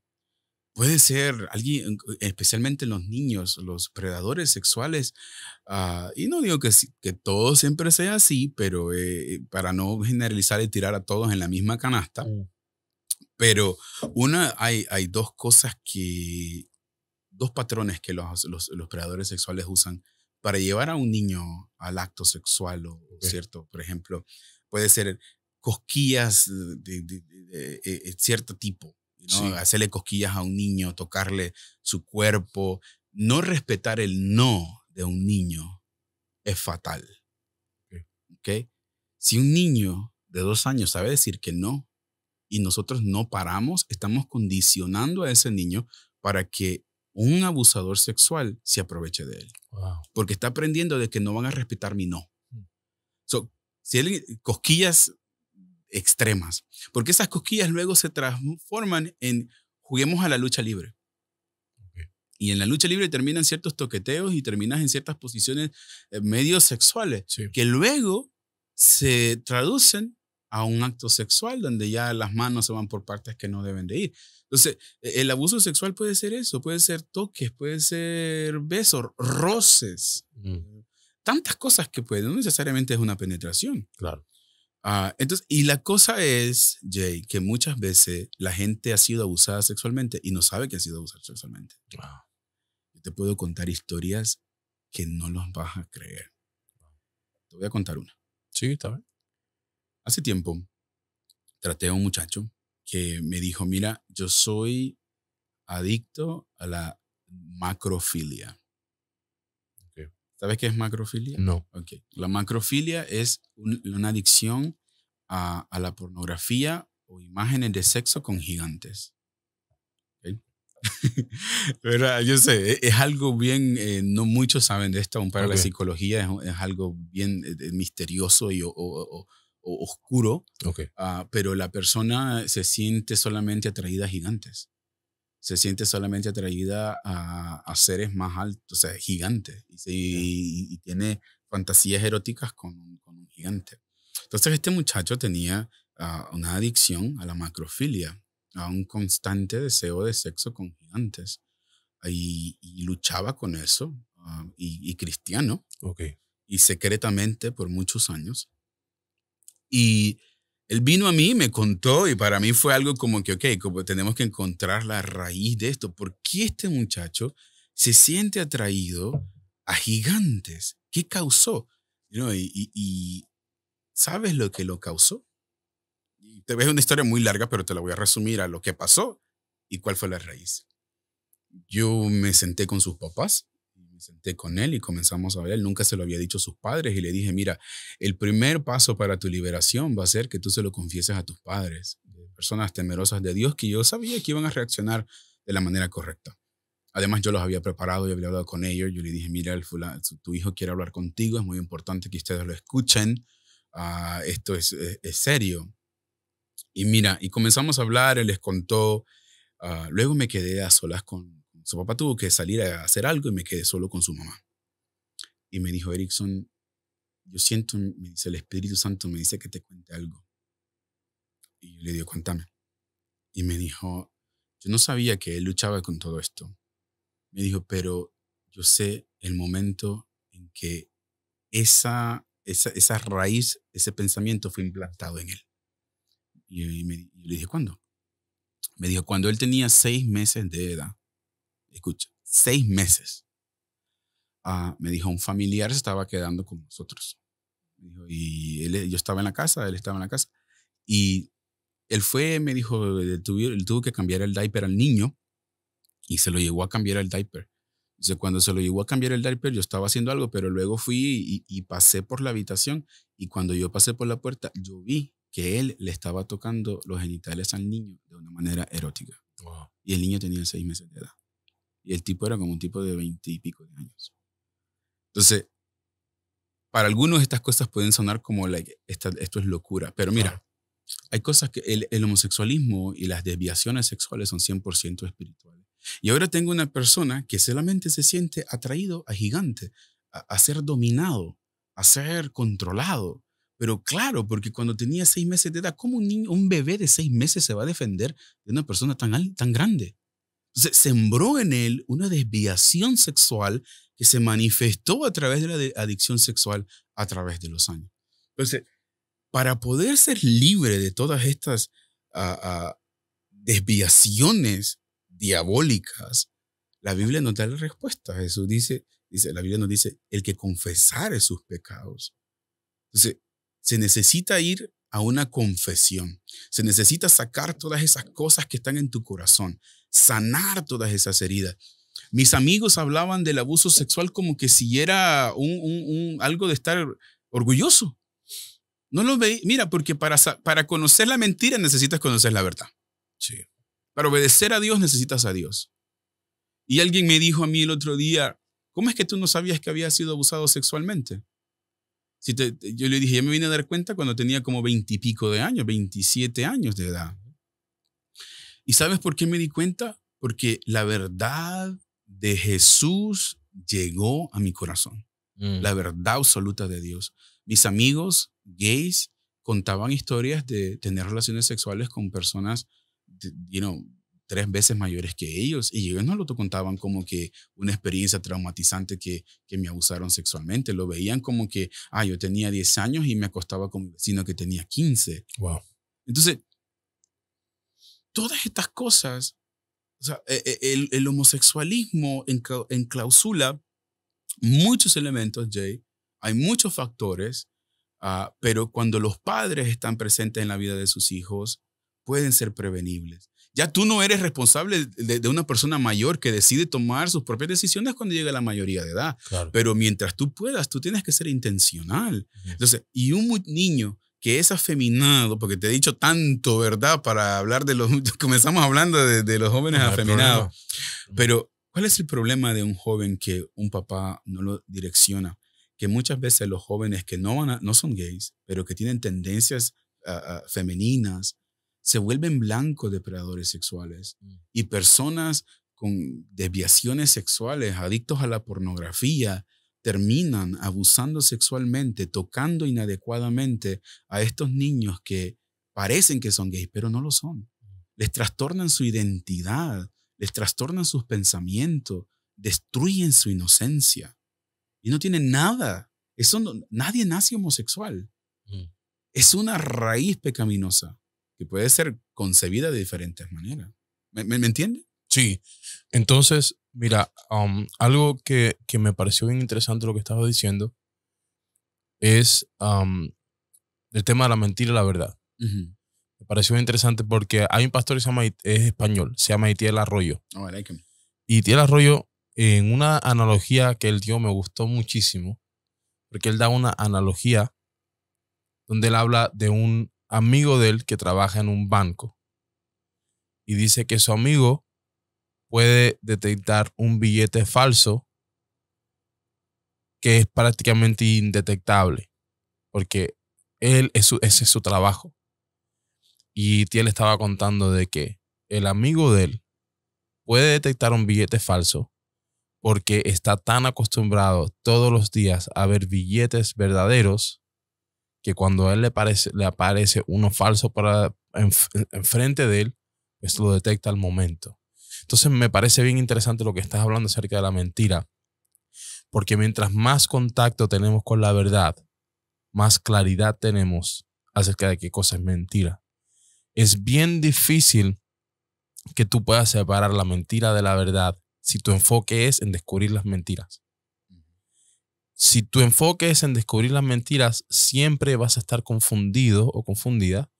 puede ser alguien, especialmente los niños, los predadores sexuales. Ah, y no digo que, que todo siempre sea así, pero eh, eh, para no generalizar y tirar a todos en la misma canasta. Mm. Pero una, hay, hay dos cosas que, dos patrones que los, predadores sexuales usan para llevar a un niño al acto sexual, o, ¿cierto? Por ejemplo, puede ser cosquillas de eh, cierto tipo, hacerle cosquillas a un niño, tocarle su cuerpo, no respetar el no de un niño es fatal. Okay. Si un niño de dos años sabe decir que no y nosotros no paramos, estamos condicionando a ese niño para que un abusador sexual se aproveche de él. Porque está aprendiendo de que no van a respetar mi no. Mm. si él, cosquillas extremas, porque esas cosquillas luego se transforman en juguemos a la lucha libre. Y en la lucha libre terminan ciertos toqueteos y terminas en ciertas posiciones eh, medio sexuales, que luego se traducen a un acto sexual donde ya las manos se van por partes que no deben de ir. Entonces, e-, el abuso sexual puede ser eso, puede ser toques, puede ser besos, roces, mm. tantas cosas que pueden no necesariamente es una penetración. Claro. Ah, entonces, y la cosa es, Jay, que muchas veces la gente ha sido abusada sexualmente y no sabe que ha sido abusada sexualmente. Yo te puedo contar historias que no los vas a creer. Te voy a contar una. Sí, está bien. Hace tiempo traté a un muchacho que me dijo, mira, yo soy adicto a la macrofilia. ¿Sabes qué es macrofilia? No. Okay. La macrofilia es una adicción a, la pornografía o imágenes de sexo con gigantes. Pero Yo sé, e, es, algo bien, eh, no muchos saben de esto, Un para la psicología es, algo bien eh, misterioso y o, oscuro, okay. Ah, pero la persona se siente solamente atraída a gigantes se siente solamente atraída a, a seres más altos, o sea, gigantes, y, tiene fantasías eróticas con, un gigante. Entonces este muchacho tenía ah, una adicción a la macrofilia, a un constante deseo de sexo con gigantes, y, luchaba con eso, ah, y, cristiano, okay. y secretamente por muchos años. Y él vino a mí, me contó y para mí fue algo como que, ok, como tenemos que encontrar la raíz de esto. ¿Por qué este muchacho se siente atraído a gigantes? ¿Qué causó? Y, y, ¿sabes lo que lo causó? Te ves una historia muy larga, pero te la voy a resumir a lo que pasó y cuál fue la raíz. Yo me senté con sus papás me senté con él y comenzamos a hablar. Nunca se lo había dicho a sus padres y le dije, mira, el primer paso para tu liberación va a ser que tú se lo confieses a tus padres, personas temerosas de Dios que yo sabía que iban a reaccionar de la manera correcta. Además, yo los había preparado y había hablado con ellos. Yo le dije, mira, el tu hijo quiere hablar contigo, es muy importante que ustedes lo escuchen. Ah, esto es, serio. Y mira, y comenzamos a hablar, él les contó. Ah, luego me quedé a solas con, su papá tuvo que salir a hacer algo y me quedé solo con su mamá. Y me dijo, Erickson, yo siento, me dice, el Espíritu Santo me dice que te cuente algo. Y le digo, cuéntame. Y me dijo, yo no sabía que él luchaba con todo esto. Me dijo, pero yo sé el momento en que esa, esa, raíz, ese pensamiento fue implantado en él. Y, le dije, ¿cuándo? Me dijo, cuando él tenía seis meses de edad, escucha, seis meses. Ah, me dijo, un familiar se estaba quedando con nosotros. y yo estaba en la casa, él estaba en la casa. Y él fue, me dijo, él tuvo, que cambiar el diaper al niño y se lo llevó a cambiar el diaper. Entonces, cuando se lo llevó a cambiar el diaper, yo estaba haciendo algo, pero luego fui y, pasé por la habitación y cuando yo pasé por la puerta, yo vi que él le estaba tocando los genitales al niño de una manera erótica. Y el niño tenía seis meses de edad. Y el tipo era como un tipo de veinte y pico de años. Entonces, para algunos estas cosas pueden sonar como esto es locura, pero mira, hay cosas que el, homosexualismo y las desviaciones sexuales son 100% espirituales. Y ahora tengo una persona que solamente se siente atraído a gigante, a, ser dominado, a ser controlado. Pero claro, porque cuando tenía seis meses de edad, ¿cómo un, un bebé de seis meses se va a defender de una persona tan, tan grande? se sembró en él una desviación sexual que se manifestó a través de la adicción sexual a través de los años. Entonces, para poder ser libre de todas estas ah, ah, desviaciones diabólicas, la Biblia nos da la respuesta. Jesús dice, dice, la Biblia nos dice, el que confesare sus pecados. Entonces, se necesita ir a una confesión. Se necesita sacar todas esas cosas que están en tu corazón sanar todas esas heridas. Mis amigos hablaban del abuso sexual como que si era un, algo de estar orgulloso. No lo veía. Mira, porque para, para conocer la mentira necesitas conocer la verdad. Sí. Para obedecer a Dios necesitas a Dios. Y alguien me dijo a mí el otro día, ¿cómo es que tú no sabías que había sido abusado sexualmente? Si yo le dije, ya me vine a dar cuenta cuando tenía como veintipico de años, veintisiete años de edad. ¿Y sabes por qué me di cuenta? Porque la verdad de Jesús llegó a mi corazón. Mm. La verdad absoluta de Dios. Mis amigos gays contaban historias de tener relaciones sexuales con personas, you tres veces mayores que ellos y ellos no lo contaban como que una experiencia traumatizante que, que me abusaron sexualmente, lo veían como que, ah, yo tenía 10 años y me acostaba con mi vecino que tenía 15. Wow. Entonces, todas estas cosas, sea, e, e, el, el homosexualismo clausula muchos elementos, Jay, hay muchos factores, ah, pero cuando los padres están presentes en la vida de sus hijos, pueden ser prevenibles. Ya tú no eres responsable de, una persona mayor que decide tomar sus propias decisiones cuando llega la mayoría de edad. Pero mientras tú puedas, tú tienes que ser intencional. Entonces, y un niño que es afeminado, porque te he dicho tanto, ¿verdad? Para hablar de los... Comenzamos hablando de, los jóvenes afeminados. Pero, ¿cuál es el problema de un joven que un papá no lo direcciona? Que muchas veces los jóvenes que no, van no son gays, pero que tienen tendencias ah, ah, femeninas, se vuelven blancos depredadores sexuales. Mm. Y personas con desviaciones sexuales, adictos a la pornografía, terminan abusando sexualmente, tocando inadecuadamente a estos niños que parecen que son gays, pero no lo son. Les trastornan su identidad, les trastornan sus pensamientos, destruyen su inocencia. Y no tienen nada. Eso nadie nace homosexual. Mm. Es una raíz pecaminosa que puede ser concebida de diferentes maneras. ¿Me, me entiende? Sí. Entonces, mira, um, algo que, me pareció bien interesante lo que estaba diciendo es um, el tema de la mentira y la verdad. Me pareció interesante porque hay un pastor que es español, se llama Itiel Arroyo. Oh, I like Y Itiel Arroyo, en una analogía que el dio, me gustó muchísimo, porque él da una analogía donde él habla de un amigo de él que trabaja en un banco. Y dice que su amigo puede detectar un billete falso que es prácticamente indetectable, porque él, es su, ese es su trabajo. Y Tiel estaba contando de que el amigo de él puede detectar un billete falso porque está tan acostumbrado todos los días a ver billetes verdaderos que cuando a él le, parece, le aparece uno falso para enfrente de él, esto pues lo detecta al momento. Entonces me parece bien interesante lo que estás hablando acerca de la mentira, porque mientras más contacto tenemos con la verdad, más claridad tenemos acerca de qué cosa es mentira. Es bien difícil que tú puedas separar la mentira de la verdad si tu enfoque es en descubrir las mentiras. Si tu enfoque es en descubrir las mentiras, siempre vas a estar confundido o confundida,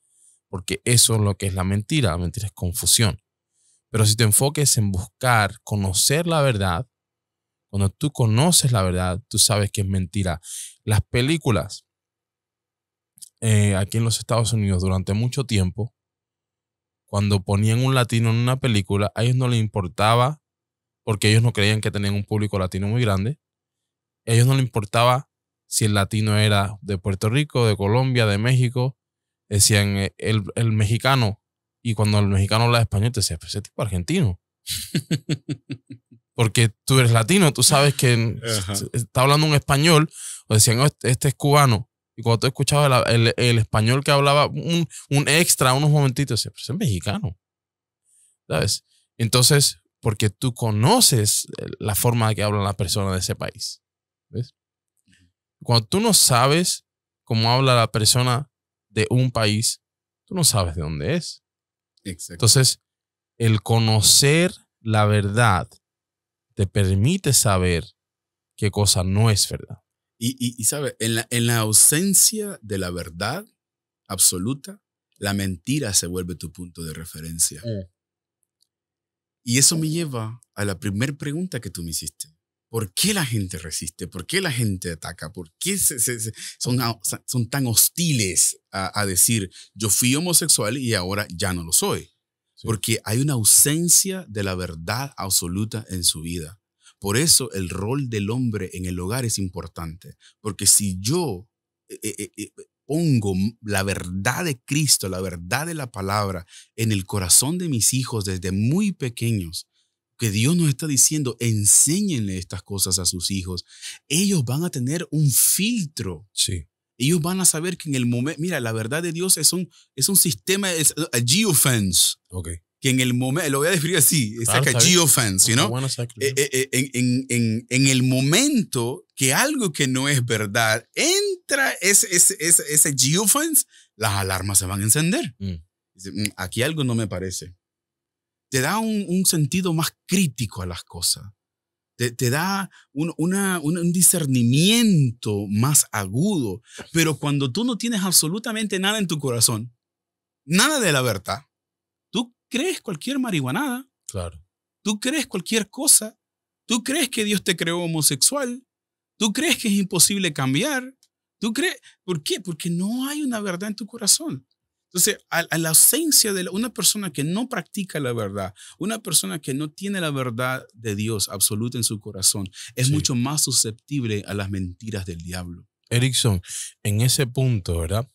porque eso es lo que es la mentira. La mentira es confusión. Pero si te enfoques en buscar, conocer la verdad, cuando tú conoces la verdad, tú sabes que es mentira. Las películas eh, aquí en los Estados Unidos durante mucho tiempo, cuando ponían un latino en una película, a ellos no les importaba, porque ellos no creían que tenían un público latino muy grande, a ellos no les importaba si el latino era de Puerto Rico, de Colombia, de México, decían eh, el, el mexicano y cuando el mexicano habla español, te decía, pues ese tipo argentino. Porque tú eres latino, tú sabes que está hablando un español, o decían, oh, este, este es cubano. Y cuando tú escuchabas el, el, español que hablaba un, extra unos momentitos, decía, pues ese es mexicano. ¿Sabes? Entonces, porque tú conoces eh, la forma de que habla la persona de ese país. ¿Ves? Cuando tú no sabes cómo habla la persona de un país, tú no sabes de dónde es. Entonces, el conocer la verdad te permite saber qué cosa no es verdad. Y, y, sabe, en la, en la ausencia de la verdad absoluta, la mentira se vuelve tu punto de referencia. Mm. Y eso me lleva a la primera pregunta que tú me hiciste. ¿Por qué la gente resiste? ¿Por qué la gente ataca? ¿Por qué ah, son, tan hostiles a, decir, yo fui homosexual y ahora ya no lo soy? Porque hay una ausencia de la verdad absoluta en su vida. Por eso el rol del hombre en el hogar es importante. Porque si yo eh, eh, eh, pongo la verdad de Cristo, la verdad de la palabra en el corazón de mis hijos desde muy pequeños, que Dios nos está diciendo, enséñenle estas cosas a sus hijos. Ellos van a tener un filtro. Sí. Ellos van a saber que en el momento, mira, la verdad de Dios es un, es un sistema, es un uh, geofence. Okay. Que en el momento, lo voy a definir así, es like geofence, you eh, eh, eh, en, el momento que algo que no es verdad entra ese, ese, ese, geofence, las alarmas se van a encender. Mm. Mm, aquí algo no me parece te da un, sentido más crítico a las cosas. Te, da un, un, discernimiento más agudo. Pero cuando tú no tienes absolutamente nada en tu corazón, nada de la verdad, tú crees cualquier marihuanada. Claro. Tú crees cualquier cosa. Tú crees que Dios te creó homosexual. Tú crees que es imposible cambiar. ¿Tú crees? ¿Por qué? Porque no hay una verdad en tu corazón. Entonces, a, la ausencia de una persona que no practica la verdad, una persona que no tiene la verdad de Dios absoluta en su corazón, es mucho más susceptible a las mentiras del diablo. Erickson, en ese punto, ¿verdad?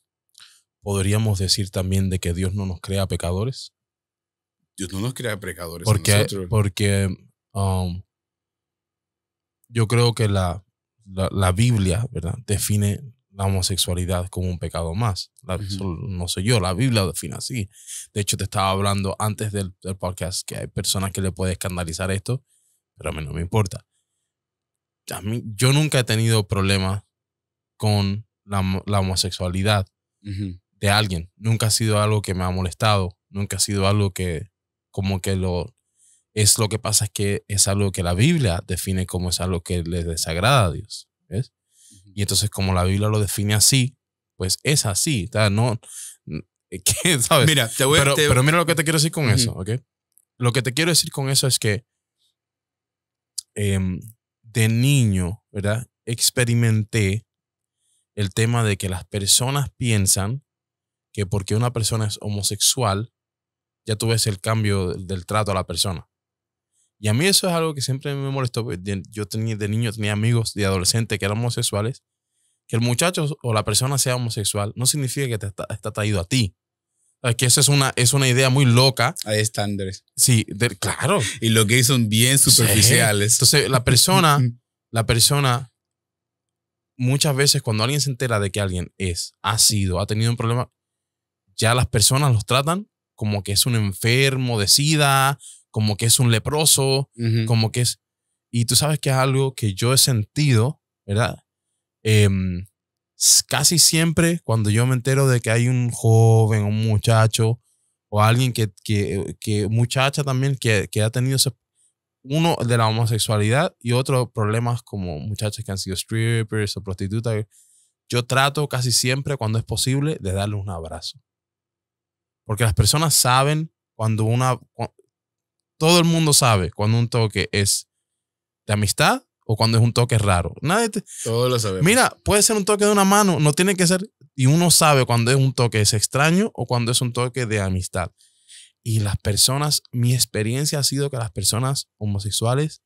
Podríamos decir también de que Dios no nos crea pecadores. Dios no nos crea pecadores. ¿Por qué? porque um, yo creo que la, la, la Biblia, ¿verdad? Define la homosexualidad como un pecado más. No soy yo, la Biblia lo define así. De hecho, te estaba hablando antes del, del podcast que hay personas que le puede escandalizar esto, pero a mí no me importa. yo nunca he tenido problemas con la, homosexualidad de alguien. Nunca ha sido algo que me ha molestado. Nunca ha sido algo que como que lo... Es lo que pasa es que es algo que la Biblia define como es algo que le desagrada a Dios. ¿Ves? Y entonces como la Biblia lo define así, pues es así. no, Mira, te pero, pero mira lo que te quiero decir con eso, ¿ok? Lo que te quiero decir con eso es que em, de niño, ¿verdad? Experimenté el tema de que las personas piensan que porque una persona es homosexual, ya tú ves el cambio del trato a la persona. Y a mí eso es algo que siempre me molestó. Pues, yo tenía, de niño tenía amigos de adolescente que eran homosexuales. Que el muchacho o la persona sea homosexual no significa que te está, traído a ti. Es que eso es una, es una idea muy loca. Hay estándares. Sí, claro. Y lo que son bien superficiales. Entonces, la persona, la persona, muchas veces cuando alguien se entera de que alguien es, ha sido, ha tenido un problema, ya las personas los tratan como que es un enfermo de SIDA como que es un leproso, como que es... Y tú sabes que es algo que yo he sentido, ¿verdad? Em, casi siempre cuando yo me entero de que hay un joven, un muchacho o alguien que, que, muchacha también que, que ha tenido ese, uno de la homosexualidad y otros problemas como muchachos que han sido strippers o prostitutas, yo trato casi siempre cuando es posible de darle un abrazo. Porque las personas saben cuando una todo el mundo sabe cuando un toque es de amistad o cuando es un toque raro. Nadie lo sabemos. Mira, puede ser un toque de una mano, no tiene que ser. Y uno sabe cuando es un toque extraño o cuando es un toque de amistad. Y las personas, mi experiencia ha sido que las personas homosexuales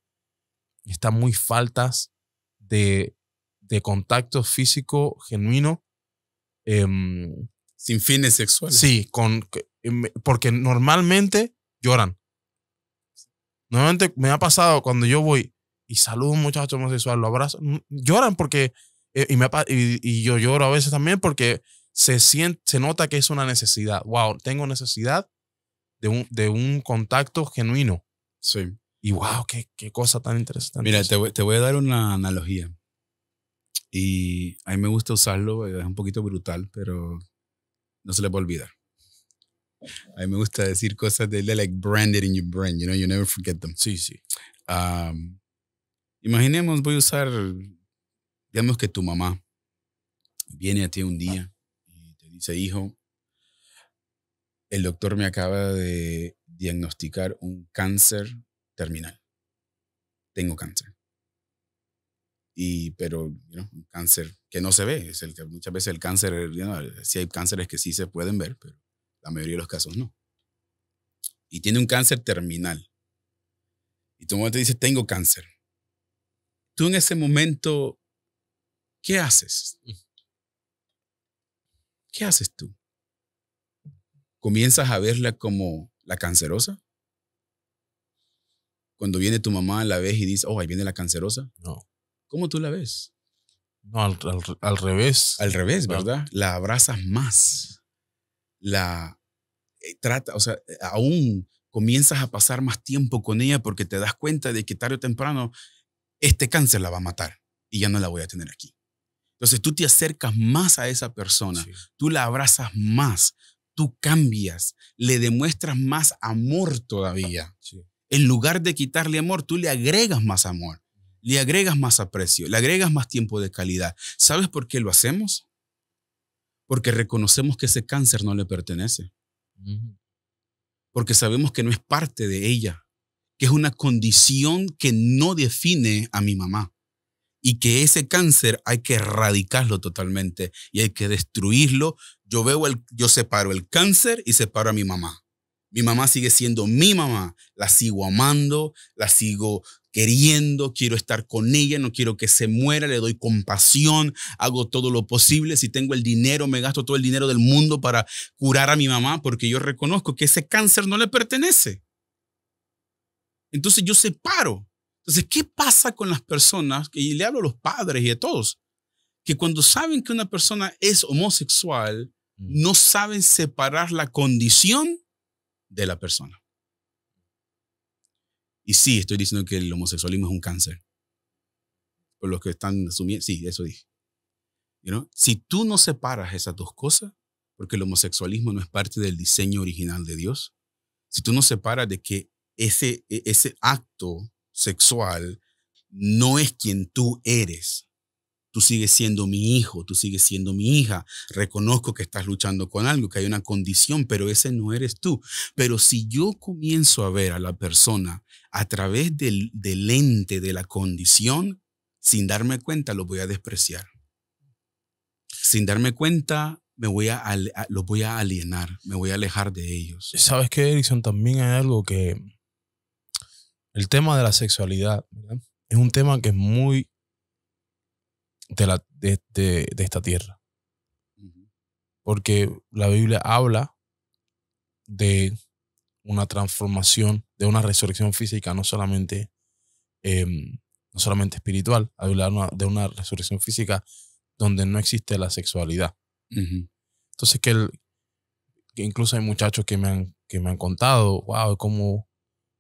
están muy faltas de, contacto físico genuino. Em, Sin fines sexuales. Sí, con, em, porque normalmente lloran. Nuevamente me ha pasado cuando yo voy y saludo a un muchacho homosexual, lo abrazo, mm, lloran porque, eh, y, yo lloro a veces también porque se, siente, se nota que es una necesidad. Wow, tengo necesidad de un, de un contacto genuino. Sí. Y wow, qué, cosa tan interesante. Mira, te voy, te voy, a dar una analogía. Y a mí me gusta usarlo, eh, es un poquito brutal, pero no se les va olvidar. A mí me gusta decir cosas de like branded in your brain, you know, you never forget them. Sí, sí. imaginemos, voy a usar, digamos que tu mamá viene a ti un día y te dice, hijo, el doctor me acaba de diagnosticar un cáncer terminal. Tengo cáncer. Y, pero, you un cáncer que no se ve, es el que muchas veces el cáncer, si hay cánceres que sí se pueden ver, pero la mayoría de los casos no. Y tiene un cáncer terminal. Y tu mamá te dice, tengo cáncer. Tú en ese momento, ¿qué haces? ¿Qué haces tú? ¿Comienzas a verla como la cancerosa? Cuando viene tu mamá, la ves y dices, oh, ahí viene la cancerosa. No. ¿Cómo tú la ves? No, al revés. Al revés, ¿verdad? La abrazas más la eh, trata, o sea, aún comienzas a pasar más tiempo con ella porque te das cuenta de que tarde o temprano este cáncer la va a matar y ya no la voy a tener aquí. Entonces tú te acercas más a esa persona, tú la abrazas más, tú cambias, le demuestras más amor todavía. En lugar de quitarle amor, tú le agregas más amor, le agregas más aprecio, le agregas más tiempo de calidad. ¿Sabes por qué lo hacemos? Porque reconocemos que ese cáncer no le pertenece. Porque sabemos que no es parte de ella, que es una condición que no define a mi mamá. Y que ese cáncer hay que erradicarlo totalmente y hay que destruirlo. Yo veo el, yo separo el cáncer y separo a mi mamá. Mi mamá sigue siendo mi mamá. La sigo amando, la sigo queriendo, quiero estar con ella, no quiero que se muera, le doy compasión, hago todo lo posible, si tengo el dinero, me gasto todo el dinero del mundo para curar a mi mamá, porque yo reconozco que ese cáncer no le pertenece. Entonces yo separo. Entonces, ¿qué pasa con las personas? Y le hablo a los padres y a todos, que cuando saben que una persona es homosexual, mm. no saben separar la condición de la persona. Y sí, estoy diciendo que el homosexualismo es un cáncer. Por los que están asumiendo, sí, eso dije. You Si tú no separas esas dos cosas, porque el homosexualismo no es parte del diseño original de Dios, si tú no separas de que ese, e, ese acto sexual no es quien tú eres, tú sigues siendo mi hijo, tú sigues siendo mi hija, reconozco que estás luchando con algo, que hay una condición, pero ese no eres tú. Pero si yo comienzo a ver a la persona a través del, lente de la condición, sin darme cuenta lo voy a despreciar. Sin darme cuenta me voy a, los voy a alienar, me voy a alejar de ellos. ¿Sabes qué, Erickson? También hay algo que el tema de la sexualidad es un tema que es muy de, la, de, esta tierra. Porque la Biblia habla de una transformación, de una resurrección física, no solamente, em, no solamente espiritual, habla de una resurrección física donde no existe la sexualidad. Entonces, que, el, incluso hay muchachos que me han, que me han contado, wow, ¿cómo,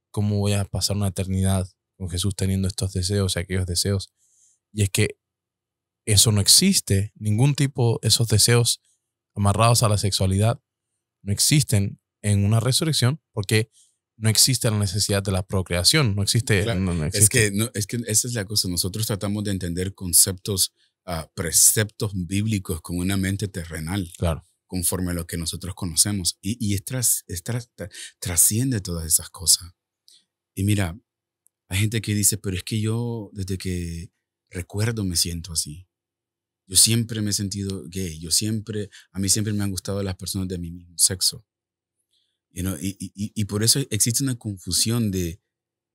¿cómo voy a pasar una eternidad con Jesús teniendo estos deseos y aquellos deseos? Y es que eso no existe. Ningún tipo, esos deseos amarrados a la sexualidad no existen en una resurrección porque no existe la necesidad de la procreación, no existe. No, existe. Es, que, es que esa es la cosa. Nosotros tratamos de entender conceptos, ah, preceptos bíblicos con una mente terrenal. Claro. Conforme a lo que nosotros conocemos. Y, y trasciende todas esas cosas. Y mira, hay gente que dice, pero es que yo desde que recuerdo me siento así. Yo siempre me he sentido gay, yo siempre, a mí siempre me han gustado las personas de mi mismo sexo. You y, y, y, por eso existe una confusión de,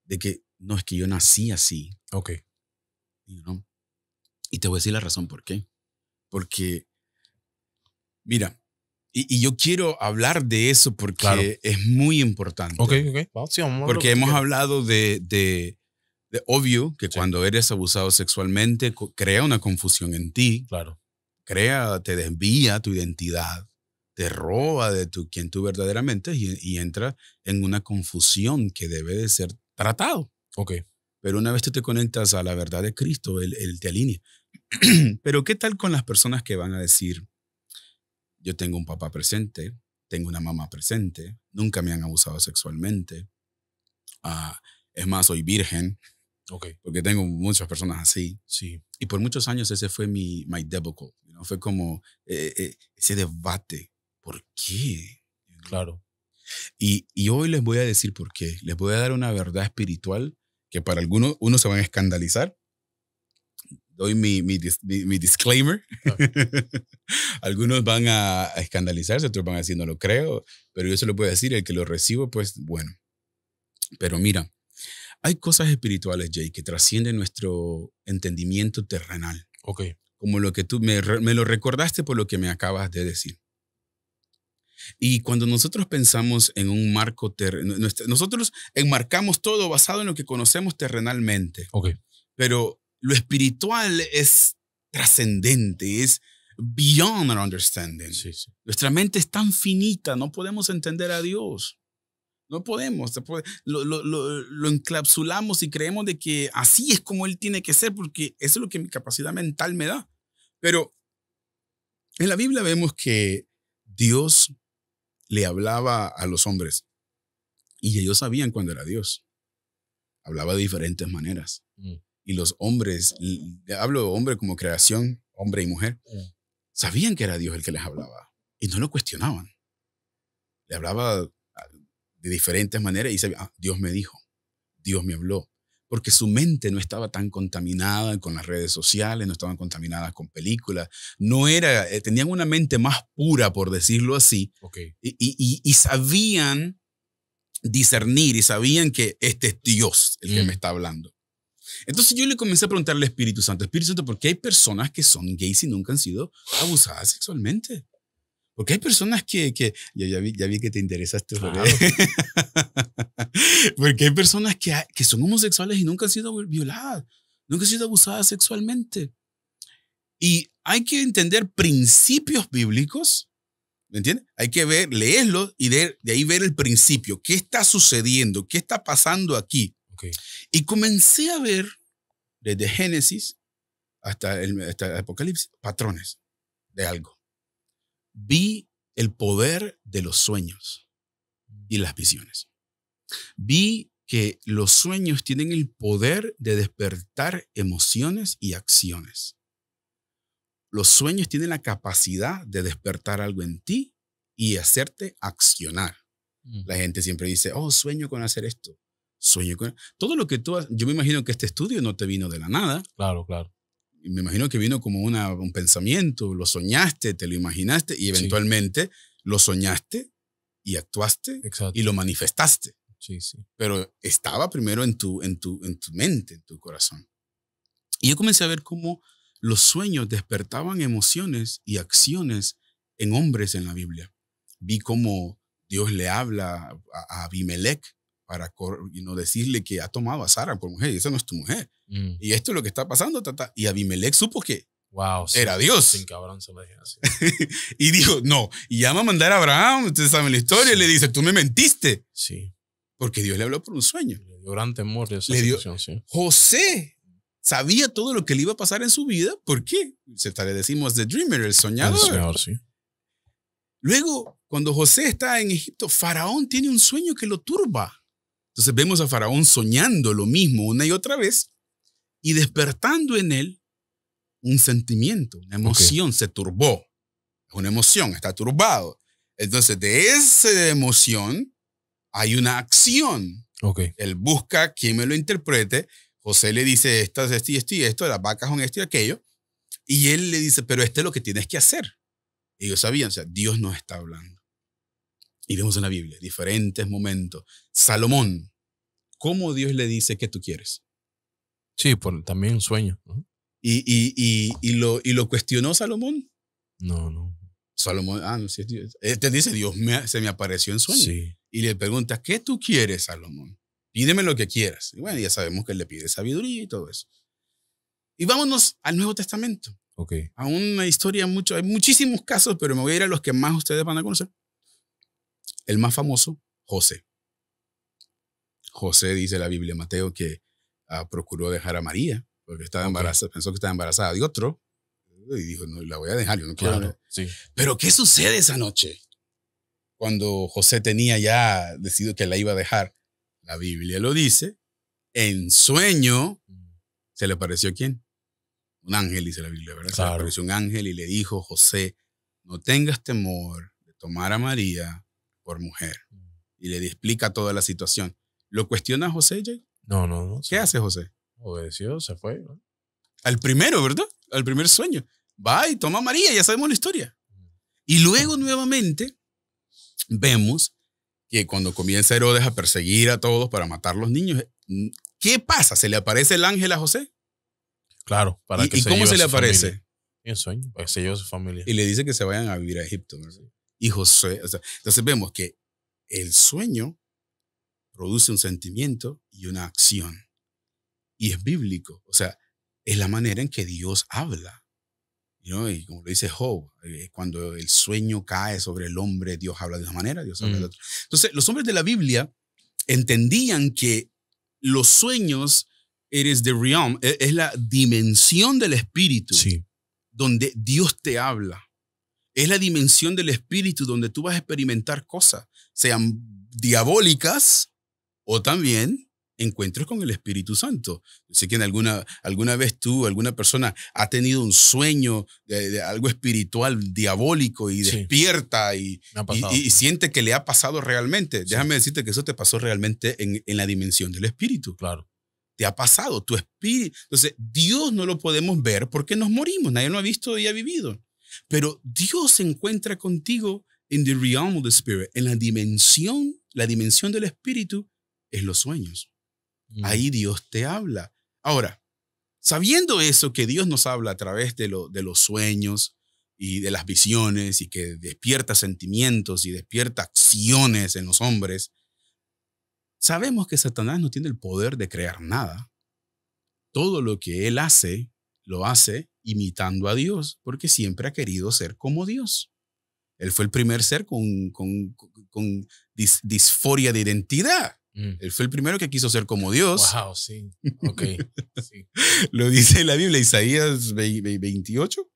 de que no es que yo nací así. Ok. Y te voy a decir la razón por qué. Porque, mira, y, y yo quiero hablar de eso porque es muy importante. porque hemos hablado de, de, obvio que cuando eres abusado sexualmente crea una confusión en ti. Claro. Crea, te desvía tu identidad, te roba de tu, quien tú verdaderamente y, y entra en una confusión que debe de ser tratado. Ok. Pero una vez tú te conectas a la verdad de Cristo, Él, te alinea. Pero ¿qué tal con las personas que van a decir, yo tengo un papá presente, tengo una mamá presente, nunca me han abusado sexualmente, ah, es más, soy virgen, porque tengo muchas personas así. Sí. Y por muchos años ese fue mi my Fue como eh, eh, ese debate. ¿Por qué? Claro. Y, y, hoy les voy a decir por qué. Les voy a dar una verdad espiritual que para algunos uno se van a escandalizar. Doy mi, mi, mi, disclaimer. algunos van a, escandalizarse, otros van a decir no lo creo, pero yo se lo puedo decir, el que lo recibo, pues bueno. Pero mira, hay cosas espirituales, Jay, que trascienden nuestro entendimiento terrenal. Ok. Como lo que tú me, lo recordaste por lo que me acabas de decir. Y cuando nosotros pensamos en un marco terrenal, nosotros enmarcamos todo basado en lo que conocemos terrenalmente. Okay. Pero lo espiritual es trascendente, es beyond our understanding. Sí, sí. Nuestra mente es tan finita, no podemos entender a Dios. No podemos. Lo, lo, encapsulamos y creemos de que así es como él tiene que ser, porque eso es lo que mi capacidad mental me da. Pero en la Biblia vemos que Dios le hablaba a los hombres y ellos sabían cuándo era Dios. Hablaba de diferentes maneras. Mm. Y los hombres, hablo de hombre como creación, hombre y mujer, mm. sabían que era Dios el que les hablaba y no lo cuestionaban. Le hablaba de diferentes maneras y dice, ah, Dios me dijo, Dios me habló, porque su mente no estaba tan contaminada con las redes sociales, no estaban contaminadas con películas, no era, eh, tenían una mente más pura, por decirlo así, y, y, sabían discernir y sabían que este es Dios el que me mm. está hablando. Entonces yo le comencé a preguntarle al Espíritu Santo, Espíritu Santo, ¿por qué hay personas que son gays y nunca han sido abusadas sexualmente? Porque hay personas que, que ya, ya, vi, que te interesaste, porque hay personas que, ah, que son homosexuales y nunca han sido violadas, nunca han sido abusadas sexualmente. Y hay que entender principios bíblicos, ¿me entiendes? Hay que ver, leerlos y de, ahí ver el principio, qué está sucediendo, qué está pasando aquí. Y comencé a ver desde Génesis hasta el, hasta el Apocalipsis patrones de algo vi el poder de los sueños y las visiones. Vi que los sueños tienen el poder de despertar emociones y acciones. Los sueños tienen la capacidad de despertar algo en ti y hacerte accionar. Mm. La gente siempre dice, oh, sueño con hacer esto. Sueño con... Todo lo que tú... Yo me imagino que este estudio no te vino de la nada. Claro, claro me imagino que vino como una, un pensamiento, lo soñaste, te lo imaginaste y eventualmente lo soñaste y actuaste y lo manifestaste. Sí, sí. Pero estaba primero en tu, en, tu, en tu mente, en tu corazón. Y yo comencé a ver cómo los sueños despertaban emociones y acciones en hombres en la Biblia. Vi cómo Dios le habla a, a Abimelech para no decirle que ha tomado a Sara por mujer y esa no es tu mujer. Mm. Y esto es lo que está pasando, tata. Y Abimelech supo que wow, era Dios. Sin cabrón se lo y dijo, no, y llama a mandar a Abraham, ustedes saben la historia, y le dice, tú me mentiste. Sí. Porque Dios le habló por un sueño. Le dio gran temor José sabía todo lo que le iba a pasar en su vida. ¿Por qué? Se le decimos The Dreamer, el soñador. El sí. Luego, cuando José está en Egipto, Faraón tiene un sueño que lo turba. Entonces vemos a Faraón soñando lo mismo una y otra vez y despertando en él un sentimiento, una emoción, se turbó. Es una emoción, está turbado. Entonces, de esa emoción hay una acción. Okay. Él busca quien me lo interprete. José le dice estas esto y esto y esto, las vacas son esto y aquello. Y él le dice, pero este es lo que tienes que hacer. Ellos sabían, o sea, Dios nos está hablando. Y vemos en la Biblia diferentes momentos. Salomón, ¿cómo Dios le dice que tú quieres? Sí, por, también un sueño. ¿Y, y, lo, ¿Y lo cuestionó Salomón? No, no. Salomón, ah, no, sí, Dios. Este dice, Dios se me apareció en sueño. Sí. Y le pregunta, ¿qué tú quieres, Salomón? Pídeme lo que quieras. Y bueno, ya sabemos que él le pide sabiduría y todo eso. Y vámonos al Nuevo Testamento. Ok. A una historia, mucho, hay muchísimos casos, pero me voy a ir a los que más ustedes van a conocer. El más famoso, José. José dice la Biblia, Mateo, que procuró dejar a María, porque estaba embarazada, pensó que estaba embarazada de otro, y dijo, no, la voy a dejar, yo no quiero. Pero ¿qué sucede esa noche? Cuando José tenía ya decidido que la iba a dejar, la Biblia lo dice, en sueño se le apareció quién? Un ángel, dice la Biblia, ¿verdad? Se le apareció un ángel y le dijo, José, no tengas temor de tomar a María por mujer. Mm. Y le explica toda la situación. ¿Lo cuestiona José, Jay? No, no, no. ¿Qué hace José? Obedeció, se fue. Al primero, ¿verdad? Al primer sueño. Va y toma a María, ya sabemos la historia. Y luego nuevamente vemos que cuando comienza Herodes a perseguir a todos para matar los niños, ¿qué pasa? ¿Se le aparece el ángel a José? Claro, para ¿Y, que ¿y cómo se le aparece? En sueño, para que se lleve a su familia. Y le dice que se vayan a vivir a Egipto. Y José, entonces vemos que el sueño produce un sentimiento y una acción. Y es bíblico, o sea, es la manera en que Dios habla. Y como lo dice Job, eh, cuando el sueño cae sobre el hombre, Dios habla de una manera, Dios habla de mm. Entonces, los hombres de la Biblia entendían que los sueños eres the realm, e, es la dimensión del espíritu donde Dios te habla. Es la dimensión del espíritu donde tú vas a experimentar cosas, sean diabólicas o también encuentros con el Espíritu Santo. Sé que alguna, alguna vez tú, alguna persona ha tenido un sueño de, algo espiritual, diabólico, y despierta y, siente que le ha pasado realmente. Déjame decirte que eso te pasó realmente en, la dimensión del Espíritu. Claro. Te ha pasado, tu espíritu. Entonces, Dios no lo podemos ver porque nos morimos, nadie lo ha visto y ha vivido. Pero Dios se encuentra contigo en the realm of the en la dimensión, la dimensión del espíritu es los sueños. Mm. Ahí Dios te habla. Ahora, sabiendo eso, que Dios nos habla a través de, lo, de los sueños y de las visiones y que despierta sentimientos y despierta acciones en los hombres, sabemos que Satanás no tiene el poder de crear nada. Todo lo que él hace, lo hace imitando a Dios, porque siempre ha querido ser como Dios. Él fue el primer ser con, con, disforia de identidad. Él mm. eh, fue el primero que quiso ser como Dios. Wow, sí. Ok. Lo dice la Biblia, Isaías 28.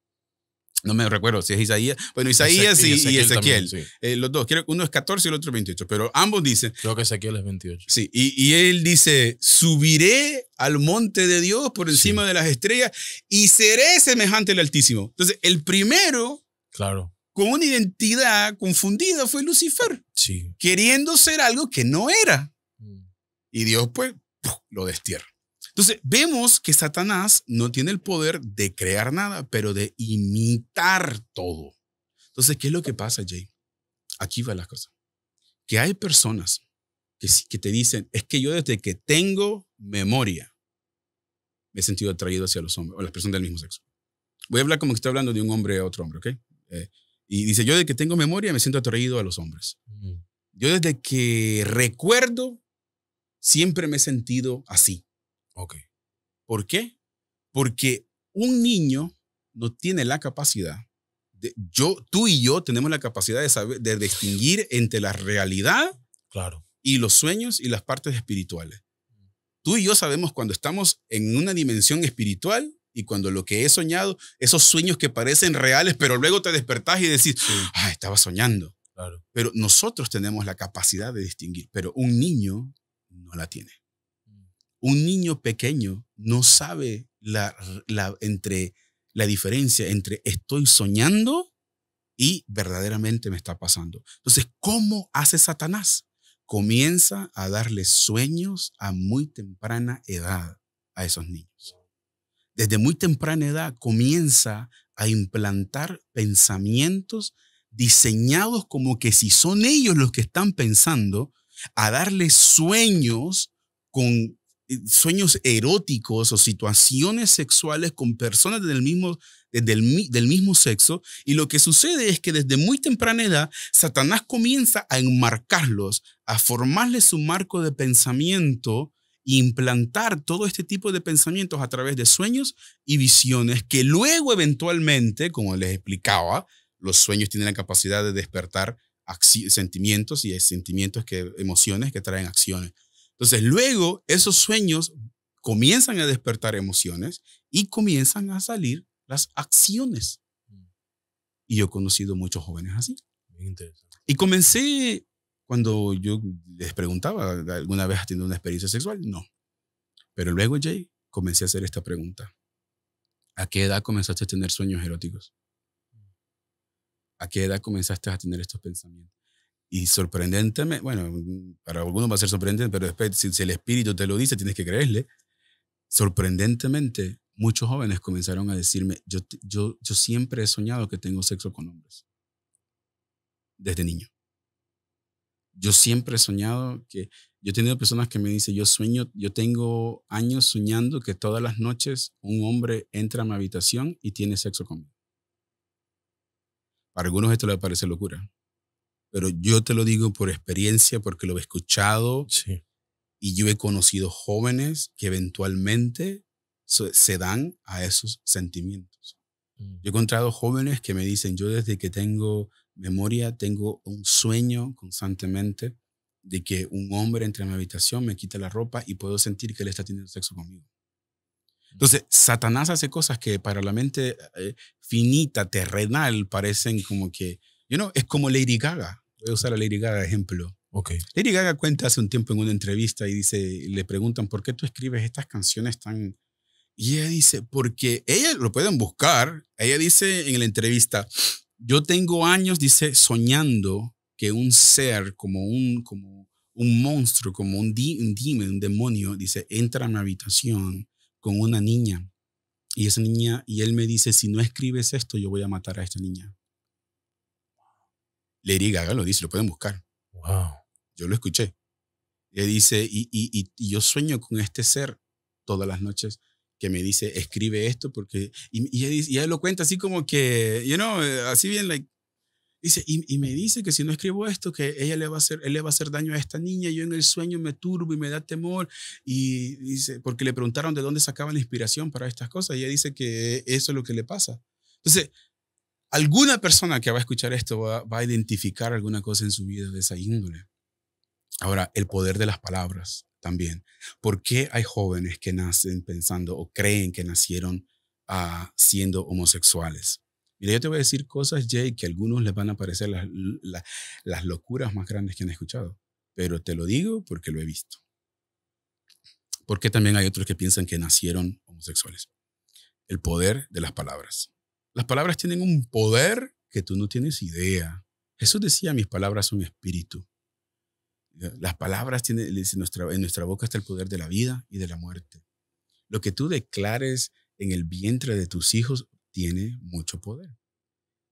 No me recuerdo si es Isaías. Bueno, Isaías y, Ezequiel. Eh, los dos. Uno es 14 y el otro 28. Pero ambos dicen. Creo que Ezequiel es 28. Sí. Y, él dice: Subiré al monte de Dios por encima de las estrellas y seré semejante al Altísimo. Entonces, el primero. Claro con una identidad confundida fue Lucifer. Sí. Queriendo ser algo que no era. Y Dios, pues, lo destierra. Entonces, vemos que Satanás no tiene el poder de crear nada, pero de imitar todo. Entonces, ¿qué es lo que pasa, Jay? Aquí va la cosa. Que hay personas que, que te dicen, es que yo desde que tengo memoria, me he sentido atraído hacia los hombres, o las personas del mismo sexo. Voy a hablar como que estoy hablando de un hombre a otro hombre, ¿ok? Eh, y dice, yo desde que tengo memoria me siento atraído a los hombres. Yo desde que recuerdo siempre me he sentido así. Ok. ¿Por qué? Porque un niño no tiene la capacidad de, yo, tú y yo tenemos la capacidad de saber, de distinguir entre la realidad claro. y los sueños y las partes espirituales. Tú y yo sabemos cuando estamos en una dimensión espiritual y cuando lo que he soñado, esos sueños que parecen reales, pero luego te despertás y decís, ah, estaba soñando. Pero nosotros tenemos la capacidad de distinguir, pero un niño no la tiene. Mm. Un niño pequeño no sabe la, entre, la diferencia entre estoy soñando y verdaderamente me está pasando. Entonces, ¿cómo hace Satanás? Comienza a darle sueños a muy temprana edad a esos niños. Desde muy temprana edad comienza a implantar pensamientos diseñados como que si son ellos los que están pensando, a darle sueños con eh, sueños eróticos o situaciones sexuales con personas del mismo, del, mismo sexo. Y lo que sucede es que desde muy temprana edad, Satanás comienza a enmarcarlos, a formarle su marco de pensamiento e implantar todo este tipo de pensamientos a través de sueños y visiones que luego eventualmente, como les explicaba, los sueños tienen la capacidad de despertar sentimientos y hay sentimientos que emociones que traen acciones. Entonces, luego esos sueños comienzan a despertar emociones y comienzan a salir las acciones. Mm. Y yo he conocido muchos jóvenes así. Y comencé cuando yo les preguntaba, ¿alguna vez has tenido una experiencia sexual? No. Pero luego, Jay, comencé a hacer esta pregunta. ¿A qué edad comenzaste a tener sueños eróticos? ¿A qué edad comenzaste a tener estos pensamientos? Y sorprendentemente, bueno, mm, para algunos va a ser sorprendente, pero después, si, el espíritu te lo dice, tienes que creerle. Sorprendentemente, muchos jóvenes comenzaron a decirme, yo, yo, yo siempre he soñado que tengo sexo con hombres, desde niño. Yo siempre he soñado que, yo he tenido personas que me dicen, yo sueño, yo tengo años soñando que todas las noches un hombre entra a mi habitación y tiene sexo conmigo. Para algunos esto les parece locura, pero yo te lo digo por experiencia, porque lo he escuchado y yo he conocido jóvenes que eventualmente se dan a esos sentimientos. Mm. Yo he encontrado jóvenes que me dicen, yo desde que tengo memoria tengo un sueño constantemente de que un hombre entre en mi habitación, me quita la ropa y puedo sentir que él está teniendo sexo conmigo. Entonces, Satanás hace cosas que para la mente eh, finita, terrenal, parecen como que, you know, es como Lady Gaga. Voy a usar a Lady Gaga de ejemplo. Okay. Lady Gaga cuenta hace un tiempo en una entrevista y dice, le preguntan, ¿por qué tú escribes estas canciones tan... Y ella dice, porque ella lo pueden buscar. Ella dice en la entrevista, yo tengo años, dice, soñando que un ser como un, como un monstruo, como un, un demonio, dice, entra a mi habitación con una niña. Y esa niña, y él me dice, si no escribes esto, yo voy a matar a esta niña. Le diga lo dice, lo pueden buscar. Wow. Yo lo escuché. Le dice, y, yo sueño con este ser todas las noches que me dice, escribe esto porque... Y, él lo cuenta así como que, you know, eh, así bien, like, Dice, y, me dice que si no escribo esto, que ella le va a hacer, él le va a hacer daño a esta niña. Yo en el sueño me turbo y me da temor. Y dice, porque le preguntaron de dónde sacaba la inspiración para estas cosas. Y ella dice que eso es lo que le pasa. Entonces, alguna persona que va a escuchar esto va, a identificar alguna cosa en su vida de esa índole. Ahora, el poder de las palabras también. ¿Por qué hay jóvenes que nacen pensando o creen que nacieron ah, siendo homosexuales? Mira, yo te voy a decir cosas, Jay, que a algunos les van a parecer las, locuras más grandes que han escuchado, pero te lo digo porque lo he visto. Porque también hay otros que piensan que nacieron homosexuales. El poder de las palabras. Las palabras tienen un poder que tú no tienes idea. Jesús decía, mis palabras son espíritu. Las palabras tienen, en nuestra boca está el poder de la vida y de la muerte. Lo que tú declares en el vientre de tus hijos tiene mucho poder.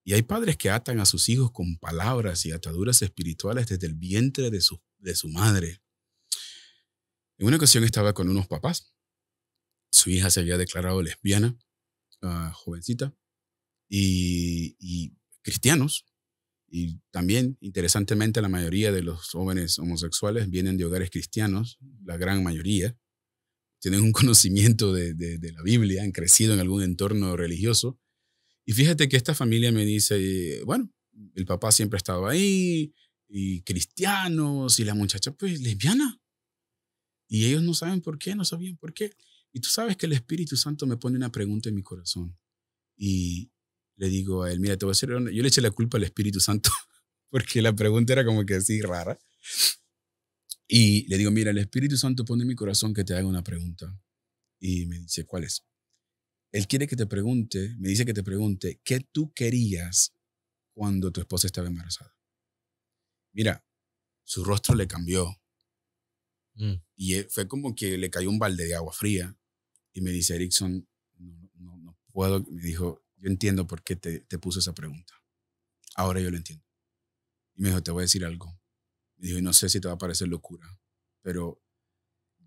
Y hay padres que atan a sus hijos con palabras y ataduras espirituales desde el vientre de su, de su madre. En una ocasión estaba con unos papás. Su hija se había declarado lesbiana, ah, jovencita, y, y cristianos. Y también, interesantemente, la mayoría de los jóvenes homosexuales vienen de hogares cristianos, la gran mayoría tienen un conocimiento de, de, la Biblia, han crecido en algún entorno religioso. Y fíjate que esta familia me dice, bueno, el papá siempre estado ahí, y cristianos, y la muchacha pues lesbiana. Y ellos no saben por qué, no sabían por qué. Y tú sabes que el Espíritu Santo me pone una pregunta en mi corazón. Y le digo a él, mira, te voy a hacer, yo le eché la culpa al Espíritu Santo, porque la pregunta era como que así rara. Y le digo, mira, el Espíritu Santo pone en mi corazón que te haga una pregunta. Y me dice, ¿cuál es? Él quiere que te pregunte, me dice que te pregunte, ¿qué tú querías cuando tu esposa estaba embarazada? Mira, su rostro le cambió. Mm. Y eh, fue como que le cayó un balde de agua fría. Y me dice, Erickson, no, puedo. Me dijo, yo entiendo por qué te, te puso esa pregunta. Ahora yo lo entiendo. Y me dijo, te voy a decir algo dijo, no sé si te va a parecer locura, pero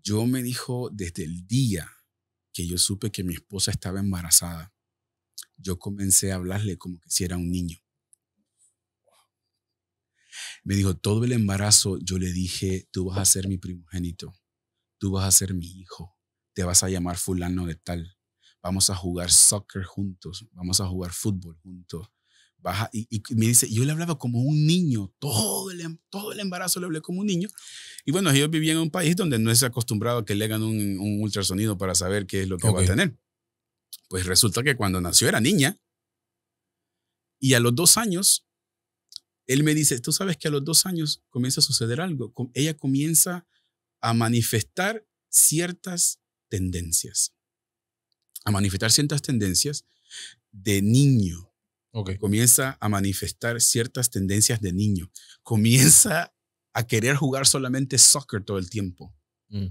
yo me dijo desde el día que yo supe que mi esposa estaba embarazada, yo comencé a hablarle como que si era un niño. Me dijo, todo el embarazo yo le dije, tú vas a ser mi primogénito, tú vas a ser mi hijo, te vas a llamar fulano de tal, vamos a jugar soccer juntos, vamos a jugar fútbol juntos, baja y, me dice, yo le hablaba como un niño, todo el, em, todo el embarazo le hablé como un niño. Y bueno, yo vivía en un país donde no es acostumbrado a que le hagan un, ultrasonido para saber qué es lo que va a tener. Pues resulta que cuando nació era niña y a los dos años, él me dice, tú sabes que a los dos años comienza a suceder algo, ella comienza a manifestar ciertas tendencias, a manifestar ciertas tendencias de niño Comienza a manifestar ciertas tendencias de niño. Comienza a querer jugar solamente soccer todo el tiempo. Mm.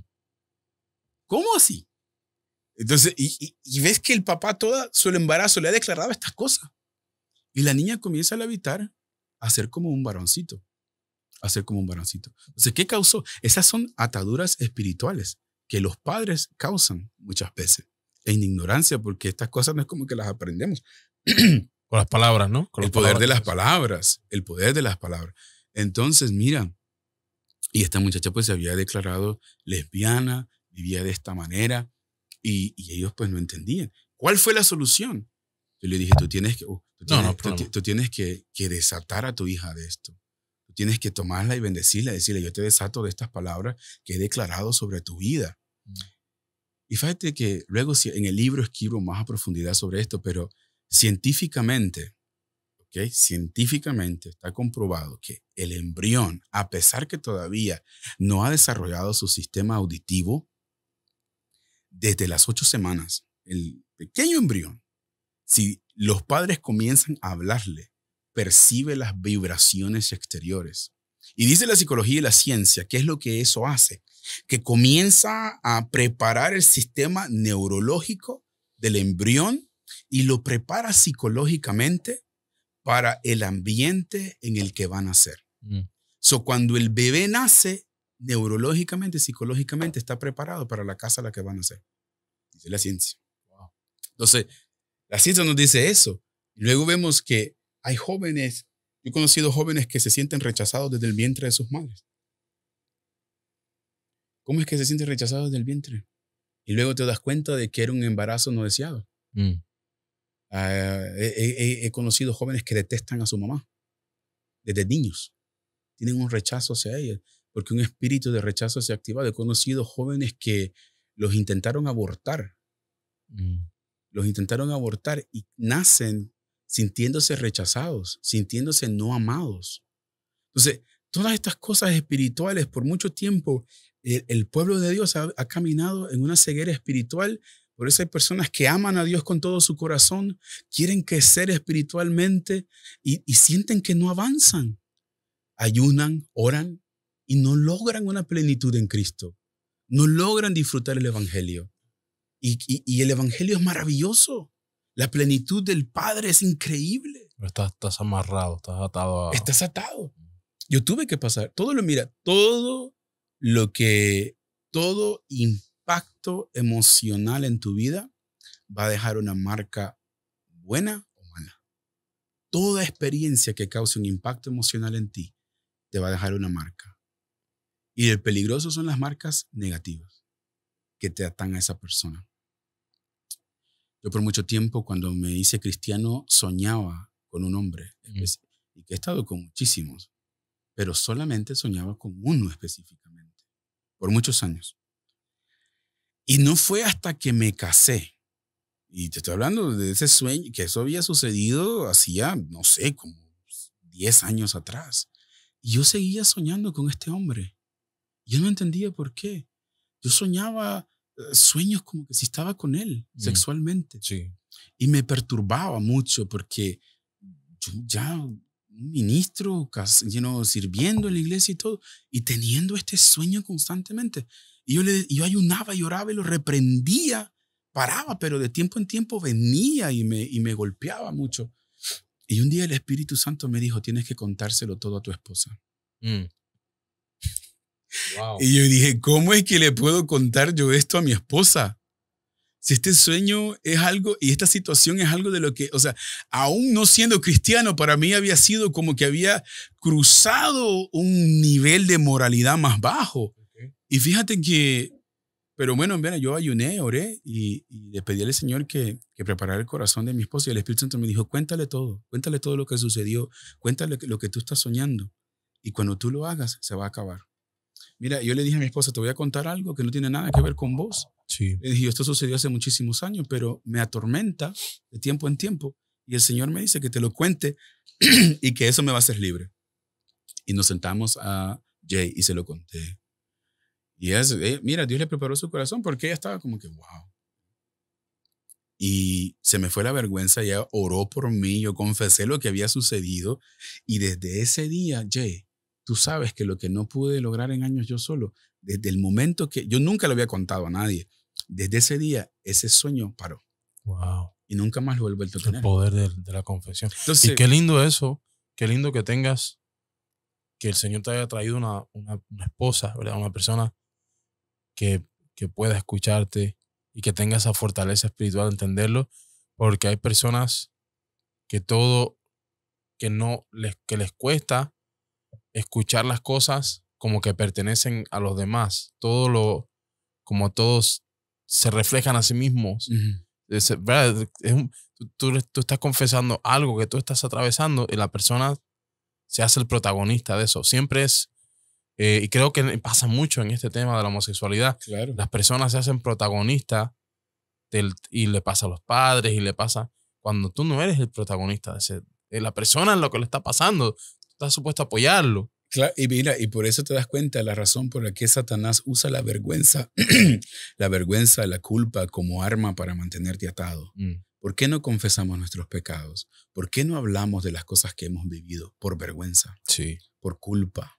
¿Cómo así? Entonces, y, ves que el papá todo su embarazo le ha declarado estas cosas. Y la niña comienza a levitar a ser como un varoncito. A ser como un varoncito. Entonces, ¿qué causó? Esas son ataduras espirituales que los padres causan muchas veces en ignorancia, porque estas cosas no es como que las aprendemos. Con las palabras, ¿no? el poder de las palabras, el poder de las palabras. Entonces, mira, y esta muchacha pues se había declarado lesbiana, vivía de esta manera, y, ellos pues no entendían. ¿Cuál fue la solución? Yo le dije, tú tienes que, uh, tú tienes, no, tú, tienes que, desatar a tu hija de esto. tienes que tomarla y bendecirla, decirle, yo te desato de estas palabras que he declarado sobre tu vida. Mm. Y fíjate que luego en el libro escribo más a profundidad sobre esto, pero Científicamente, ¿ok? Científicamente está comprobado que el embrión, a pesar que todavía no ha desarrollado su sistema auditivo, desde las ocho semanas, el pequeño embrión, si los padres comienzan a hablarle, percibe las vibraciones exteriores. Y dice la psicología y la ciencia, ¿qué es lo que eso hace? Que comienza a preparar el sistema neurológico del embrión y lo prepara psicológicamente para el ambiente en el que van a nacer. Mm. cuando el bebé nace, neurológicamente, psicológicamente, está preparado para la casa a la que va a nacer. Dice la ciencia. Entonces, la ciencia nos dice eso. Luego vemos que hay jóvenes, yo he conocido jóvenes que se sienten rechazados desde el vientre de sus madres. ¿Cómo es que se sienten rechazados desde el vientre? Y luego te das cuenta de que era un embarazo no deseado. Mm. Ah, he, conocido jóvenes que detestan a su mamá desde niños. Tienen un rechazo hacia ella porque un espíritu de rechazo se ha activado. He conocido jóvenes que los intentaron abortar. Mm. Los intentaron abortar y nacen sintiéndose rechazados, sintiéndose no amados. Entonces, todas estas cosas espirituales, por mucho tiempo, el, pueblo de Dios ha, ha caminado en una ceguera espiritual por eso hay personas que aman a Dios con todo su corazón, quieren crecer espiritualmente y, sienten que no avanzan. Ayunan, oran y no logran una plenitud en Cristo. No logran disfrutar el Evangelio. Y, el Evangelio es maravilloso. La plenitud del Padre es increíble. Estás, amarrado, estás atado. A... Estás atado. Yo tuve que pasar. Todo lo, mira, todo lo que, todo impacto emocional en tu vida va a dejar una marca buena o mala. Toda experiencia que cause un impacto emocional en ti te va a dejar una marca. Y el peligroso son las marcas negativas que te atan a esa persona. Yo por mucho tiempo cuando me hice cristiano soñaba con un hombre y que he estado con muchísimos, pero solamente soñaba con uno específicamente por muchos años. Y no fue hasta que me casé. Y te estoy hablando de ese sueño, que eso había sucedido hacía, no sé, como 10 años atrás. Y yo seguía soñando con este hombre. Yo no entendía por qué. Yo soñaba eh, sueños como que si estaba con él mm. sexualmente. Sí. Y me perturbaba mucho porque yo ya un ministro, you sirviendo en la iglesia y todo, y teniendo este sueño constantemente. Y yo, le, yo ayunaba y oraba y lo reprendía, paraba, pero de tiempo en tiempo venía y me, y me golpeaba mucho. Y un día el Espíritu Santo me dijo, tienes que contárselo todo a tu esposa. Mm. Y yo dije, ¿cómo es que le puedo contar yo esto a mi esposa? Si este sueño es algo y esta situación es algo de lo que, o sea, aún no siendo cristiano, para mí había sido como que había cruzado un nivel de moralidad más bajo. Y fíjate que, pero bueno, mira, yo ayuné, oré y, le pedí al Señor que, preparara el corazón de mi esposo y el Espíritu Santo me dijo, cuéntale todo, cuéntale todo lo que sucedió, cuéntale lo que tú estás soñando y cuando tú lo hagas se va a acabar. Mira, yo le dije a mi esposa, te voy a contar algo que no tiene nada que ver con vos. Sí. Le dije, esto sucedió hace muchísimos años, pero me atormenta de tiempo en tiempo y el Señor me dice que te lo cuente y que eso me va a hacer libre. Y nos sentamos a Jay y se lo conté. Y eh, mira, Dios le preparó su corazón porque ella estaba como que, wow. Y se me fue la vergüenza, ella oró por mí, yo confesé lo que había sucedido. Y desde ese día, Jay, tú sabes que lo que no pude lograr en años yo solo, desde el momento que yo nunca lo había contado a nadie, desde ese día ese sueño paró. Wow. Y nunca más lo he vuelto a tener. El poder de, la confesión. y qué lindo eso, qué lindo que tengas, que el Señor te haya traído una, esposa, Una persona que, pueda escucharte y que tenga esa fortaleza espiritual, de entenderlo, porque hay personas que todo, que no les, que les cuesta escuchar las cosas como que pertenecen a los demás. Todo lo, como todos se reflejan a sí mismos. tú, tú, estás confesando algo que tú estás atravesando y la persona se hace el protagonista de eso. Siempre es eh, y creo que pasa mucho en este tema de la homosexualidad. Las personas se hacen protagonistas y le pasa a los padres y le pasa cuando tú no eres el protagonista de la persona en lo que le está pasando. Tú estás supuesto a apoyarlo. y mira, y por eso te das cuenta la razón por la que Satanás usa la vergüenza, la vergüenza, la culpa como arma para mantenerte atado. Mm. ¿Por qué no confesamos nuestros pecados? ¿Por qué no hablamos de las cosas que hemos vivido? Por vergüenza. Sí. Por culpa.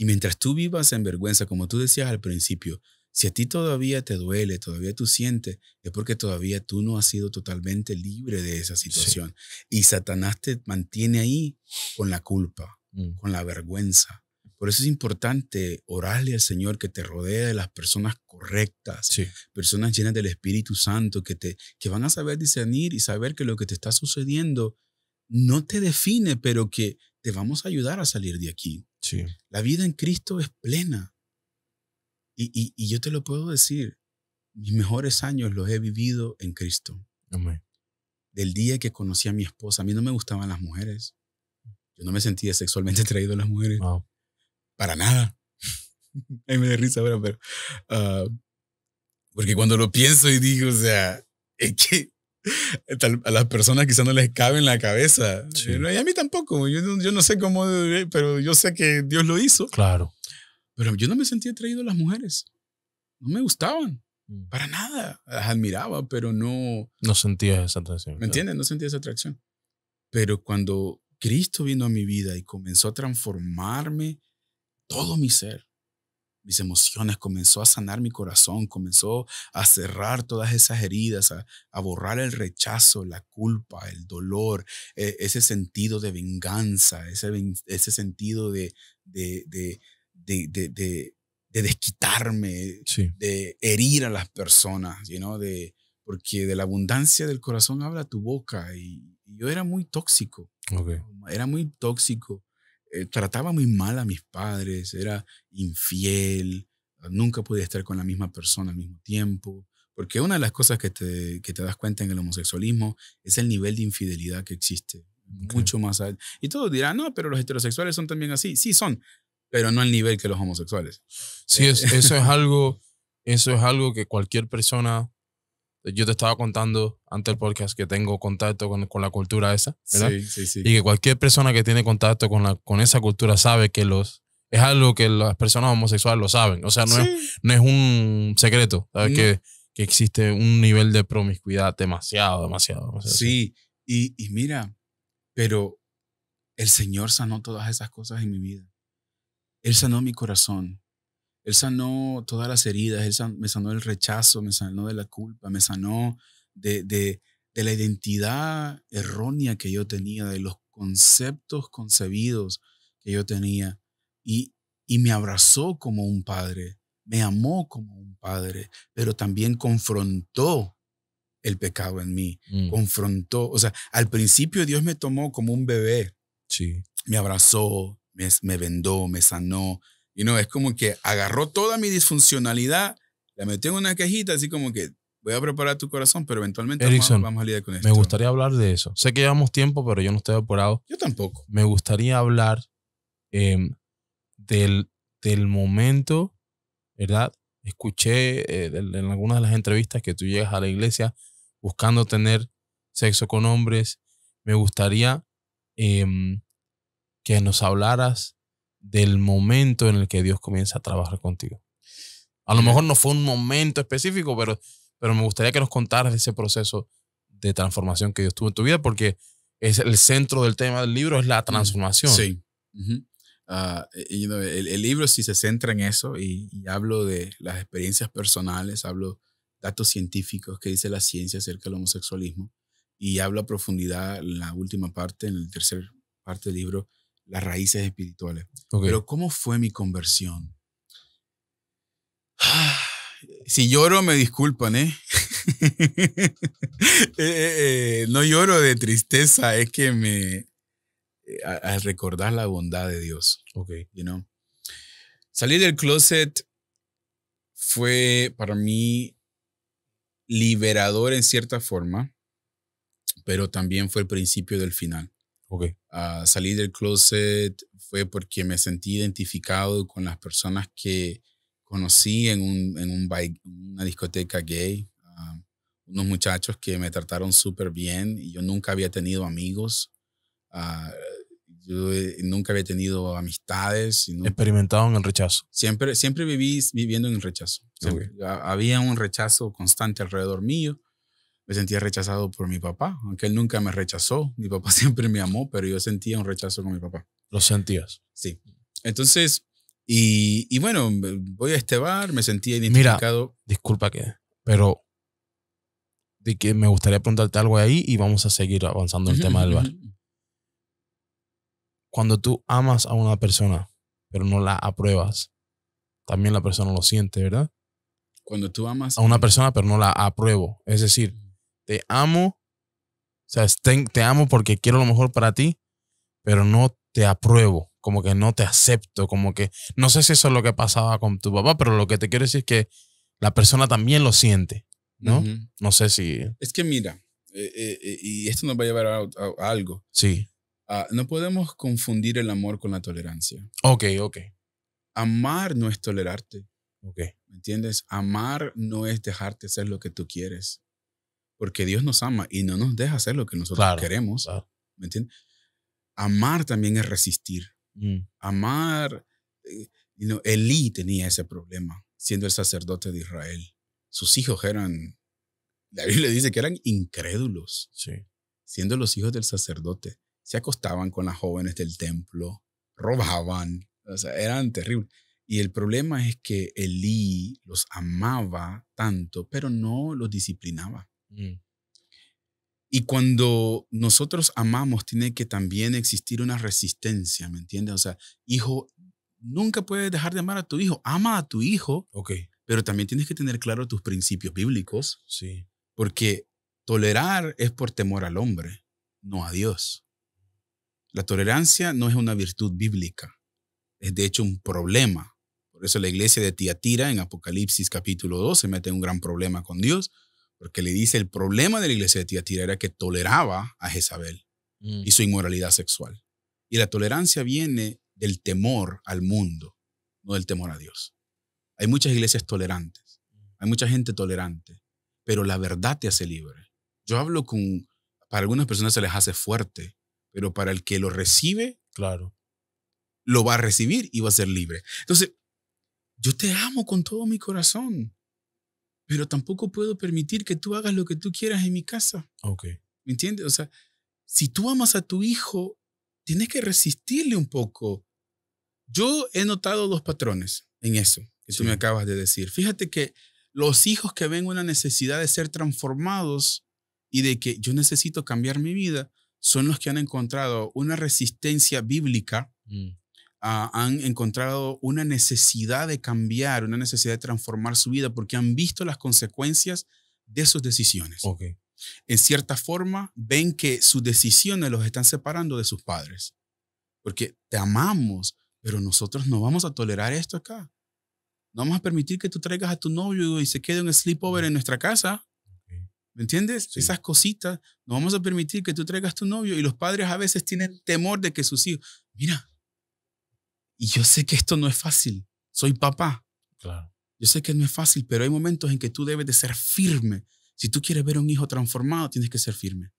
Y mientras tú vivas en vergüenza, como tú decías al principio, si a ti todavía te duele, todavía tú sientes, es porque todavía tú no has sido totalmente libre de esa situación. Y Satanás te mantiene ahí con la culpa, mm. con la vergüenza. Por eso es importante orarle al Señor que te rodee de las personas correctas, personas llenas del Espíritu Santo, que, te, que van a saber discernir y saber que lo que te está sucediendo no te define, pero que te vamos a ayudar a salir de aquí. Sí. La vida en Cristo es plena. Y, y, yo te lo puedo decir, mis mejores años los he vivido en Cristo. Amén. Del día que conocí a mi esposa, a mí no me gustaban las mujeres. Yo no me sentía sexualmente atraído a las mujeres. Para nada. Ahí me da risa ahora, pero... Ah, porque cuando lo pienso y digo, o sea, es que a las personas quizás no les cabe en la cabeza. Y a mí tampoco. Yo, no sé cómo, pero yo sé que Dios lo hizo. Claro. Pero yo no me sentía atraído a las mujeres. No me gustaban. Mm. Para nada. Las admiraba, pero no. No sentía esa atracción. ¿Me entiendes? No sentía esa atracción. Pero cuando Cristo vino a mi vida y comenzó a transformarme todo mi ser, mis emociones, comenzó a sanar mi corazón, comenzó a cerrar todas esas heridas, a, borrar el rechazo, la culpa, el dolor, e, ese sentido de venganza, ese, ese sentido de, de, de, de, de desquitarme, de herir a las personas, de, porque de la abundancia del corazón habla tu boca y, yo era muy tóxico. Era muy tóxico eh, trataba muy mal a mis padres, era infiel, nunca podía estar con la misma persona al mismo tiempo. Porque una de las cosas que te, das cuenta en el homosexualismo es el nivel de infidelidad que existe. Mucho más alto. Y todos dirán, no, pero los heterosexuales son también así. Sí, son, pero no al nivel que los homosexuales. Sí, eso, es algo, eso es algo que cualquier persona yo te estaba contando antes del podcast que tengo contacto con, la cultura esa, ¿verdad? Sí, sí, sí. Y que cualquier persona que tiene contacto con, la, con esa cultura sabe que los... Es algo que las personas homosexuales lo saben. O sea, no, es, no es un secreto, Que, que, existe un nivel de promiscuidad demasiado, demasiado. sí, y, y mira, pero el Señor sanó todas esas cosas en mi vida. Él sanó mi corazón. Él sanó todas las heridas, él me sanó del rechazo, me sanó de la culpa, me sanó de, la identidad errónea que yo tenía, de los conceptos concebidos que yo tenía. Y, me abrazó como un padre, me amó como un padre, pero también confrontó el pecado en mí, mm. confrontó, o sea, al principio Dios me tomó como un bebé, sí. me abrazó, me vendó, me sanó, y no, es como que agarró toda mi disfuncionalidad, la metió en una cajita, así como que voy a preparar tu corazón, pero eventualmente vamos, a lidiar con esto. Me gustaría hablar de eso. Sé que llevamos tiempo, pero yo no estoy apurado. Yo tampoco. Me gustaría hablar em, del, del, momento, ¿verdad? Escuché eh, en algunas de las entrevistas que tú llegas a la iglesia buscando tener sexo con hombres. Me gustaría em, que nos hablaras del momento en el que Dios comienza a trabajar contigo. A lo mejor no fue un momento específico, pero, pero me gustaría que nos contaras ese proceso de transformación que Dios tuvo en tu vida, porque es el centro del tema del libro, es la transformación. Sí. Ah, eh, el, libro sí se centra en eso y, y, hablo de las experiencias personales, hablo datos científicos que dice la ciencia acerca del homosexualismo y hablo a profundidad en la última parte, en la tercera parte del libro, las raíces espirituales. Pero ¿cómo fue mi conversión? Si lloro, me disculpan, ¿eh? Eh, ¿eh? eh, No lloro de tristeza, es que me... Eh, al recordar la bondad de Dios. Ok. You Salir del closet fue para mí liberador en cierta forma, pero también fue el principio del final. Okay. salí del closet fue porque me sentí identificado con las personas que conocí en, un, en un una discoteca gay. Ah, unos muchachos que me trataron súper bien y yo nunca había tenido amigos. Ah, yo eh, nunca había tenido amistades. Experimentaban el rechazo. Siempre, siempre viví viviendo en el rechazo. Había un rechazo constante alrededor mío me sentía rechazado por mi papá, aunque él nunca me rechazó. Mi papá siempre me amó, pero yo sentía un rechazo con mi papá. ¿Lo sentías? Sí. Entonces, y, bueno, voy a este bar, me sentía identificado. Mira, disculpa que, pero de que me gustaría preguntarte algo ahí y vamos a seguir avanzando en el tema del bar. Cuando tú amas a una persona, pero no la apruebas, también la persona lo siente, ¿verdad? Cuando tú amas a una persona, pero no la apruebo. Es decir, te amo, o sea, te, amo porque quiero lo mejor para ti, pero no te apruebo, como que no te acepto, como que no sé si eso es lo que pasaba con tu papá, pero lo que te quiero decir es que la persona también lo siente, ¿no? No sé si... Es que mira, eh, eh, eh, y esto nos va a llevar a, algo. Sí. Ah, no podemos confundir el amor con la tolerancia. Ok, ok. Amar no es tolerarte. Ok. ¿Me entiendes? Amar no es dejarte ser lo que tú quieres. Porque Dios nos ama y no nos deja hacer lo que nosotros queremos. ¿Me entiendes? Amar también es resistir. Mm. Amar. Eh, Elí tenía ese problema, siendo el sacerdote de Israel. Sus hijos eran. La Biblia dice que eran incrédulos. Sí. Siendo los hijos del sacerdote. Se acostaban con las jóvenes del templo, robaban. O sea, eran terribles. Y el problema es que Elí los amaba tanto, pero no los disciplinaba. Mm. Y cuando nosotros amamos, tiene que también existir una resistencia, ¿me entiendes? O sea, hijo, nunca puedes dejar de amar a tu hijo. Ama a tu hijo. Ok. Pero también tienes que tener claro tus principios bíblicos. Sí. Porque tolerar es por temor al hombre, no a Dios. La tolerancia no es una virtud bíblica. Es de hecho un problema. Por eso la iglesia de Tiatira en Apocalipsis capítulo 2 se mete en un gran problema con Dios porque le dice, el problema de la iglesia de Tiatira era que toleraba a Jezabel mm. y su inmoralidad sexual. Y la tolerancia viene del temor al mundo, no del temor a Dios. Hay muchas iglesias tolerantes, hay mucha gente tolerante, pero la verdad te hace libre. Yo hablo con, para algunas personas se les hace fuerte, pero para el que lo recibe, claro, lo va a recibir y va a ser libre. Entonces, yo te amo con todo mi corazón pero tampoco puedo permitir que tú hagas lo que tú quieras en mi casa. Ok. ¿Me entiendes? O sea, si tú amas a tu hijo, tienes que resistirle un poco. Yo he notado dos patrones en eso que tú me acabas de decir. Fíjate que los hijos que ven una necesidad de ser transformados y de que yo necesito cambiar mi vida son los que han encontrado una resistencia bíblica mm. Ah, han encontrado una necesidad de cambiar, una necesidad de transformar su vida porque han visto las consecuencias de sus decisiones. Okay. En cierta forma, ven que sus decisiones los están separando de sus padres. Porque te amamos, pero nosotros no vamos a tolerar esto acá. No vamos a permitir que tú traigas a tu novio y se quede un sleepover mm. en nuestra casa. ¿Me entiendes? Esas cositas. No vamos a permitir que tú traigas a tu novio y los padres a veces tienen temor de que sus hijos, mira, y yo sé que esto no es fácil. Soy papá. Claro. Yo sé que no es fácil, pero hay momentos en que tú debes de ser firme. Si tú quieres ver a un hijo transformado, tienes que ser firme.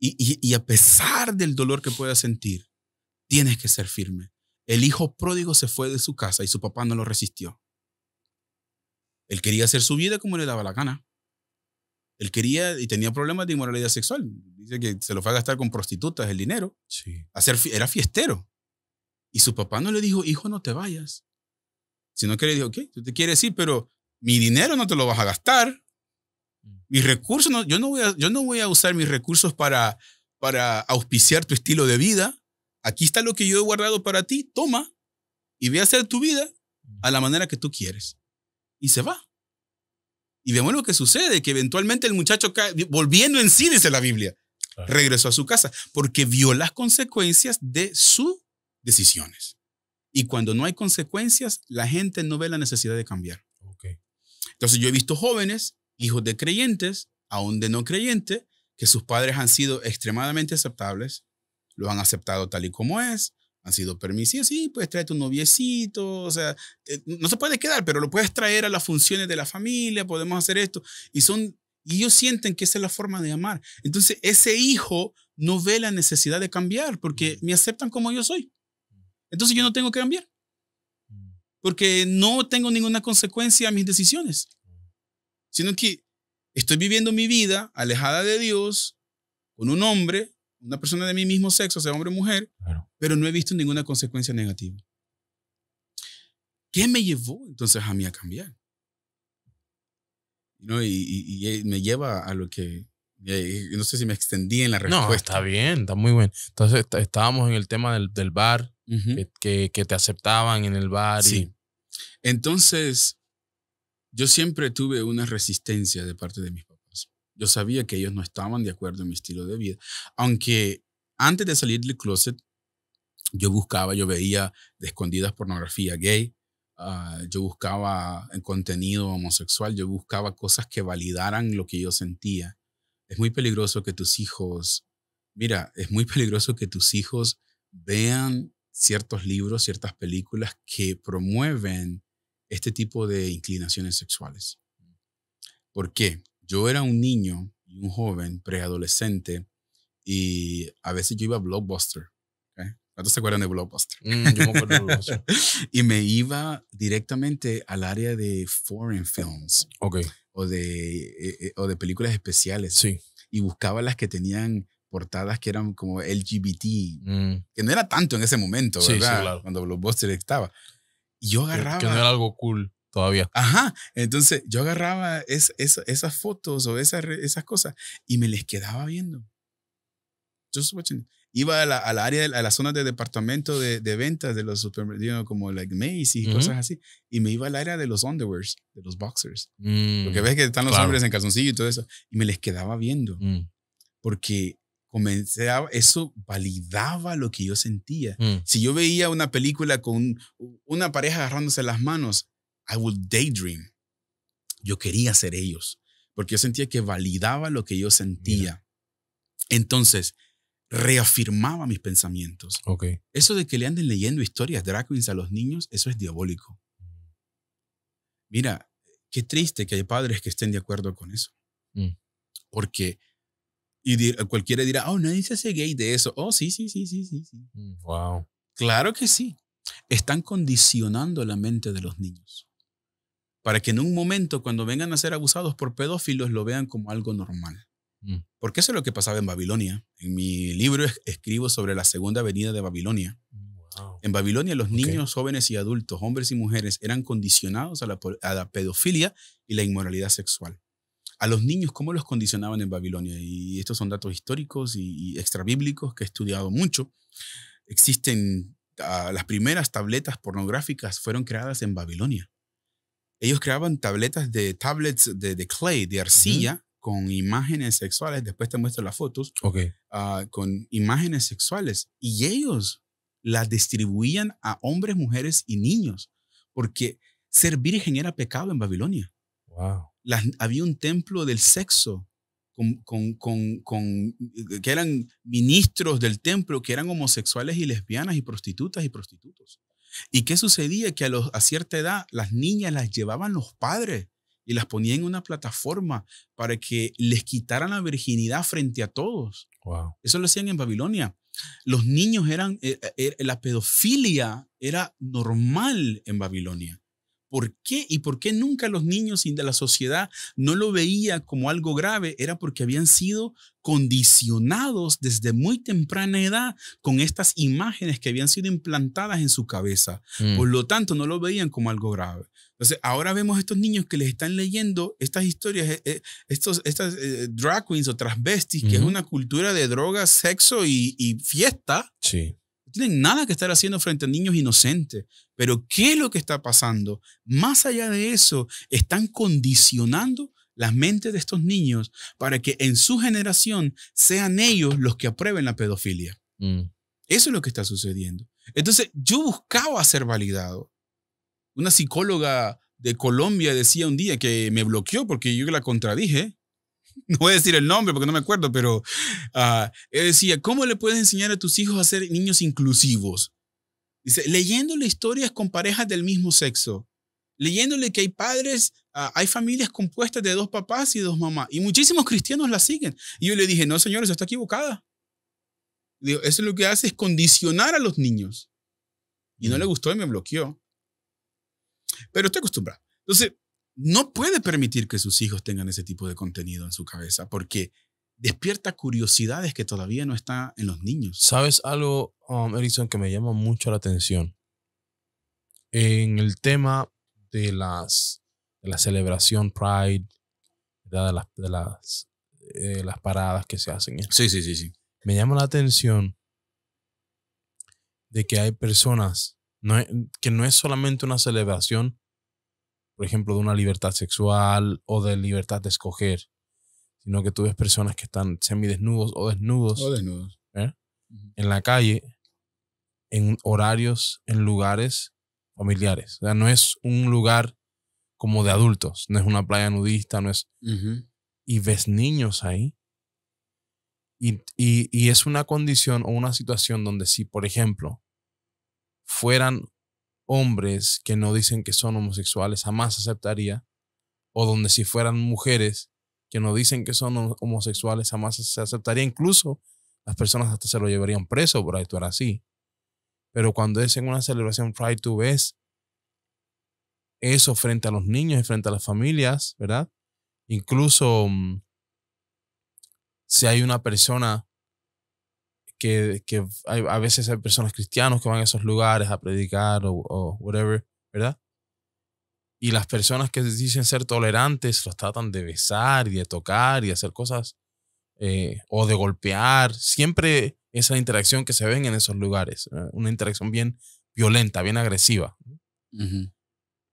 Y, a pesar del dolor que puedas sentir, tienes que ser firme. El hijo pródigo se fue de su casa y su papá no lo resistió. Él quería hacer su vida como le daba la gana. Él quería y tenía problemas de inmoralidad sexual. Dice que se lo fue a gastar con prostitutas el dinero. Sí. Hacer, era fiestero. Y su papá no le dijo, hijo, no te vayas, sino que le dijo, ok, tú te quieres ir, pero mi dinero no te lo vas a gastar. Mis recursos, no, yo, no voy a, yo no voy a usar mis recursos para, para auspiciar tu estilo de vida. Aquí está lo que yo he guardado para ti, toma y ve a hacer tu vida a la manera que tú quieres. Y se va. Y vemos lo que sucede, que eventualmente el muchacho, volviendo en sí, dice la Biblia, regresó a su casa, porque vio las consecuencias de su decisiones. Y cuando no hay consecuencias, la gente no ve la necesidad de cambiar. Entonces yo he visto jóvenes, hijos de creyentes, aún de no creyentes, que sus padres han sido extremadamente aceptables, lo han aceptado tal y como es, han sido permisivos, sí, puedes traer tu noviecito, o sea, eh, no se puede quedar, pero lo puedes traer a las funciones de la familia, podemos hacer esto, y son, y ellos sienten que esa es la forma de amar. Entonces, ese hijo no ve la necesidad de cambiar porque mm. me aceptan como yo soy. Entonces yo no tengo que cambiar. Mm. Porque no tengo ninguna consecuencia a mis decisiones. Mm. Sino que estoy viviendo mi vida alejada de Dios, con un hombre, una persona de mi mismo sexo, sea hombre o mujer, pero no he visto ninguna consecuencia negativa. ¿Qué me llevó entonces a mí a cambiar? ¿No? y, me lleva a lo que no sé si me extendí en la respuesta. No, está bien, está muy bien. Entonces estábamos en el tema del, bar, que, te aceptaban en el bar. Sí. Entonces, yo siempre tuve una resistencia de parte de mis papás. Yo sabía que ellos no estaban de acuerdo en mi estilo de vida. Aunque antes de salir del closet, yo buscaba, yo veía de escondidas pornografía gay, ah, yo buscaba contenido homosexual, yo buscaba cosas que validaran lo que yo sentía es muy peligroso que tus hijos, mira, es muy peligroso que tus hijos vean ciertos libros, ciertas películas que promueven este tipo de inclinaciones sexuales. ¿Por qué? Yo era un niño y un joven preadolescente y a veces yo iba a Blockbuster. ¿Cuántos se acuerdan de Blockbuster? Mm, y me iba directamente al área de foreign films. Okay o de, eh, eh, o de películas especiales. Sí. Y buscaba las que tenían portadas que eran como LGBT, mm. que no era tanto en ese momento, ¿verdad? Sí, claro. Cuando estaba. Y yo agarraba. Que, no era algo cool todavía. Ajá. Entonces yo agarraba es, esas fotos o esas, esas cosas y me les quedaba viendo. Just watching iba a la, área, a la zona de departamento de, ventas de los supermercados, como like Macy's y cosas así, y me iba al área de los underwears, de los boxers. Lo mm, Porque ves que están los hombres en calzoncillo y todo eso, y me les quedaba viendo. Mm. Porque comencé a, eso validaba lo que yo sentía. Mm. Si yo veía una película con una pareja agarrándose las manos, I would daydream. Yo quería ser ellos, porque yo sentía que validaba lo que yo sentía. Entonces, reafirmaba mis pensamientos. Okay. Eso de que le anden leyendo historias drag a los niños, eso es diabólico. Mira, qué triste que hay padres que estén de acuerdo con eso. Mm. Porque y cualquiera dirá, oh, nadie se hace gay de eso. Oh, sí, sí, sí, sí, sí. sí. Mm, wow. Claro que sí. Están condicionando la mente de los niños para que en un momento cuando vengan a ser abusados por pedófilos lo vean como algo normal. Mm. Porque eso es lo que pasaba en Babilonia. En mi libro escribo sobre la segunda venida de Babilonia. En Babilonia los niños, jóvenes y adultos, hombres y mujeres, eran condicionados a la, pedofilia y la inmoralidad sexual. A los niños, ¿cómo los condicionaban en Babilonia? Y estos son datos históricos y, extrabíblicos que he estudiado mucho. Existen ah, las primeras tabletas pornográficas fueron creadas en Babilonia ellos creaban tabletas de tablets de, clay, de arcilla, con imágenes sexuales, después te muestro las fotos, ah, con imágenes sexuales y ellos las distribuían a hombres, mujeres y niños, porque ser virgen era pecado en Babilonia. había un templo del sexo que eran ministros del templo, que eran homosexuales y lesbianas y prostitutas y prostitutos. ¿Y qué sucedía? Que a cierta edad las niñas las llevaban los padres y las ponía en una plataforma para que les quitaran la virginidad frente a todos. Eso lo hacían en Babilonia. Los niños eran, eh, eh, eh, la pedofilia era normal en Babilonia. ¿Por qué? ¿Y por qué nunca los niños de la sociedad no lo veía como algo grave? Era porque habían sido condicionados desde muy temprana edad con estas imágenes que habían sido implantadas en su cabeza. Por mm. lo tanto, no lo veían como algo grave. Entonces, ahora vemos a estos niños que les están leyendo estas historias, eh, eh, estos, estas eh, drag queens o transvestis, que es una cultura de drogas sexo y, fiesta. Sí. No tienen nada que estar haciendo frente a niños inocentes. Pero, ¿qué es lo que está pasando? Más allá de eso, están condicionando las mentes de estos niños para que en su generación sean ellos los que aprueben la pedofilia. Mm. Eso es lo que está sucediendo. Entonces, yo buscaba ser validado. Una psicóloga de Colombia decía un día que me bloqueó porque yo la contradije. No voy a decir el nombre porque no me acuerdo, pero uh, decía, ¿cómo le puedes enseñar a tus hijos a ser niños inclusivos? Dice, leyéndole historias con parejas del mismo sexo, leyéndole que hay padres, ah, hay familias compuestas de dos papás y dos mamás, y muchísimos cristianos la siguen. Y yo le dije, no, señores, está equivocada. Digo, eso lo que hace es condicionar a los niños. Y no le mm. gustó y me bloqueó pero está acostumbrado. Entonces, no puede permitir que sus hijos tengan ese tipo de contenido en su cabeza porque despierta curiosidades que todavía no están en los niños. ¿Sabes algo, um, Erickson, que me llama mucho la atención? En el tema de las la celebración Pride, de las, eh, las, paradas que se hacen. ¿eh? Sí, sí, sí, sí. Me llama la atención de que hay personas que no es solamente una celebración, por ejemplo, de una libertad sexual o de libertad de escoger, sino que tú ves personas que están semidesnudos o desnudos. O desnudos. ¿eh? En la calle, en horarios, en lugares familiares. O sea, no es un lugar como de adultos, no es una playa nudista, no es... Y ves niños ahí. Y, y, es una condición o una situación donde si, por ejemplo, fueran hombres que no dicen que son homosexuales, jamás aceptaría. O donde si fueran mujeres que no dicen que son homosexuales, jamás se aceptaría. Incluso las personas hasta se lo llevarían preso por actuar así. Pero cuando es en una celebración Pride, tú ves eso frente a los niños y frente a las familias, ¿verdad? Incluso mm, si hay una persona que, que a veces hay personas cristianas que van a esos lugares a predicar o, whatever, ¿verdad? Y las personas que dicen ser tolerantes los tratan de besar y de tocar y hacer cosas eh, o de golpear. Siempre esa interacción que se ven en esos lugares, una interacción bien violenta, bien agresiva.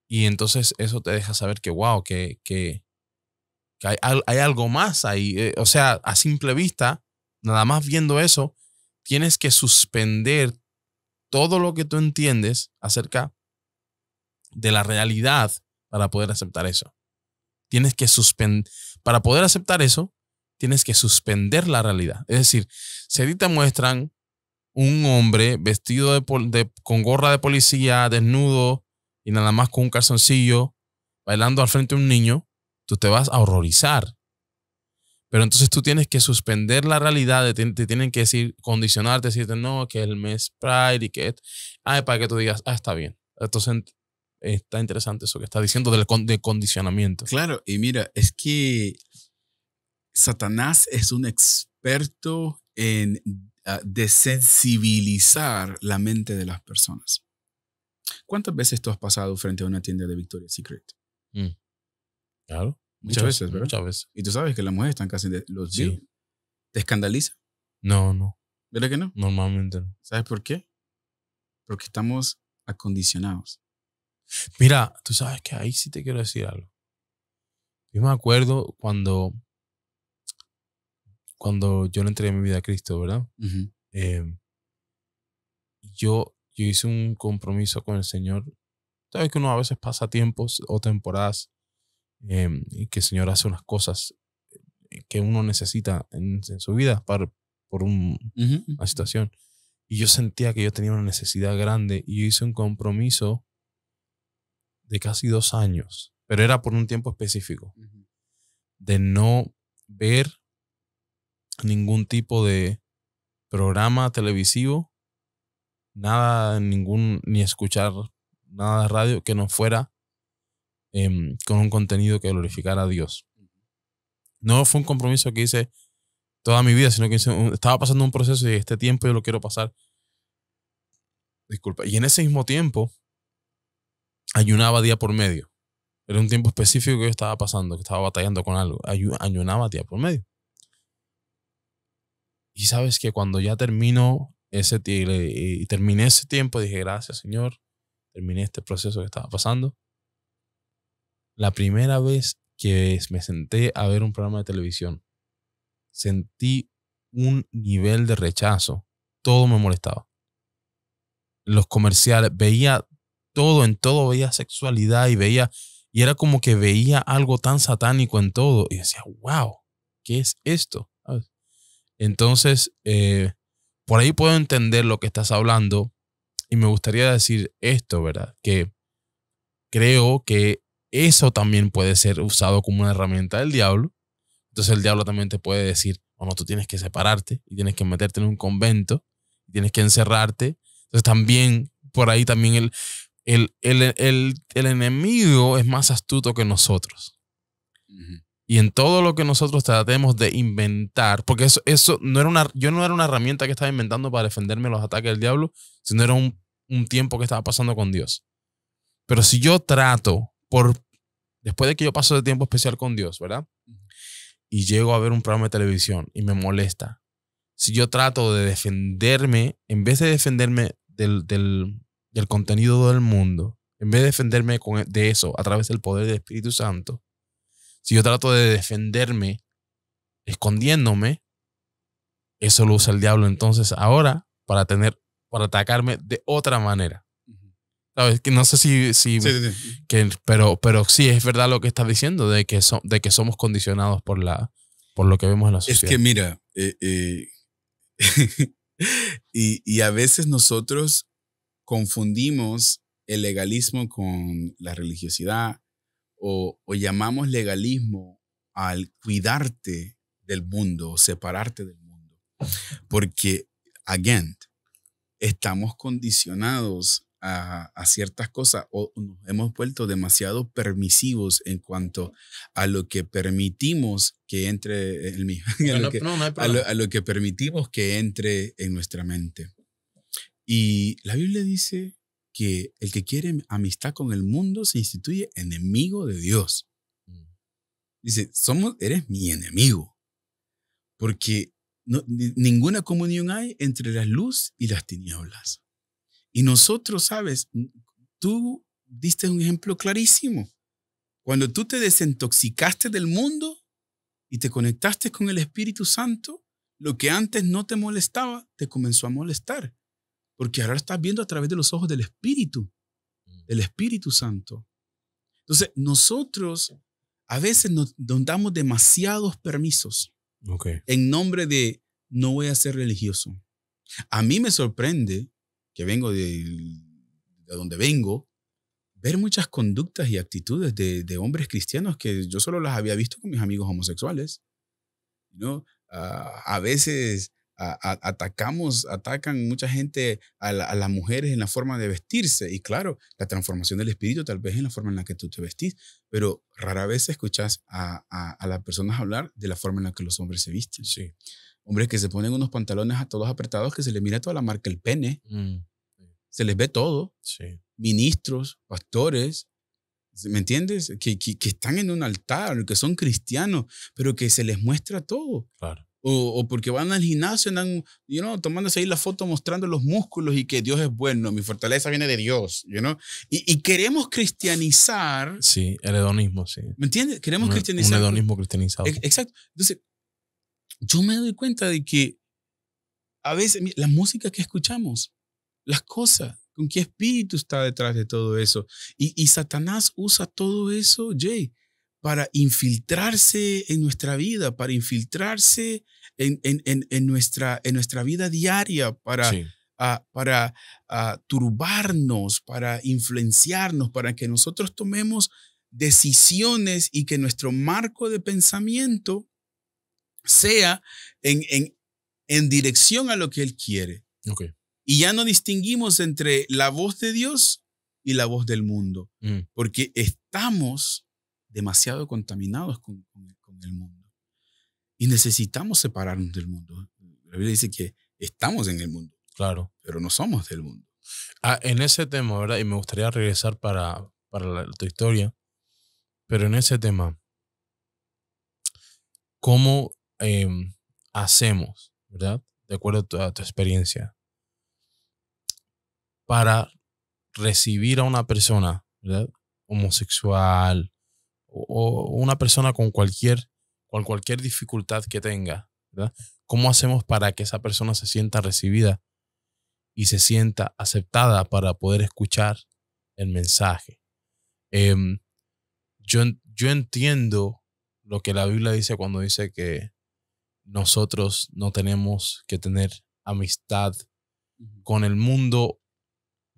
Y entonces eso te deja saber que, wow, que, que, hay, algo más ahí. Eh, o sea, a simple vista, nada más viendo eso, tienes que suspender todo lo que tú entiendes acerca de la realidad para poder aceptar eso. Tienes que suspender, para poder aceptar eso, tienes que suspender la realidad. Es decir, si a ti te muestran un hombre vestido con gorra de policía, desnudo y nada más con un calzoncillo, bailando al frente de un niño, tú te vas a horrorizar. Pero entonces tú tienes que suspender la realidad, te, tienen que decir, condicionarte, decirte, no, que el mes Pride y que... Ah, para que tú digas, ah, está bien. Entonces está interesante eso que está diciendo del de condicionamiento. Claro, y mira, es que Satanás es un experto en ah, desensibilizar la mente de las personas. ¿Cuántas veces tú has pasado frente a una tienda de Victoria Secret? Mm. Claro. Muchas, veces, ¿verdad? Muchas veces. Y tú sabes que las mujeres están casi de los ¿Te escandaliza? No, no. ¿Verdad que no? Normalmente no. ¿Sabes por qué? Porque estamos acondicionados. Mira, tú sabes que ahí sí te quiero decir algo. Yo me acuerdo cuando, cuando yo le entregué mi vida a Cristo, ¿verdad? Em, yo, yo hice un compromiso con el Señor. Sabes que uno a veces pasa tiempos o temporadas Em, y que el Señor hace unas cosas eh, que uno necesita en, su vida para, por una situación. Y yo sentía que yo tenía una necesidad grande y hice un compromiso de casi dos años, pero era por un tiempo específico, de no ver ningún tipo de programa televisivo, nada, ningún, ni escuchar nada de radio que no fuera Em, con un contenido que glorificara a Dios. No fue un compromiso que hice toda mi vida, sino que estaba pasando un proceso y este tiempo yo lo quiero pasar. Disculpa. Y en ese mismo tiempo, ayunaba día por medio. Era un tiempo específico que yo estaba pasando, que estaba batallando con algo. Ayunaba día por medio. Y sabes que cuando ya termino ese y terminé ese tiempo, dije, gracias Señor, terminé este proceso que estaba pasando. La primera vez que me senté a ver un programa de televisión, sentí un nivel de rechazo. Todo me molestaba. Los comerciales, veía todo, en todo veía sexualidad y veía, y era como que veía algo tan satánico en todo. Y decía, wow, ¿qué es esto? Entonces, eh, por ahí puedo entender lo que estás hablando y me gustaría decir esto, ¿verdad? Que creo que eso también puede ser usado como una herramienta del diablo. Entonces el diablo también te puede decir, no tú tienes que separarte y tienes que meterte en un convento, tienes que encerrarte. Entonces también, por ahí también el, el, el, enemigo es más astuto que nosotros. Y en todo lo que nosotros tratemos de inventar, porque eso, eso no era una, yo no era una herramienta que estaba inventando para defenderme de los ataques del diablo, sino era un, un tiempo que estaba pasando con Dios. Pero si yo trato después de que yo paso de tiempo especial con Dios, ¿verdad? Y llego a ver un programa de televisión y me molesta. Si yo trato de defenderme, en vez de defenderme del, contenido del mundo, en vez de defenderme e, de eso a través del poder del Espíritu Santo, si yo trato de defenderme escondiéndome, eso lo usa el diablo entonces ahora para tener para atacarme de otra manera no sé si. pero, pero sí es verdad lo que estás diciendo, de que, de que somos condicionados por, la, por lo que vemos en la sociedad. Es que mira, eh, eh, y, a veces nosotros confundimos el legalismo con la religiosidad o, llamamos legalismo al cuidarte del mundo separarte del mundo. Porque, again, estamos condicionados a, ciertas cosas o nos hemos vuelto demasiado permisivos en cuanto a lo que permitimos que entre el mismo, a, lo que, a, lo que, permitimos que entre en nuestra mente. Y la Biblia dice que el que quiere amistad con el mundo se instituye enemigo de Dios. Mm. Dice, somos, eres mi enemigo, porque ninguna comunión hay entre la luz y las tinieblas. Y nosotros, sabes, tú diste un ejemplo clarísimo. Cuando tú te desintoxicaste del mundo y te conectaste con el Espíritu Santo, lo que antes no te molestaba, te comenzó a molestar. Porque ahora estás viendo a través de los ojos del Espíritu, mm. del Espíritu Santo. Entonces, nosotros a veces nos, damos demasiados permisos en nombre de no voy a ser religioso. A mí me sorprende que vengo de, de donde vengo, ver muchas conductas y actitudes de, de, hombres cristianos que yo solo las había visto con mis amigos homosexuales. ¿no? Ah, a veces atacamos, atacan mucha gente a, las mujeres en la forma de vestirse. Y claro, la transformación del espíritu tal vez en la forma en la que tú te vestís, pero rara vez escuchas a, las personas hablar de la forma en la que los hombres se visten. Sí hombres que se ponen unos pantalones a todos apretados que se les mira toda la marca el pene. Mm. Se les ve todo. Sí. Ministros, pastores, ¿me entiendes? Que, que, están en un altar, que son cristianos, pero que se les muestra todo. Claro. O, porque van al gimnasio, andan, you know, tomándose ahí la foto mostrando los músculos y que Dios es bueno, mi fortaleza viene de Dios, you know? y, queremos cristianizar. Sí, el hedonismo, sí. ¿Me entiendes? Queremos un, cristianizar. el hedonismo cristianizado. Exacto. Entonces, yo me doy cuenta de que a veces la música que escuchamos, las cosas, con qué espíritu está detrás de todo eso. Y, Satanás usa todo eso, Jay, para infiltrarse en nuestra vida, para infiltrarse en, en, nuestra, en nuestra vida diaria, para, ah, para ah, turbarnos, para influenciarnos, para que nosotros tomemos decisiones y que nuestro marco de pensamiento sea en, en, en dirección a lo que Él quiere. Y ya no distinguimos entre la voz de Dios y la voz del mundo, mm. porque estamos demasiado contaminados con, con, el mundo. Y necesitamos separarnos del mundo. La Biblia dice que estamos en el mundo. Claro. Pero no somos del mundo. Ah, en ese tema, ¿verdad? Y me gustaría regresar para, para la, otra historia, pero en ese tema, ¿cómo Em, hacemos, ¿verdad? De acuerdo a tu, experiencia, para recibir a una persona, ¿verdad? Homosexual o, una persona con cualquier, con cualquier dificultad que tenga, ¿verdad? ¿Cómo hacemos para que esa persona se sienta recibida y se sienta aceptada para poder escuchar el mensaje? Em, yo, yo entiendo lo que la Biblia dice cuando dice que nosotros no tenemos que tener amistad con el mundo.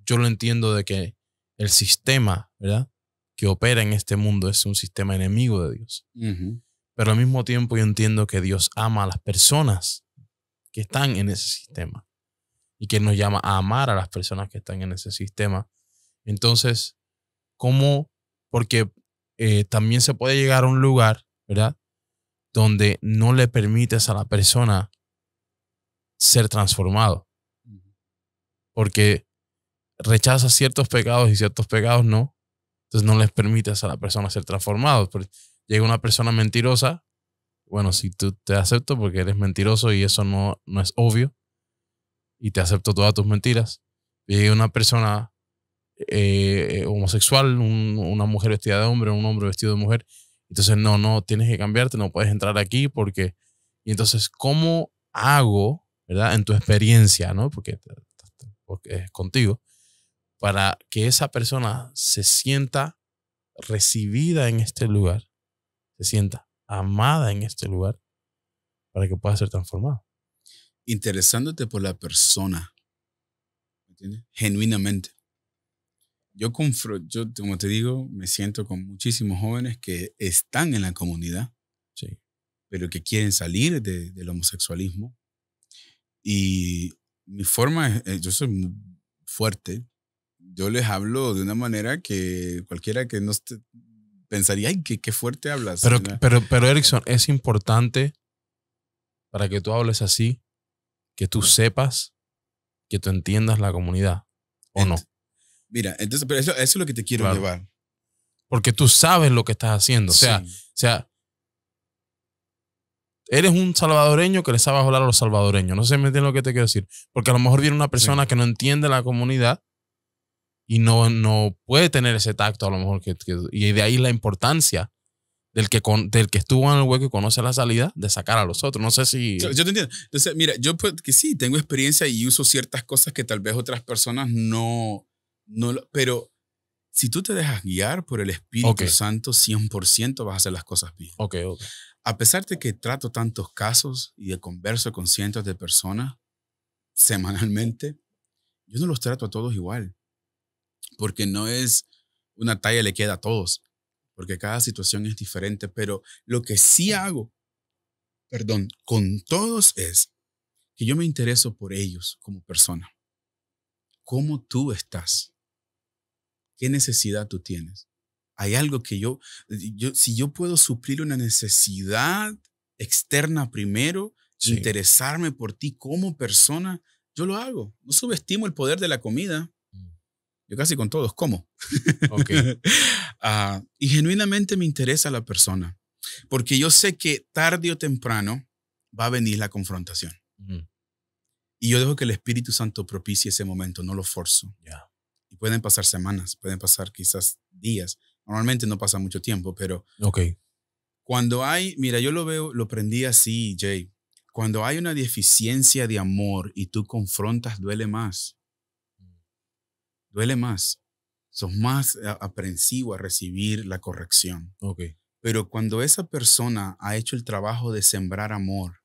Yo lo entiendo de que el sistema, ¿verdad? Que opera en este mundo es un sistema enemigo de Dios. Pero al mismo tiempo yo entiendo que Dios ama a las personas que están en ese sistema y que nos llama a amar a las personas que están en ese sistema. Entonces, ¿cómo? Porque eh, también se puede llegar a un lugar, ¿verdad? donde no le permites a la persona ser transformado. Porque rechazas ciertos pecados y ciertos pecados no. Entonces no les permites a la persona ser transformado. Llega una persona mentirosa, bueno, si tú te acepto porque eres mentiroso y eso no, no es obvio, y te acepto todas tus mentiras. Llega una persona eh, homosexual, una mujer vestida de hombre, un hombre vestido de mujer, entonces, no, no, tienes que cambiarte, no puedes entrar aquí porque... Y entonces, ¿cómo hago, verdad? En tu experiencia, ¿no? Porque, porque es contigo, para que esa persona se sienta recibida en este lugar, se sienta amada en este lugar, para que pueda ser transformada. Interesándote por la persona, entiendes? Genuinamente yo, yo, como te digo, me siento con muchísimos jóvenes que están en la comunidad, sí. pero que quieren salir de, del homosexualismo. Y mi forma es, eh, yo soy muy fuerte, yo les hablo de una manera que cualquiera que no esté, pensaría, ay, qué, qué fuerte hablas. Pero, pero, pero Erickson, es importante para que tú hables así, que tú sepas, que tú entiendas la comunidad, ¿o no? Mira, entonces, pero eso, es lo que te quiero llevar. Porque tú sabes lo que estás haciendo. O sea, o sea, eres un salvadoreño que le sabe hablar a los salvadoreños. No sé si me entiendes lo que te quiero decir. Porque a lo mejor viene una persona que no entiende la comunidad y no, no puede tener ese tacto a lo mejor. Que, y de ahí la importancia del que, del que estuvo en el hueco y conoce la salida, de sacar a los otros. No sé si... Yo, te entiendo. Entonces, mira, yo pues, que sí, tengo experiencia y uso ciertas cosas que tal vez otras personas no no pero si tú te dejas guiar por el Espíritu Santo, 100% vas a hacer las cosas bien. A pesar de que trato tantos casos y de converso con cientos de personas semanalmente, yo no los trato a todos igual. Porque no es una talla le queda a todos. Porque cada situación es diferente. Pero lo que sí hago, perdón, con todos es que yo me intereso por ellos como persona. ¿Cómo tú estás? ¿Qué necesidad tú tienes? Hay algo que yo, eh, yo si yo puedo suplir una necesidad externa primero, interesarme por ti como persona, yo lo hago. No subestimo el poder de la comida. Mm. Yo casi con todos cómo Okay. Ah, y genuinamente me interesa la persona, porque yo sé que tarde o temprano va a venir la confrontación. Y yo dejo que el Espíritu Santo propicie ese momento, no lo forzo. Ya pueden pasar semanas, pueden pasar quizás días. Normalmente no pasa mucho tiempo, pero... Ok. Cuando hay, mira, yo lo veo, lo aprendí así, Jay. Cuando hay una deficiencia de amor y tú confrontas, duele más. Duele más. Sos más eh, aprensivo a recibir la corrección. Ok. Pero cuando esa persona ha hecho el trabajo de sembrar amor,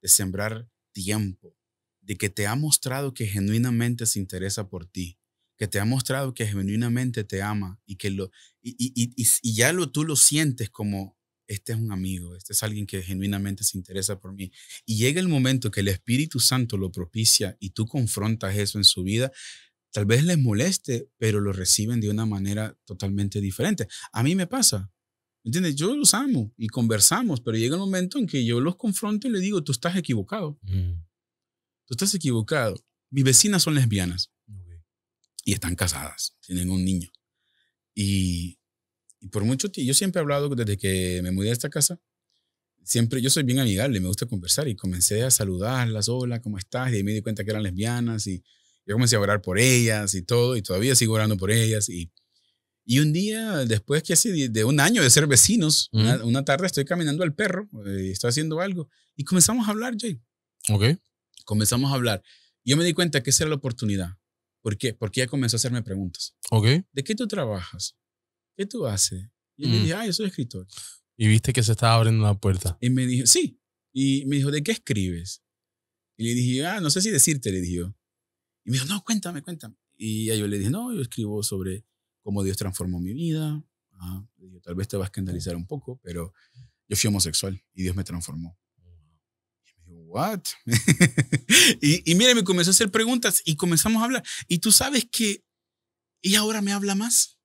de sembrar tiempo, de que te ha mostrado que genuinamente se interesa por ti, que te ha mostrado que genuinamente te ama y que lo y, y, ya lo tú lo sientes como este es un amigo, este es alguien que genuinamente se interesa por mí. Y llega el momento que el Espíritu Santo lo propicia y tú confrontas eso en su vida, tal vez les moleste, pero lo reciben de una manera totalmente diferente. A mí me pasa. ¿Entiendes? Yo los amo y conversamos, pero llega el momento en que yo los confronto y le digo, tú estás equivocado. Mm. Tú estás equivocado. mi vecinas son lesbianas y están casadas, tienen un niño. Y, por mucho tiempo, yo siempre he hablado desde que me mudé a esta casa, siempre yo soy bien amigable, me gusta conversar y comencé a saludarlas, hola, ¿cómo estás? Y me di cuenta que eran lesbianas y yo comencé a orar por ellas y todo y todavía sigo orando por ellas y... un día, después que hace de un año de ser vecinos, una, tarde estoy caminando al perro, eh, estoy haciendo algo, y comenzamos a hablar, Jay. Ok. Comenzamos a hablar. Yo me di cuenta que esa era la oportunidad. ¿Por qué? Porque ella comenzó a hacerme preguntas. Ok. ¿De qué tú trabajas? ¿Qué tú haces? Y yo le mm. dije, ah, yo soy escritor. Y viste que se estaba abriendo una puerta. Y me dijo, sí. Y me dijo, ¿de qué escribes? Y le dije, ah, no sé si decirte, le dije Y me dijo, no, cuéntame, cuéntame. Y yo le dije, no, yo escribo sobre cómo Dios transformó mi vida. Ah, tal vez te va a escandalizar un poco, pero yo fui homosexual y Dios me transformó what? y, y mira, me comenzó a hacer preguntas y comenzamos a hablar. Y tú sabes que ella ahora me habla más.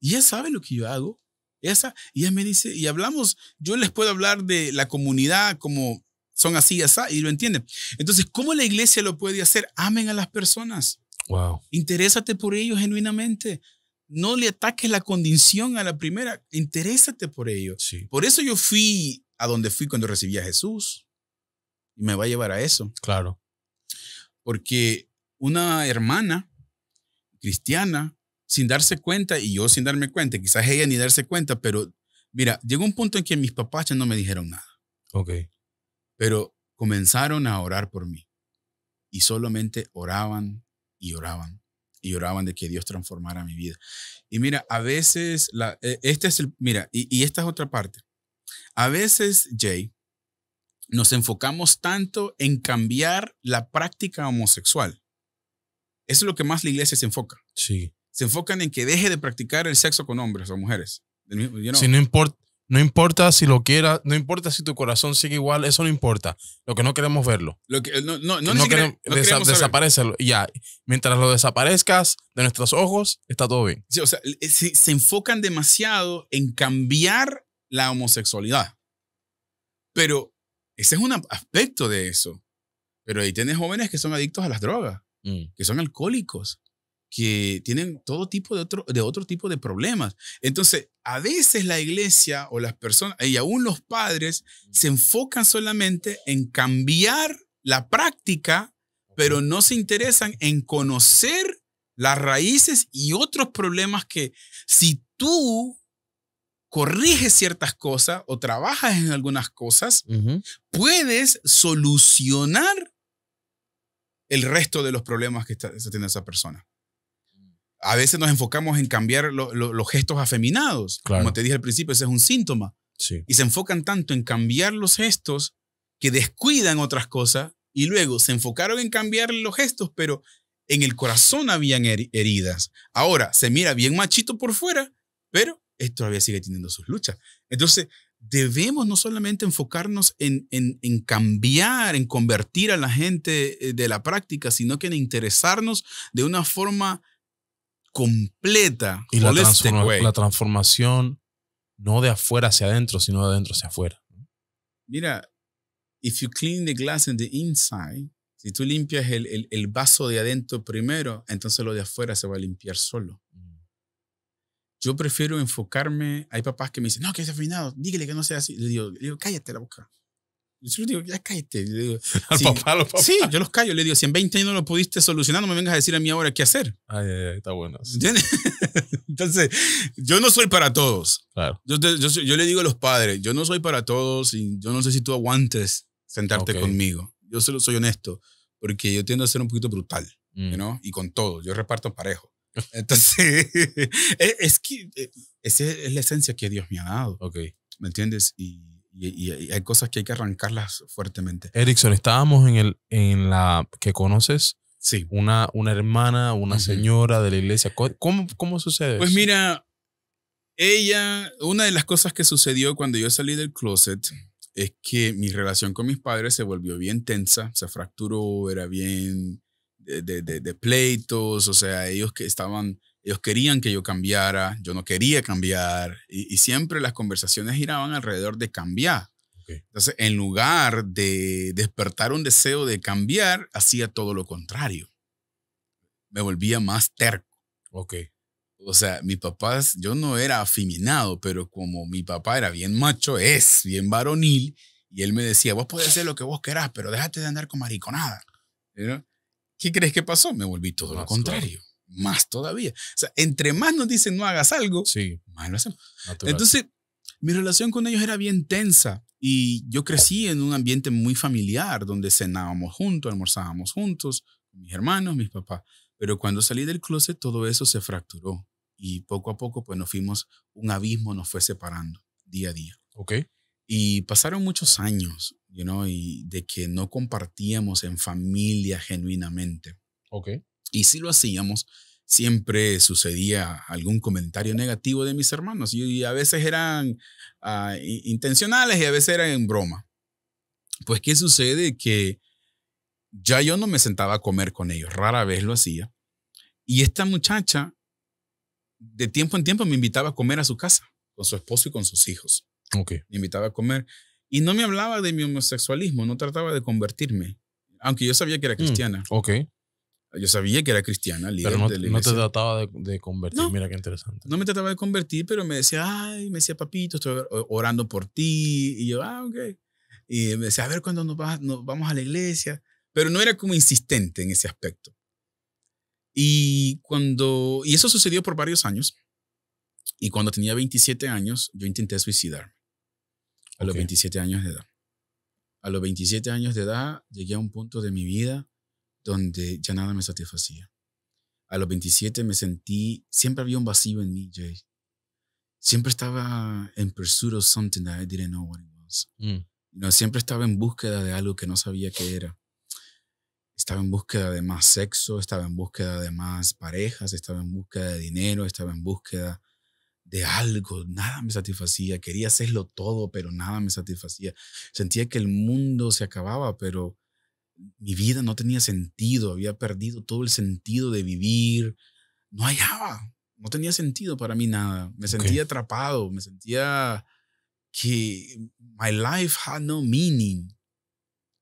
Y ella sabe lo que yo hago. Ella, ella me dice, y hablamos, yo les puedo hablar de la comunidad como son así, así, y lo entienden. Entonces, ¿cómo la iglesia lo puede hacer? Amen a las personas. Wow. Interésate por ellos genuinamente. No le ataques la condición a la primera. Interésate por ellos. Sí. Por eso yo fui a donde fui cuando recibí a Jesús y me va a llevar a eso. Claro. Porque una hermana cristiana, sin darse cuenta, y yo sin darme cuenta, quizás ella ni darse cuenta, pero mira, llegó un punto en que mis papás ya no me dijeron nada. Ok. Pero comenzaron a orar por mí y solamente oraban y oraban y oraban de que Dios transformara mi vida. Y mira, a veces, la, eh, este es el, mira, y esta es otra parte. A veces, Jay, nos enfocamos tanto en cambiar la práctica homosexual. Eso es lo que más la iglesia se enfoca. Sí. Se enfocan en que deje de practicar el sexo con hombres o mujeres. Si no importa, no importa si lo quiera. no importa si tu corazón sigue igual, eso no importa. Lo que no queremos verlo. Lo que, no, no, queremos, desa desaparecerlo. Ya, mientras lo desaparezcas de nuestros ojos, está todo bien. Sí, o sea, se, se enfocan demasiado en cambiar la homosexualidad. Pero ese es un aspecto de eso. Pero ahí tienes jóvenes que son adictos a las drogas, mm. que son alcohólicos, que tienen todo tipo de otro, de otro tipo de problemas. Entonces, a veces la iglesia o las personas, y aún los padres, mm. se enfocan solamente en cambiar la práctica, pero no se interesan en conocer las raíces y otros problemas que si tú corrige ciertas cosas o trabajas en algunas cosas, puedes solucionar el resto de los problemas que está, teniendo esa persona. A veces nos enfocamos en cambiar los gestos afeminados. Como te dije al principio, ese es un síntoma. Y se enfocan tanto en cambiar los gestos que descuidan otras cosas y luego se enfocaron en cambiar los gestos, pero en el corazón habían heridas. Ahora se mira bien machito por fuera, pero esto todavía sigue teniendo sus luchas. Entonces, debemos no solamente enfocarnos en, en, en, cambiar, en convertir a la gente eh, de la práctica, sino que en interesarnos de una forma completa. Y la, este la transformación no de afuera hacia adentro, sino de adentro hacia afuera. Mira, if you clean the glass in the inside, si tú limpias el, el, el vaso de adentro primero, entonces lo de afuera se va a limpiar solo. Yo prefiero enfocarme. Hay papás que me dicen, no, que es afinado, dígale que no sea así. Le digo, cállate la boca. Yo le digo, ya cállate. Al papá, los papás. Sí, yo los callo. Le digo, si en 20 años no lo pudiste solucionar, no me vengas a decir a mí ahora qué hacer. Ay, está bueno. Entonces, yo no soy para todos. Claro. Yo, le digo a los padres, yo no soy para todos y yo no sé si tú aguantes sentarte conmigo. Yo solo soy honesto, porque yo tiendo a ser un poquito brutal, mm. ¿no? Y con todo, yo reparto parejo. Entonces, e, es, que e, esa es la esencia que Dios me ha dado. Ok. ¿Me entiendes? Y hay cosas que hay que arrancarlas fuertemente. Erickson, estábamos en, el, en la que conoces. Sí. Una, una hermana, una señora de la iglesia. ¿Cómo, ¿Cómo, sucede? Pues mira, ella, una de las cosas que sucedió cuando yo salí del closet es que mi relación con mis padres se volvió bien tensa, se fracturó, era bien de, de, de, pleitos, o sea, ellos que estaban, ellos querían que yo cambiara, yo no quería cambiar, y, siempre las conversaciones giraban alrededor de cambiar. Entonces, en lugar de despertar un deseo de cambiar, hacía todo lo contrario. Me volvía más terco. Ok. O sea, mi papá yo no era afeminado, pero como mi papá era bien macho, es bien varonil, y él me decía, vos podés hacer lo que vos querás, pero déjate de andar con mariconada. ¿no? ¿Qué crees que pasó? Me volví todo lo contrario. Más todavía. O sea, entre más nos dicen no hagas algo, sí. más lo hacemos. Entonces, mi relación con ellos era bien tensa y yo crecí en un ambiente muy familiar donde cenábamos juntos, almorzábamos juntos, mis hermanos, mis papás. Pero cuando salí del closet, todo eso se fracturó y poco a poco, pues nos fuimos, un abismo nos fue separando día a día. Ok. Y pasaron muchos años y de que no compartíamos en familia genuinamente. Y si lo hacíamos, siempre sucedía algún comentario negativo de mis hermanos y, a veces eran ah, intencionales y a veces eran en broma. Pues, ¿qué sucede? Que ya yo no me sentaba a comer con ellos, rara vez lo hacía. Y esta muchacha, de tiempo en tiempo, me invitaba a comer a su casa, con su esposo y con sus hijos. Me invitaba a comer y no me hablaba de mi homosexualismo, no trataba de convertirme, aunque yo sabía que era mm, cristiana. ok. Yo sabía que era cristiana, líder pero no, no te trataba de, convertir, mira qué interesante. No me trataba de convertir, pero me decía, ay, me decía, papito, estoy orando por ti. Y yo, ah, ok. Y me decía, a ver cuándo nos, nos vamos a la iglesia. Pero no era como insistente en ese aspecto. Y cuando, y eso sucedió por varios años. Y cuando tenía 27 años, yo intenté suicidarme. A los 27 años de edad. A los 27 años de edad llegué a un punto de mi vida donde ya nada me satisfacía. A los 27 me sentí, siempre había un vacío en mí, Jay. Siempre estaba en pursuit of something that I didn't know what it was. Mm. No, siempre estaba en búsqueda de algo que no sabía qué era. Estaba en búsqueda de más sexo, estaba en búsqueda de más parejas, estaba en búsqueda de dinero, estaba en búsqueda de algo, nada me satisfacía, quería hacerlo todo, pero nada me satisfacía. Sentía que el mundo se acababa, pero mi vida no tenía sentido, había perdido todo el sentido de vivir, no hallaba, no tenía sentido para mí nada, me sentía atrapado, me sentía que my life had no meaning,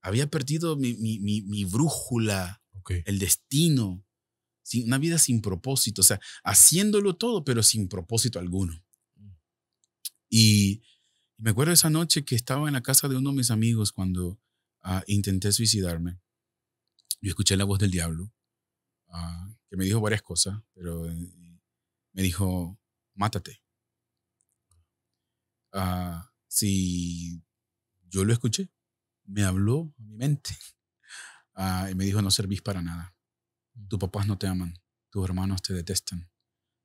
había perdido mi, brújula, el destino una vida sin propósito, o sea, haciéndolo todo, pero sin propósito alguno. Mm. Y me acuerdo esa noche que estaba en la casa de uno de mis amigos cuando ah, intenté suicidarme. Yo escuché la voz del diablo, ah, que me dijo varias cosas, pero eh, me dijo, mátate. Ah, si yo lo escuché, me habló a mi mente y me dijo, no servís para nada. Tus papás no te aman, tus hermanos te detestan.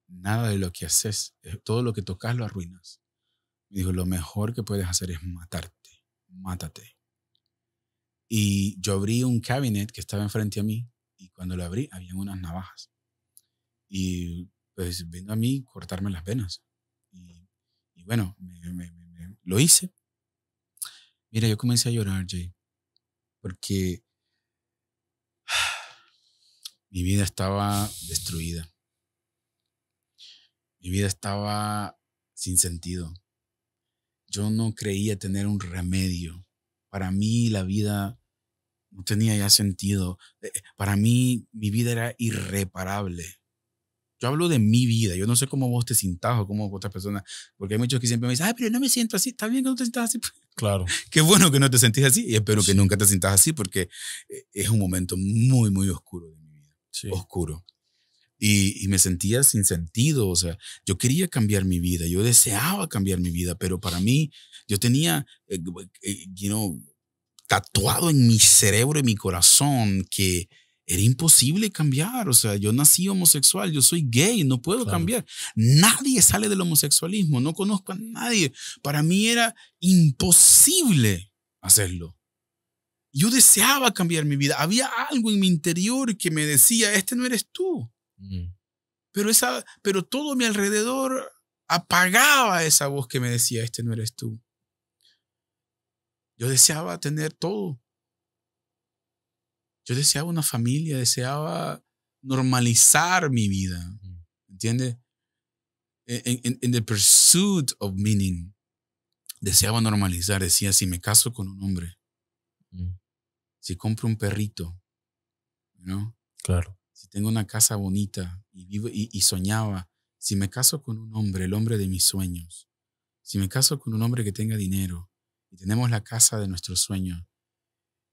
Nada de lo que haces, eh, todo lo que tocas lo arruinas. Me dijo, lo mejor que puedes hacer es matarte, mátate. Y yo abrí un cabinet que estaba enfrente a mí y cuando lo abrí había unas navajas. Y pues vino a mí cortarme las venas. Y, bueno, me, lo hice. Mira, yo comencé a llorar, Jay, porque mi vida estaba destruida. Mi vida estaba sin sentido. Yo no creía tener un remedio. Para mí la vida no tenía ya sentido. Eh, para mí mi vida era irreparable. Yo hablo de mi vida. Yo no sé cómo vos te sintas o cómo otras personas. Porque hay muchos que siempre me dicen, ay, pero no me siento así. Está bien que no te sientas así. Claro. Qué bueno que no te sentís así. Y espero que nunca te sientas así porque eh, es un momento muy, muy oscuro oscuro. Y, me sentía sin sentido, o sea, yo quería cambiar mi vida, yo deseaba cambiar mi vida, pero para mí yo tenía, eh, eh, eh, you know, tatuado en mi cerebro y mi corazón que era imposible cambiar, o sea, yo nací homosexual, yo soy gay, no puedo cambiar. Nadie sale del homosexualismo, no conozco a nadie. Para mí era imposible hacerlo yo deseaba cambiar mi vida. Había algo en mi interior que me decía, este no eres tú. Mm. Pero, esa, pero todo mi alrededor apagaba esa voz que me decía, este no eres tú. Yo deseaba tener todo. Yo deseaba una familia, deseaba normalizar mi vida. Mm. ¿Entiendes? En, el the pursuit of meaning. Deseaba normalizar. Decía, si me caso con un hombre, mm si compro un perrito, ¿no? Claro. Si tengo una casa bonita y, vivo, y, soñaba, si me caso con un hombre, el hombre de mis sueños, si me caso con un hombre que tenga dinero y tenemos la casa de nuestro sueño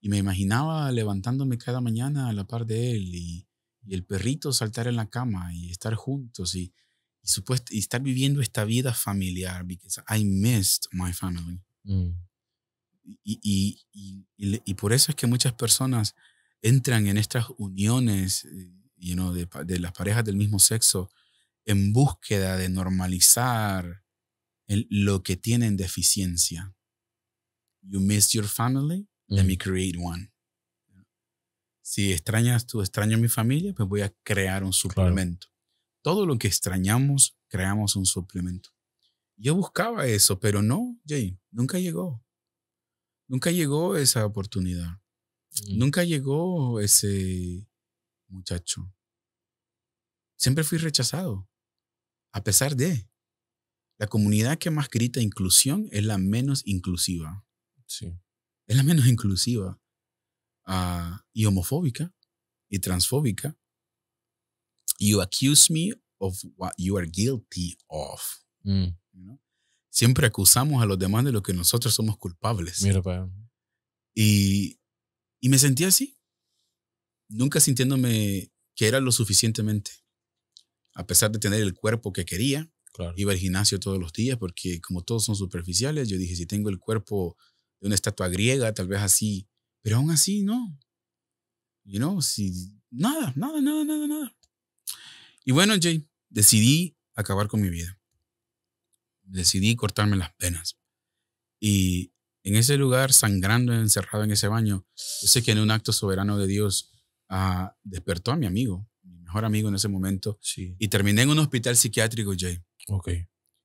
y me imaginaba levantándome cada mañana a la par de él y, el perrito saltar en la cama y estar juntos y, supuesto, y estar viviendo esta vida familiar, because I missed my family. Mm. Y, por eso es que muchas personas entran en estas uniones eh, de, las parejas del mismo sexo en búsqueda de normalizar lo que tienen deficiencia. You miss your family, let me mm. create one. Si extrañas tú, extraño mi familia, pues voy a crear un suplemento. Todo lo que extrañamos, creamos un suplemento. Yo buscaba eso, pero no, Jay, nunca llegó. Nunca llegó esa oportunidad. Nunca llegó ese muchacho. Siempre fui rechazado, a pesar de... La comunidad que más grita inclusión es la menos inclusiva. Sí. Es la menos inclusiva. Ah, y homofóbica y transfóbica. You accuse me of what you are guilty of. Mm siempre acusamos a los demás de lo que nosotros somos culpables. Mira, Y, me sentí así, nunca sintiéndome que era lo suficientemente, a pesar de tener el cuerpo que quería. Iba al gimnasio todos los días porque como todos son superficiales, yo dije, si tengo el cuerpo de una estatua griega, tal vez así, pero aún así no. You know, nada, nada, nada, nada, nada. Y bueno, Jay, decidí acabar con mi vida decidí cortarme las venas. Y en ese lugar, sangrando, encerrado en ese baño, yo sé que en un acto soberano de Dios ah, despertó a mi amigo, mi mejor amigo en ese momento, y terminé en un hospital psiquiátrico, Jay.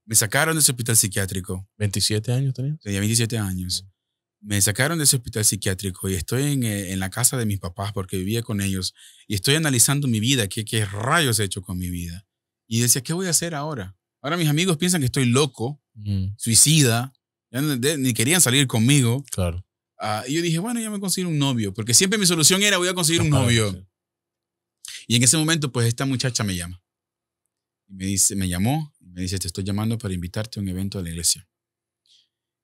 Me sacaron de ese hospital psiquiátrico. ¿27 años tenía? Tenía 27 años. Me sacaron de ese hospital psiquiátrico y estoy eh, en, la casa de mis papás porque vivía con ellos y estoy analizando mi vida, qué, qué rayos he hecho con mi vida. Y decía, ¿qué voy a hacer ahora? Ahora mis amigos piensan que estoy loco, mm. suicida, ni, querían salir conmigo. Claro. Ah, y yo dije, bueno, ya me consigo un novio, porque siempre mi solución era voy a conseguir un novio. Y en ese momento, pues esta muchacha me llama. Y me dice, me llamó, me dice, te estoy llamando para invitarte a un evento de la iglesia.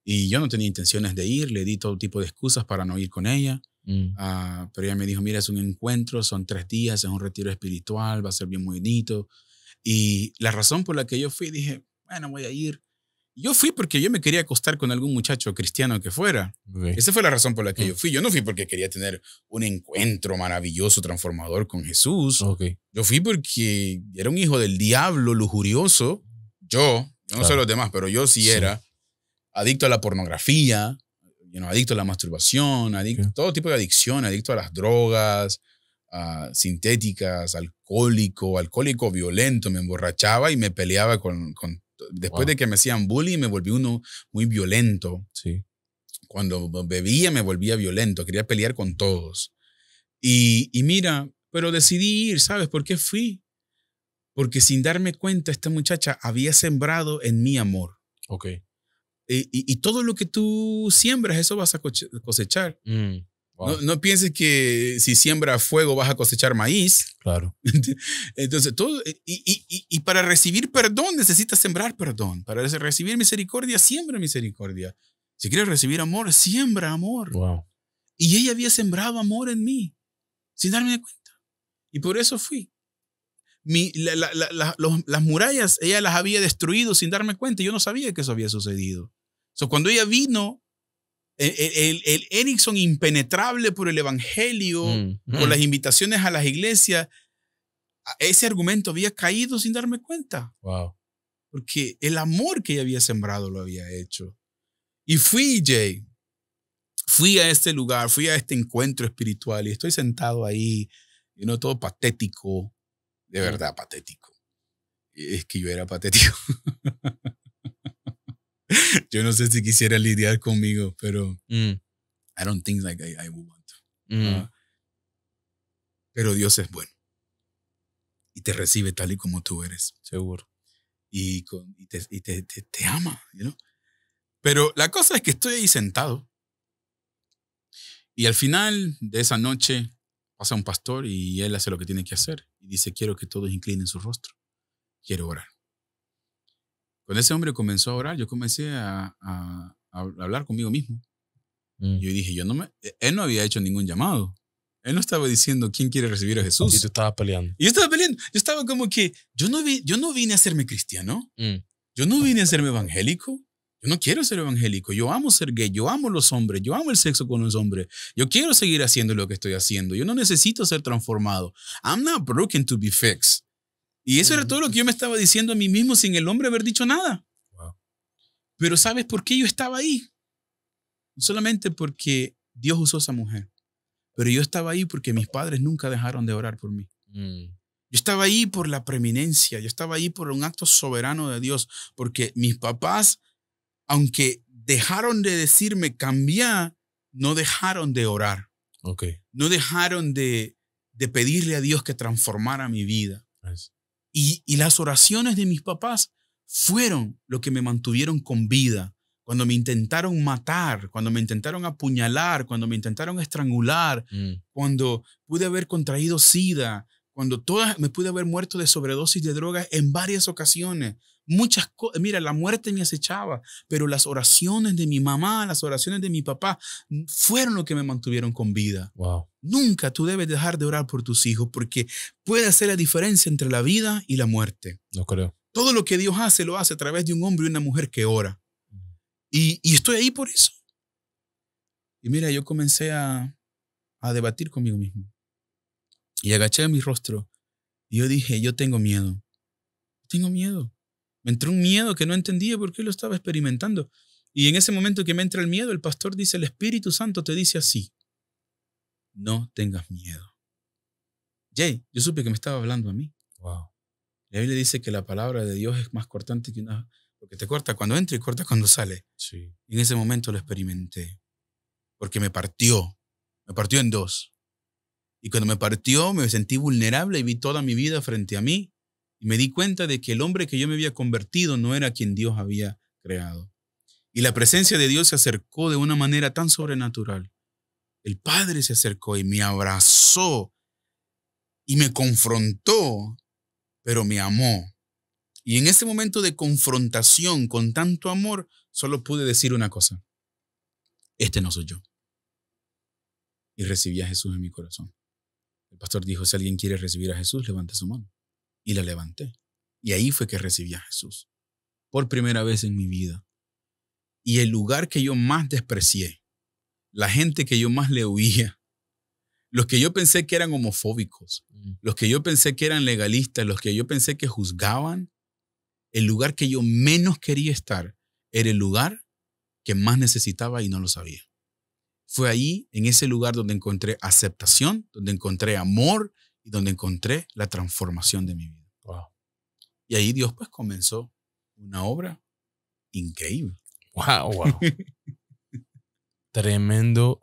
Y yo no tenía intenciones de ir, le di todo tipo de excusas para no ir con ella. Mm. Ah, pero ella me dijo, mira, es un encuentro, son tres días, es un retiro espiritual, va a ser bien bonito, y la razón por la que yo fui, dije, bueno, voy a ir. Yo fui porque yo me quería acostar con algún muchacho cristiano que fuera. Esa fue la razón por la que mm. yo fui. Yo no fui porque quería tener un encuentro maravilloso, transformador con Jesús. Yo fui porque era un hijo del diablo, lujurioso. Yo, no sé los demás, pero yo sí, era adicto a la pornografía, adicto a la masturbación, adicto todo tipo de adicción, adicto a las drogas, Ah, sintéticas, alcohólico, alcohólico violento, me emborrachaba y me peleaba con... después de que me hacían bullying, me volví uno muy violento. Sí. Cuando bebía, me volvía violento, quería pelear con todos. Y, mira, pero decidí ir, ¿sabes por qué fui? Porque sin darme cuenta, esta muchacha había sembrado en mi amor. Ok. Y, todo lo que tú siembras, eso vas a cosechar. Mm. No, pienses que si siembra fuego vas a cosechar maíz. Claro. Entonces, todo, eh, y, para recibir perdón necesitas sembrar perdón. Para recibir misericordia, siembra misericordia. Si quieres recibir amor, siembra amor. Wow. Y ella había sembrado amor en mí, sin darme cuenta. Y por eso fui. Mi, las murallas, ella las había destruido sin darme cuenta. Yo no sabía que eso había sucedido. So, cuando ella vino el, el, Erickson impenetrable por el Evangelio, con mm, mm. las invitaciones a las iglesias, ese argumento había caído sin darme cuenta. Wow. Porque el amor que ella había sembrado lo había hecho. Y fui, Jay, fui a este lugar, fui a este encuentro espiritual y estoy sentado ahí, y no todo patético, de mm. verdad patético. Es que yo era patético. yo no sé si quisiera lidiar conmigo, pero mm. I don't think like I, would want to. Mm. Ah. pero Dios es bueno y te recibe tal y como tú eres. Seguro. Y, con, te, y te, ama, you Pero la cosa es que estoy ahí sentado y al final de esa noche pasa un pastor y él hace lo que tiene que hacer y dice, quiero que todos inclinen su rostro, quiero orar. Cuando ese hombre comenzó a orar, yo comencé a, hablar conmigo mismo. Mm. Yo dije, yo no me, e, él no había hecho ningún llamado. Él no estaba diciendo quién quiere recibir a Jesús. Y tú estabas peleando. Y yo estaba peleando. Yo estaba como que yo no, vi, yo no vine a hacerme cristiano. Mm. Yo no vine a hacerme evangélico. Yo no quiero ser evangélico. Yo amo ser gay. Yo amo los hombres. Yo amo el sexo con los hombres. Yo quiero seguir haciendo lo que estoy haciendo. Yo no necesito ser transformado. I'm not broken to be fixed. Y eso era todo lo que yo me estaba diciendo a mí mismo sin el hombre haber dicho nada. Pero ¿sabes por qué yo estaba ahí? solamente porque Dios usó a esa mujer, pero yo estaba ahí porque mis padres nunca dejaron de orar por mí. Mm. Yo estaba ahí por la preeminencia, yo estaba ahí por un acto soberano de Dios, porque mis papás, aunque dejaron de decirme cambia, no dejaron de orar. Okay. No dejaron de, pedirle a Dios que transformara mi vida. Y, las oraciones de mis papás fueron lo que me mantuvieron con vida. Cuando me intentaron matar, cuando me intentaron apuñalar, cuando me intentaron estrangular, mm. cuando pude haber contraído SIDA, cuando me pude haber muerto de sobredosis de drogas en varias ocasiones, Muchas cosas, mira, la muerte me acechaba, pero las oraciones de mi mamá, las oraciones de mi papá mm, fueron lo que me mantuvieron con vida. Wow. Nunca tú debes dejar de orar por tus hijos porque puede hacer la diferencia entre la vida y la muerte. No creo. Todo lo que Dios hace lo hace a través de un hombre y una mujer que ora. Y, estoy ahí por eso. Y mira, yo comencé a, a debatir conmigo mismo. Y agaché mi rostro. Y yo dije, yo tengo miedo. Tengo miedo. Me entró un miedo que no entendía por qué lo estaba experimentando. Y en ese momento que me entra el miedo, el pastor dice, el Espíritu Santo te dice así, no tengas miedo. Jay, yo supe que me estaba hablando a mí. Wow. La Biblia dice que la palabra de Dios es más cortante que una... Porque te corta cuando entra y corta cuando sale. Sí. en ese momento lo experimenté. Porque me partió. Me partió en dos. Y cuando me partió, me sentí vulnerable y vi toda mi vida frente a mí me di cuenta de que el hombre que yo me había convertido no era quien Dios había creado. Y la presencia de Dios se acercó de una manera tan sobrenatural. El Padre se acercó y me abrazó y me confrontó, pero me amó. Y en ese momento de confrontación con tanto amor, solo pude decir una cosa. Este no soy yo. Y recibí a Jesús en mi corazón. El pastor dijo, si alguien quiere recibir a Jesús, levante su mano y la levanté. Y ahí fue que recibí a Jesús, por primera vez en mi vida. Y el lugar que yo más desprecié, la gente que yo más le oía, los que yo pensé que eran homofóbicos, mm. los que yo pensé que eran legalistas, los que yo pensé que juzgaban, el lugar que yo menos quería estar era el lugar que más necesitaba y no lo sabía. Fue ahí, en ese lugar, donde encontré aceptación, donde encontré amor, y donde encontré la transformación de mi vida. Wow. Y ahí Dios pues comenzó una obra increíble. Wow, wow. tremendo,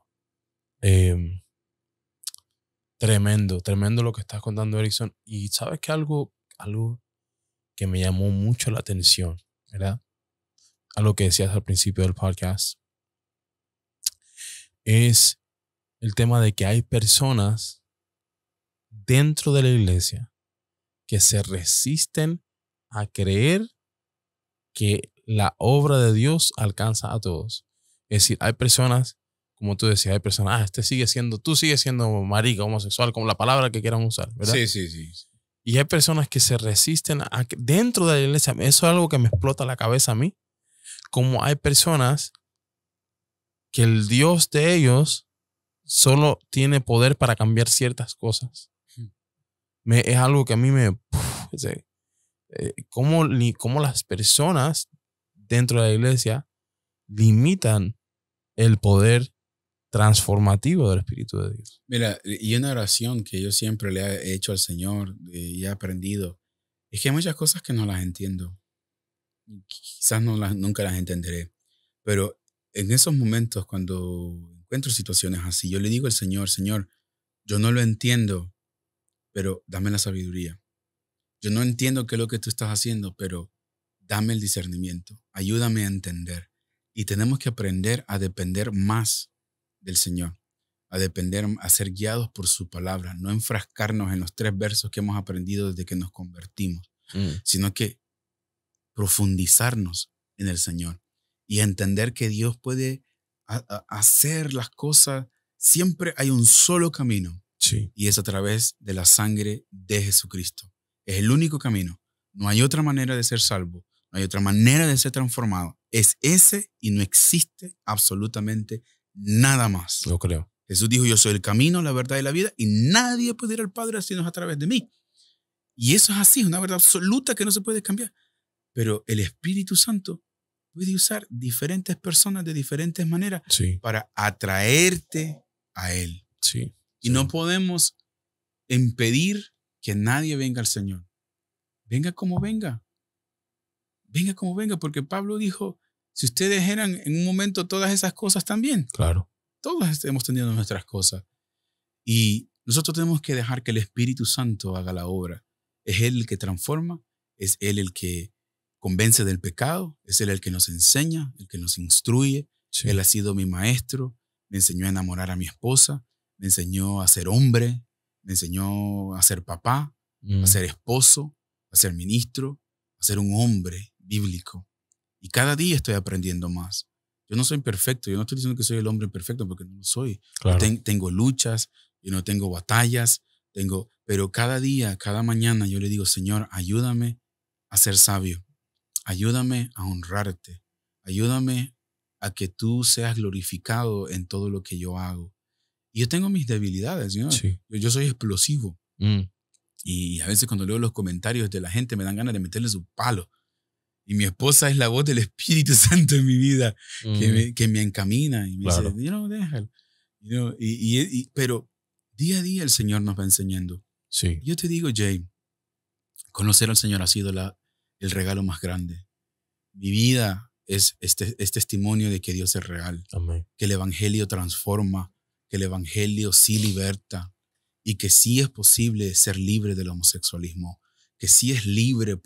em, tremendo, tremendo lo que estás contando, Erickson. Y sabes que algo, algo que me llamó mucho la atención, ¿verdad? A lo que decías al principio del podcast, es el tema de que hay personas dentro de la iglesia que se resisten a creer que la obra de Dios alcanza a todos. Es decir, hay personas, como tú decías, hay personas, ah, este sigue siendo, tú sigues siendo marica, homosexual, como la palabra que quieran usar, ¿verdad? Sí, sí, sí. Y hay personas que se resisten a, dentro de la iglesia. Eso es algo que me explota la cabeza a mí. Como hay personas que el Dios de ellos solo tiene poder para cambiar ciertas cosas es algo que a mí me... Eh, cómo, las personas dentro de la iglesia limitan el poder transformativo del Espíritu de Dios. Mira, y una oración que yo siempre le he hecho al Señor eh, y he aprendido, es que hay muchas cosas que no las entiendo. Quizás no las, nunca las entenderé, pero en esos momentos cuando encuentro situaciones así, yo le digo al Señor, Señor, yo no lo entiendo, pero dame la sabiduría. Yo no entiendo qué es lo que tú estás haciendo, pero dame el discernimiento, ayúdame a entender. Y tenemos que aprender a depender más del Señor, a depender, a ser guiados por su palabra, no enfrascarnos en los tres versos que hemos aprendido desde que nos convertimos, mm. sino que profundizarnos en el Señor y entender que Dios puede hacer las cosas. Siempre hay un solo camino y es a través de la sangre de Jesucristo. Es el único camino. No hay otra manera de ser salvo. No hay otra manera de ser transformado. Es ese y no existe absolutamente nada más. Lo creo. Jesús dijo, yo soy el camino, la verdad y la vida, y nadie puede ir al Padre si no a través de mí. Y eso es así, es una verdad absoluta que no se puede cambiar. Pero el Espíritu Santo puede usar diferentes personas de diferentes maneras para atraerte a Él. Sí. Y no podemos impedir que nadie venga al Señor. Venga como venga. Venga como venga, porque Pablo dijo, si ustedes eran en un momento todas esas cosas también. Claro. Todos hemos tenido nuestras cosas. Y nosotros tenemos que dejar que el Espíritu Santo haga la obra. Es Él el que transforma, es Él el que convence del pecado, es Él el que nos enseña, el que nos instruye. Él ha sido mi maestro, me enseñó a enamorar a mi esposa, me enseñó a ser hombre, me enseñó a ser papá, a mm. ser esposo, a ser ministro, a ser un hombre bíblico. Y cada día estoy aprendiendo más. Yo no soy perfecto, yo no estoy diciendo que soy el hombre perfecto porque no lo soy. tengo luchas, yo no tengo batallas, tengo, pero cada día, cada mañana yo le digo, Señor, ayúdame a ser sabio, ayúdame a honrarte, ayúdame a que tú seas glorificado en todo lo que yo hago yo tengo mis debilidades, yo, soy explosivo. Mm. Y a veces cuando leo los comentarios de la gente me dan ganas de meterle su palo. Y mi esposa es la voz del Espíritu Santo en mi vida, que, mm. me, encamina y me dice, no, déjalo. pero día a día el Señor nos va enseñando. Sí. Yo te digo, Jay, conocer al Señor ha sido la, el regalo más grande. Mi vida es, este, es testimonio de que Dios es real, que el Evangelio transforma, que el Evangelio sí liberta y que sí es posible ser libre del homosexualismo, que sí es libre,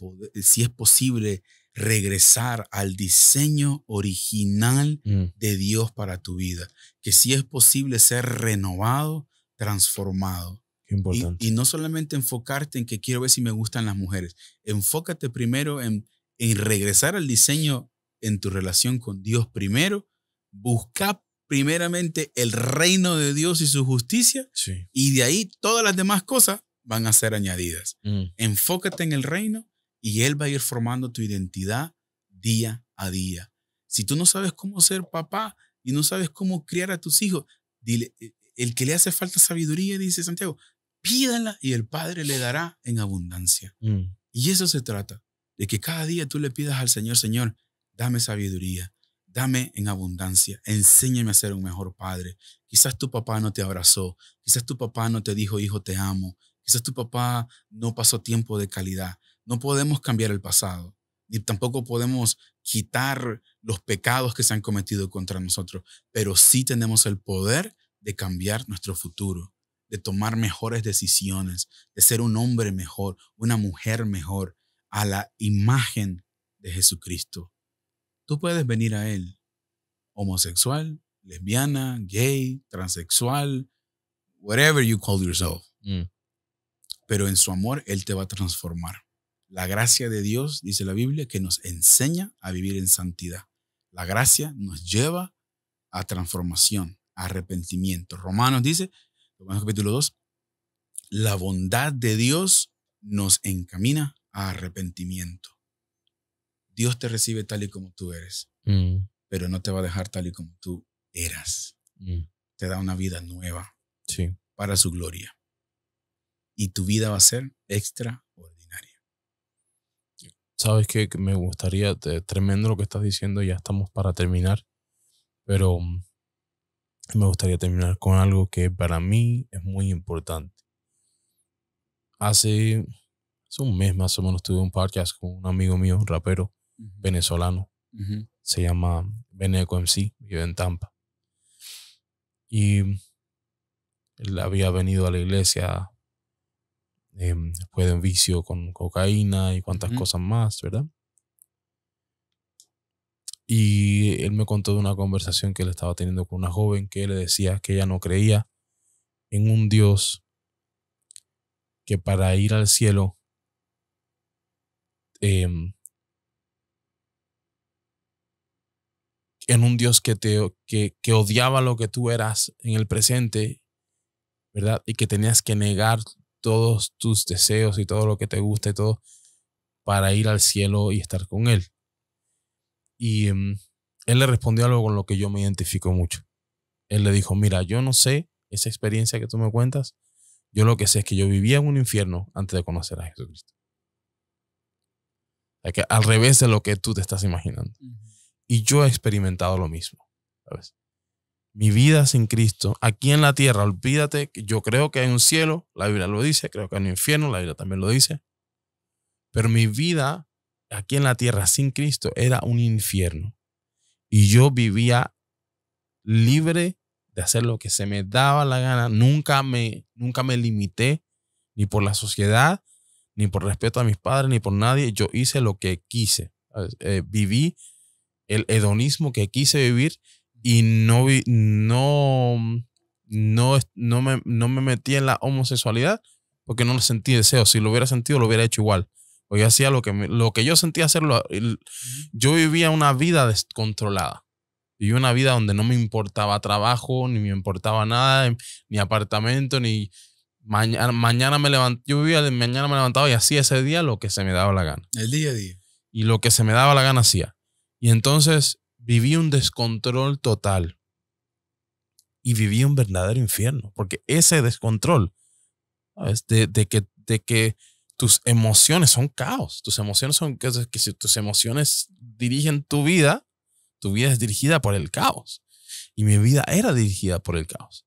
si es posible regresar al diseño original mm. de Dios para tu vida, que sí es posible ser renovado, transformado. Y, no solamente enfocarte en que quiero ver si me gustan las mujeres, enfócate primero en, en regresar al diseño en tu relación con Dios primero, busca primeramente el reino de Dios y su justicia, y de ahí todas las demás cosas van a ser añadidas. Mm. Enfócate en el reino y Él va a ir formando tu identidad día a día. Si tú no sabes cómo ser papá y no sabes cómo criar a tus hijos, dile, eh, el que le hace falta sabiduría, dice Santiago, pídala y el Padre le dará en abundancia. Mm. Y eso se trata, de que cada día tú le pidas al Señor, Señor, dame sabiduría, dame en abundancia, enséñame a ser un mejor padre. Quizás tu papá no te abrazó, quizás tu papá no te dijo, hijo, te amo, quizás tu papá no pasó tiempo de calidad. No podemos cambiar el pasado, ni tampoco podemos quitar los pecados que se han cometido contra nosotros, pero sí tenemos el poder de cambiar nuestro futuro, de tomar mejores decisiones, de ser un hombre mejor, una mujer mejor, a la imagen de Jesucristo. Tú puedes venir a Él, homosexual, lesbiana, gay, transexual, whatever you call yourself. Mm. Pero en su amor Él te va a transformar. La gracia de Dios, dice la Biblia, que nos enseña a vivir en santidad. La gracia nos lleva a transformación, arrepentimiento. Romanos dice, Romanos capítulo 2, la bondad de Dios nos encamina a arrepentimiento. Dios te recibe tal y como tú eres, mm. pero no te va a dejar tal y como tú eras. Mm. Te da una vida nueva sí. para su gloria. Y tu vida va a ser extraordinaria. Sabes que me gustaría, tremendo lo que estás diciendo, ya estamos para terminar, pero mm, me gustaría terminar con algo que para mí es muy importante. Hace, hace un mes más o menos tuve un podcast con un amigo mío, un rapero, venezolano. Se llama Beneco MC, vive en Tampa. Y él había venido a la iglesia eh, em, fue de vicio con cocaína y cuantas cosas más, ¿verdad? Y él me contó de una conversación que él estaba teniendo con una joven que le decía que ella no creía en un Dios que para ir al cielo eh, en un Dios que, te, que, odiaba lo que tú eras en el presente, ¿verdad? Y que tenías que negar todos tus deseos y todo lo que te gusta y todo para ir al cielo y estar con Él. Y mm, Él le respondió algo con lo que yo me identifico mucho. Él le dijo, mira, yo no sé esa experiencia que tú me cuentas, yo lo que sé es que yo vivía en un infierno antes de conocer a Jesucristo. que al revés de lo que tú te estás imaginando. Y yo he experimentado lo mismo. ¿sabes? Mi vida sin Cristo, aquí en la tierra, olvídate yo creo que hay un cielo, la Biblia lo dice, creo que hay un infierno, la Biblia también lo dice. Pero mi vida aquí en la tierra sin Cristo era un infierno. Y yo vivía libre de hacer lo que se me daba la gana. Nunca me, nunca me limité, ni por la sociedad, ni por respeto a mis padres, ni por nadie. Yo hice lo que quise. Eh, viví el hedonismo que quise vivir y no, no, no, no, me, no me metí en la homosexualidad porque no lo sentí deseo. Si lo hubiera sentido, lo hubiera hecho igual. O yo hacía lo que, lo que yo sentía hacerlo. Yo vivía una vida descontrolada. vivía una vida donde no me importaba trabajo, ni me importaba nada, ni apartamento, ni mañana, me levantaba. Yo vivía mañana me levantaba y hacía ese día lo que se me daba la gana. El día a día. Y lo que se me daba la gana hacía. Y entonces viví un descontrol total. Y viví un verdadero infierno, porque ese descontrol este, De, que, de que tus emociones son caos, tus emociones son que, que si tus emociones dirigen tu vida, tu vida es dirigida por el caos. Y mi vida era dirigida por el caos.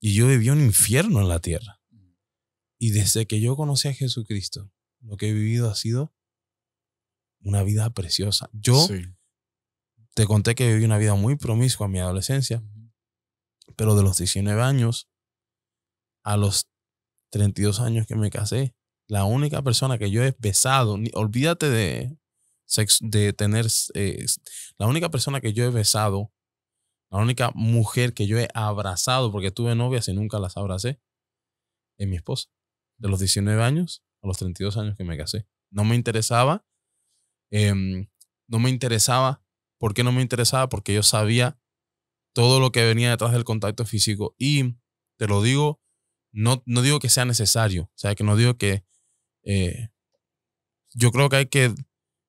Y yo viví un infierno en la tierra. Y desde que yo conocí a Jesucristo, lo que he vivido ha sido una vida preciosa. Yo te conté que viví una vida muy promiscua en mi adolescencia, pero de los 19 años a los 32 años que me casé, la única persona que yo he besado, olvídate de, de tener, eh, la única persona que yo he besado, la única mujer que yo he abrazado, porque tuve novias y nunca las abracé, es mi esposa. De los 19 años a los 32 años que me casé. No me interesaba Em, no me interesaba. ¿Por qué no me interesaba? Porque yo sabía todo lo que venía detrás del contacto físico. Y te lo digo, no, no digo que sea necesario. O sea, que no digo que... Eh, yo creo que hay que...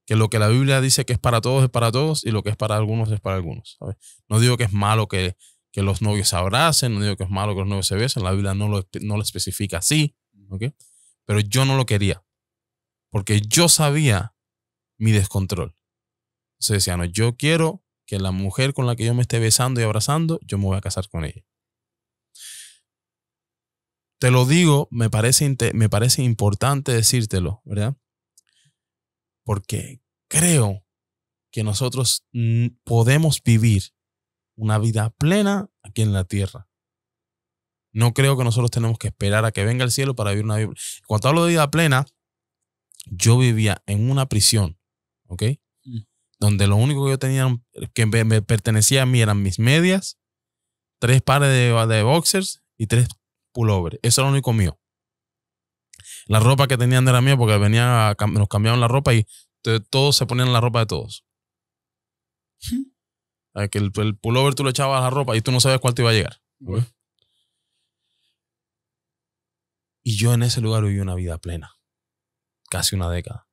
Que lo que la Biblia dice que es para todos es para todos y lo que es para algunos es para algunos. No digo que es malo que, que los novios se abracen, no digo que es malo que los novios se besen, la Biblia no lo, no lo especifica así, pero yo no lo quería, porque yo sabía mi descontrol. Se decía, no, yo quiero que la mujer con la que yo me esté besando y abrazando, yo me voy a casar con ella. Te lo digo, me parece, me parece importante decírtelo, ¿verdad? Porque creo que nosotros podemos vivir una vida plena aquí en la tierra. No creo que nosotros tenemos que esperar a que venga el cielo para vivir una vida. Cuando hablo de vida plena, yo vivía en una prisión Mm. Donde lo único que yo tenía que me, pertenecía a mí eran mis medias, tres pares de, de boxers y tres pullovers. Eso era lo único mío. La ropa que tenían era mía porque venía nos cambiaban la ropa y todos se ponían la ropa de todos. Ah, el, pullover tú lo echabas a la ropa y tú no sabes cuál te iba a llegar. Y yo en ese lugar viví una vida plena, casi una década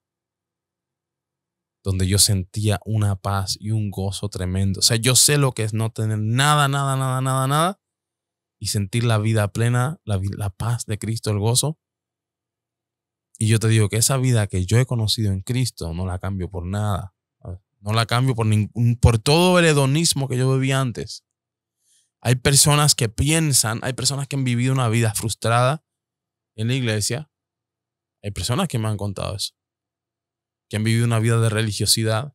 donde yo sentía una paz y un gozo tremendo. O sea, yo sé lo que es no tener nada, nada, nada, nada, nada y sentir la vida plena, la, paz de Cristo, el gozo. Y yo te digo que esa vida que yo he conocido en Cristo no la cambio por nada. No la cambio por, ningún, por todo el hedonismo que yo vivía antes. Hay personas que piensan, hay personas que han vivido una vida frustrada en la iglesia. Hay personas que me han contado eso que han vivido una vida de religiosidad,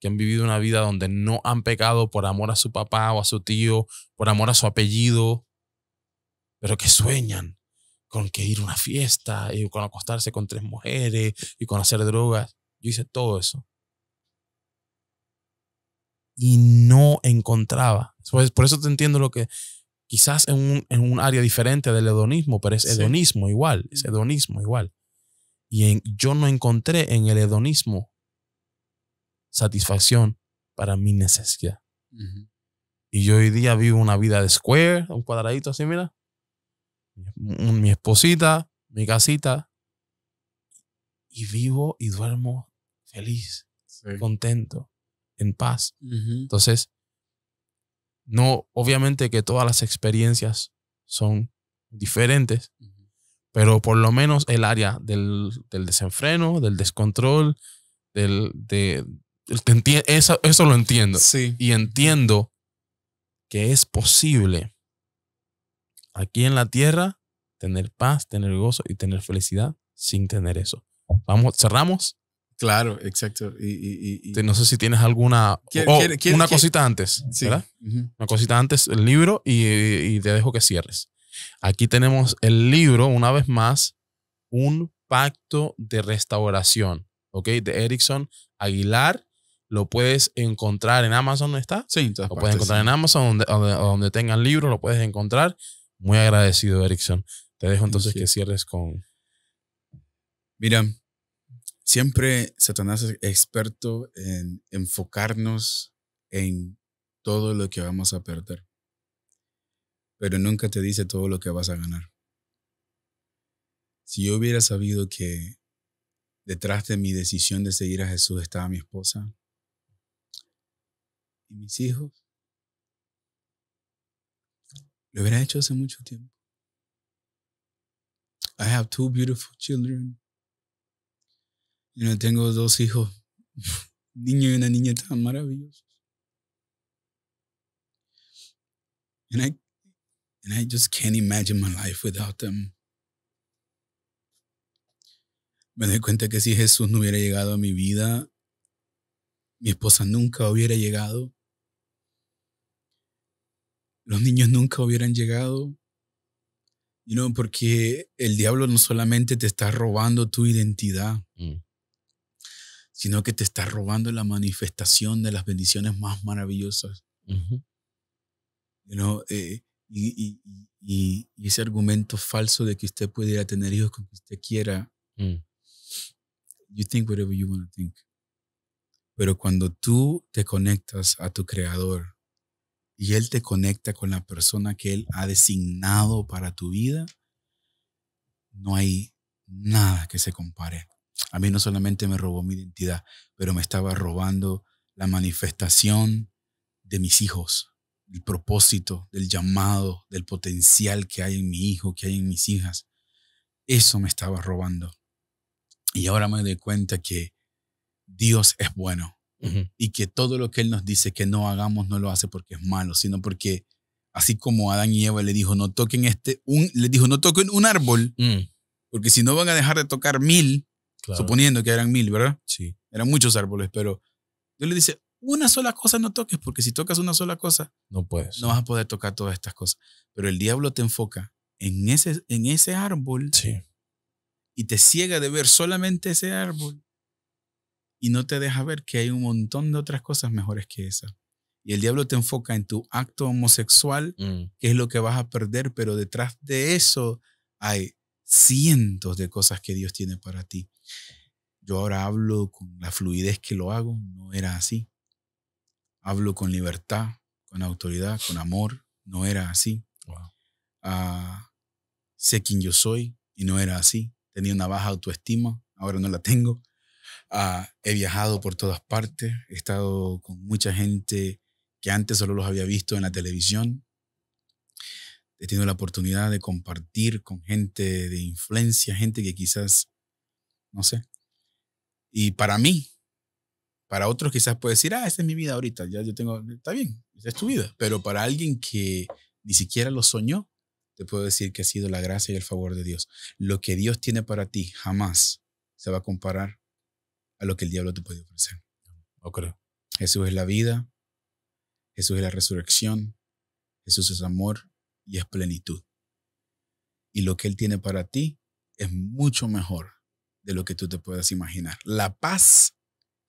que han vivido una vida donde no han pecado por amor a su papá o a su tío, por amor a su apellido, pero que sueñan con que ir a una fiesta y con acostarse con tres mujeres y con hacer drogas. Yo hice todo eso. Y no encontraba. Pues por eso te entiendo lo que quizás en un, área diferente del hedonismo, pero es hedonismo igual, es hedonismo igual. Y yo no encontré en el hedonismo satisfacción para mi necesidad. Y yo hoy día vivo una vida de square, un cuadradito así, mira. Mi, esposita, mi casita. Y vivo y duermo feliz, contento, en paz. Entonces, no, obviamente que todas las experiencias son diferentes, pero por lo menos el área del, desenfreno, del descontrol, del, de, eso, eso, lo entiendo. Y entiendo que es posible aquí en la tierra tener paz, tener gozo y tener felicidad sin tener eso. Vamos, cerramos. Claro, exacto. Y, no sé si tienes alguna oh, una cosita antes, ¿verdad? Una cosita antes, el libro, y te dejo que cierres. Aquí tenemos el libro, una vez más, Un Pacto de Restauración, ¿ok? De Erickson Aguilar. Lo puedes encontrar en Amazon, ¿no está? Sí, Lo puedes encontrar en Amazon, donde, donde, el libro lo puedes encontrar. Muy agradecido, Erickson. Te dejo entonces que cierres con... Mira, siempre Satanás es experto en enfocarnos en todo lo que vamos a perder pero nunca te dice todo lo que vas a ganar. Si yo hubiera sabido que detrás de mi decisión de seguir a Jesús estaba mi esposa y mis hijos, lo hubiera hecho hace mucho tiempo. I have two beautiful children. You know, tengo dos hijos, niño y una niña tan maravillosos. And I just can't imagine my life without them. Me doy cuenta que si Jesús no hubiera llegado a mi vida, mi esposa nunca hubiera llegado. Los niños nunca hubieran llegado. You porque el diablo no solamente te está robando tu identidad, mm. sino que te está robando la manifestación de las bendiciones más maravillosas y, ese argumento falso de que usted pudiera tener hijos con quien usted quiera. Mm. You think whatever you want to think. Pero cuando tú te conectas a tu creador y él te conecta con la persona que él ha designado para tu vida, no hay nada que se compare. A mí no solamente me robó mi identidad, pero me estaba robando la manifestación de mis hijos propósito, del llamado, del potencial que hay en mi hijo, que hay en mis hijas. Eso me estaba robando. Y ahora me doy cuenta que Dios es bueno y que todo lo que Él nos dice que no hagamos no lo hace porque es malo, sino porque así como Adán y Eva le dijo, no toquen este, un, le dijo, no toquen un árbol, mm. porque si no van a dejar de tocar mil, suponiendo que eran mil, ¿verdad? Sí. Eran muchos árboles, pero Dios le dice, una sola cosa no toques, porque si tocas una sola cosa, no puedes. No vas a poder tocar todas estas cosas. Pero el diablo te enfoca en ese, en ese árbol y te ciega de ver solamente ese árbol y no te deja ver que hay un montón de otras cosas mejores que esa. Y el diablo te enfoca en tu acto homosexual, mm. que es lo que vas a perder, pero detrás de eso hay cientos de cosas que Dios tiene para ti. Yo ahora hablo con la fluidez que lo hago, no era así hablo con libertad, con autoridad, con amor. No era así. Ah, sé quién yo soy y no era así. Tenía una baja autoestima, ahora no la tengo. Ah, he viajado por todas partes, he estado con mucha gente que antes solo los había visto en la televisión. He tenido la oportunidad de compartir con gente de influencia, gente que quizás, no sé. Y para mí, para otros quizás puede decir, ah, esta es mi vida ahorita, ya yo tengo, está bien, es tu vida. Pero para alguien que ni siquiera lo soñó, te puedo decir que ha sido la gracia y el favor de Dios. Lo que Dios tiene para ti jamás se va a comparar a lo que el diablo te puede ofrecer. No creo. Jesús es la vida, Jesús es la resurrección, Jesús es amor y es plenitud. Y lo que Él tiene para ti es mucho mejor de lo que tú te puedas imaginar. La paz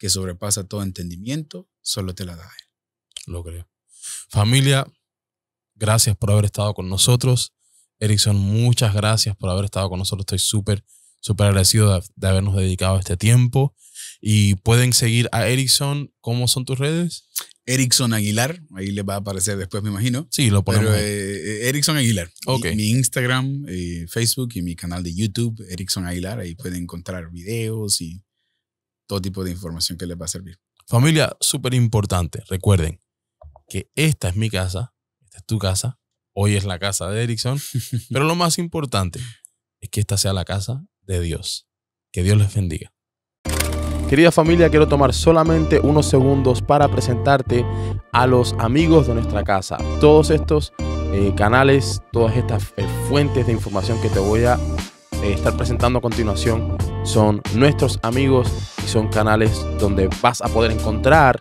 que sobrepasa todo entendimiento, solo te la da Él. Lo creo. Familia, gracias por haber estado con nosotros. Erickson, muchas gracias por haber estado con nosotros. Estoy súper, súper agradecido de, habernos dedicado este tiempo. Y pueden seguir a Erickson. ¿Cómo son tus redes? Erickson Aguilar. Ahí les va a aparecer después, me imagino. Sí, lo ponemos. Eh, Erickson Aguilar. Mi, Instagram, eh, Facebook y mi canal de YouTube, Erickson Aguilar. Ahí pueden encontrar videos y tipo de información que les va a servir. Familia, súper importante. Recuerden que esta es mi casa, esta es tu casa, hoy es la casa de Erickson, pero lo más importante es que esta sea la casa de Dios. Que Dios les bendiga. Querida familia, quiero tomar solamente unos segundos para presentarte a los amigos de nuestra casa. Todos estos eh, canales, todas estas eh, fuentes de información que te voy a eh, estar presentando a continuación son nuestros amigos y son canales donde vas a poder encontrar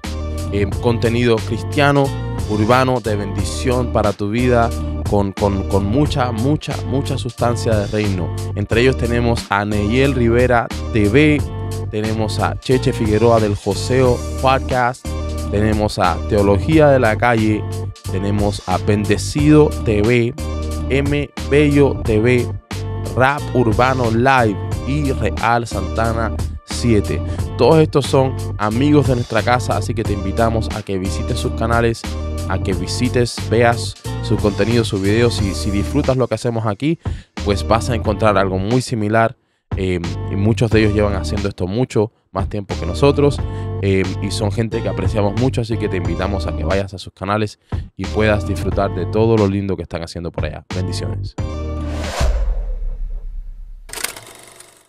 eh, contenido cristiano, urbano, de bendición para tu vida, con, mucha, mucha, mucha sustancia de reino. Entre ellos tenemos a Neyel Rivera TV, tenemos a Cheche Figueroa del Joseo Podcast, tenemos a Teología de la Calle, tenemos a Bendecido TV, M Bello TV, Rap Urbano Live y Real Santana 7. Todos estos son amigos de nuestra casa, así que te invitamos a que visites sus canales, a que visites, veas su contenido, sus videos. Y si disfrutas lo que hacemos aquí, pues vas a encontrar algo muy similar. Em, y muchos de ellos llevan haciendo esto mucho más tiempo que nosotros. Em, y son gente que apreciamos mucho, así que te invitamos a que vayas a sus canales y puedas disfrutar de todo lo lindo que están haciendo por allá. Bendiciones.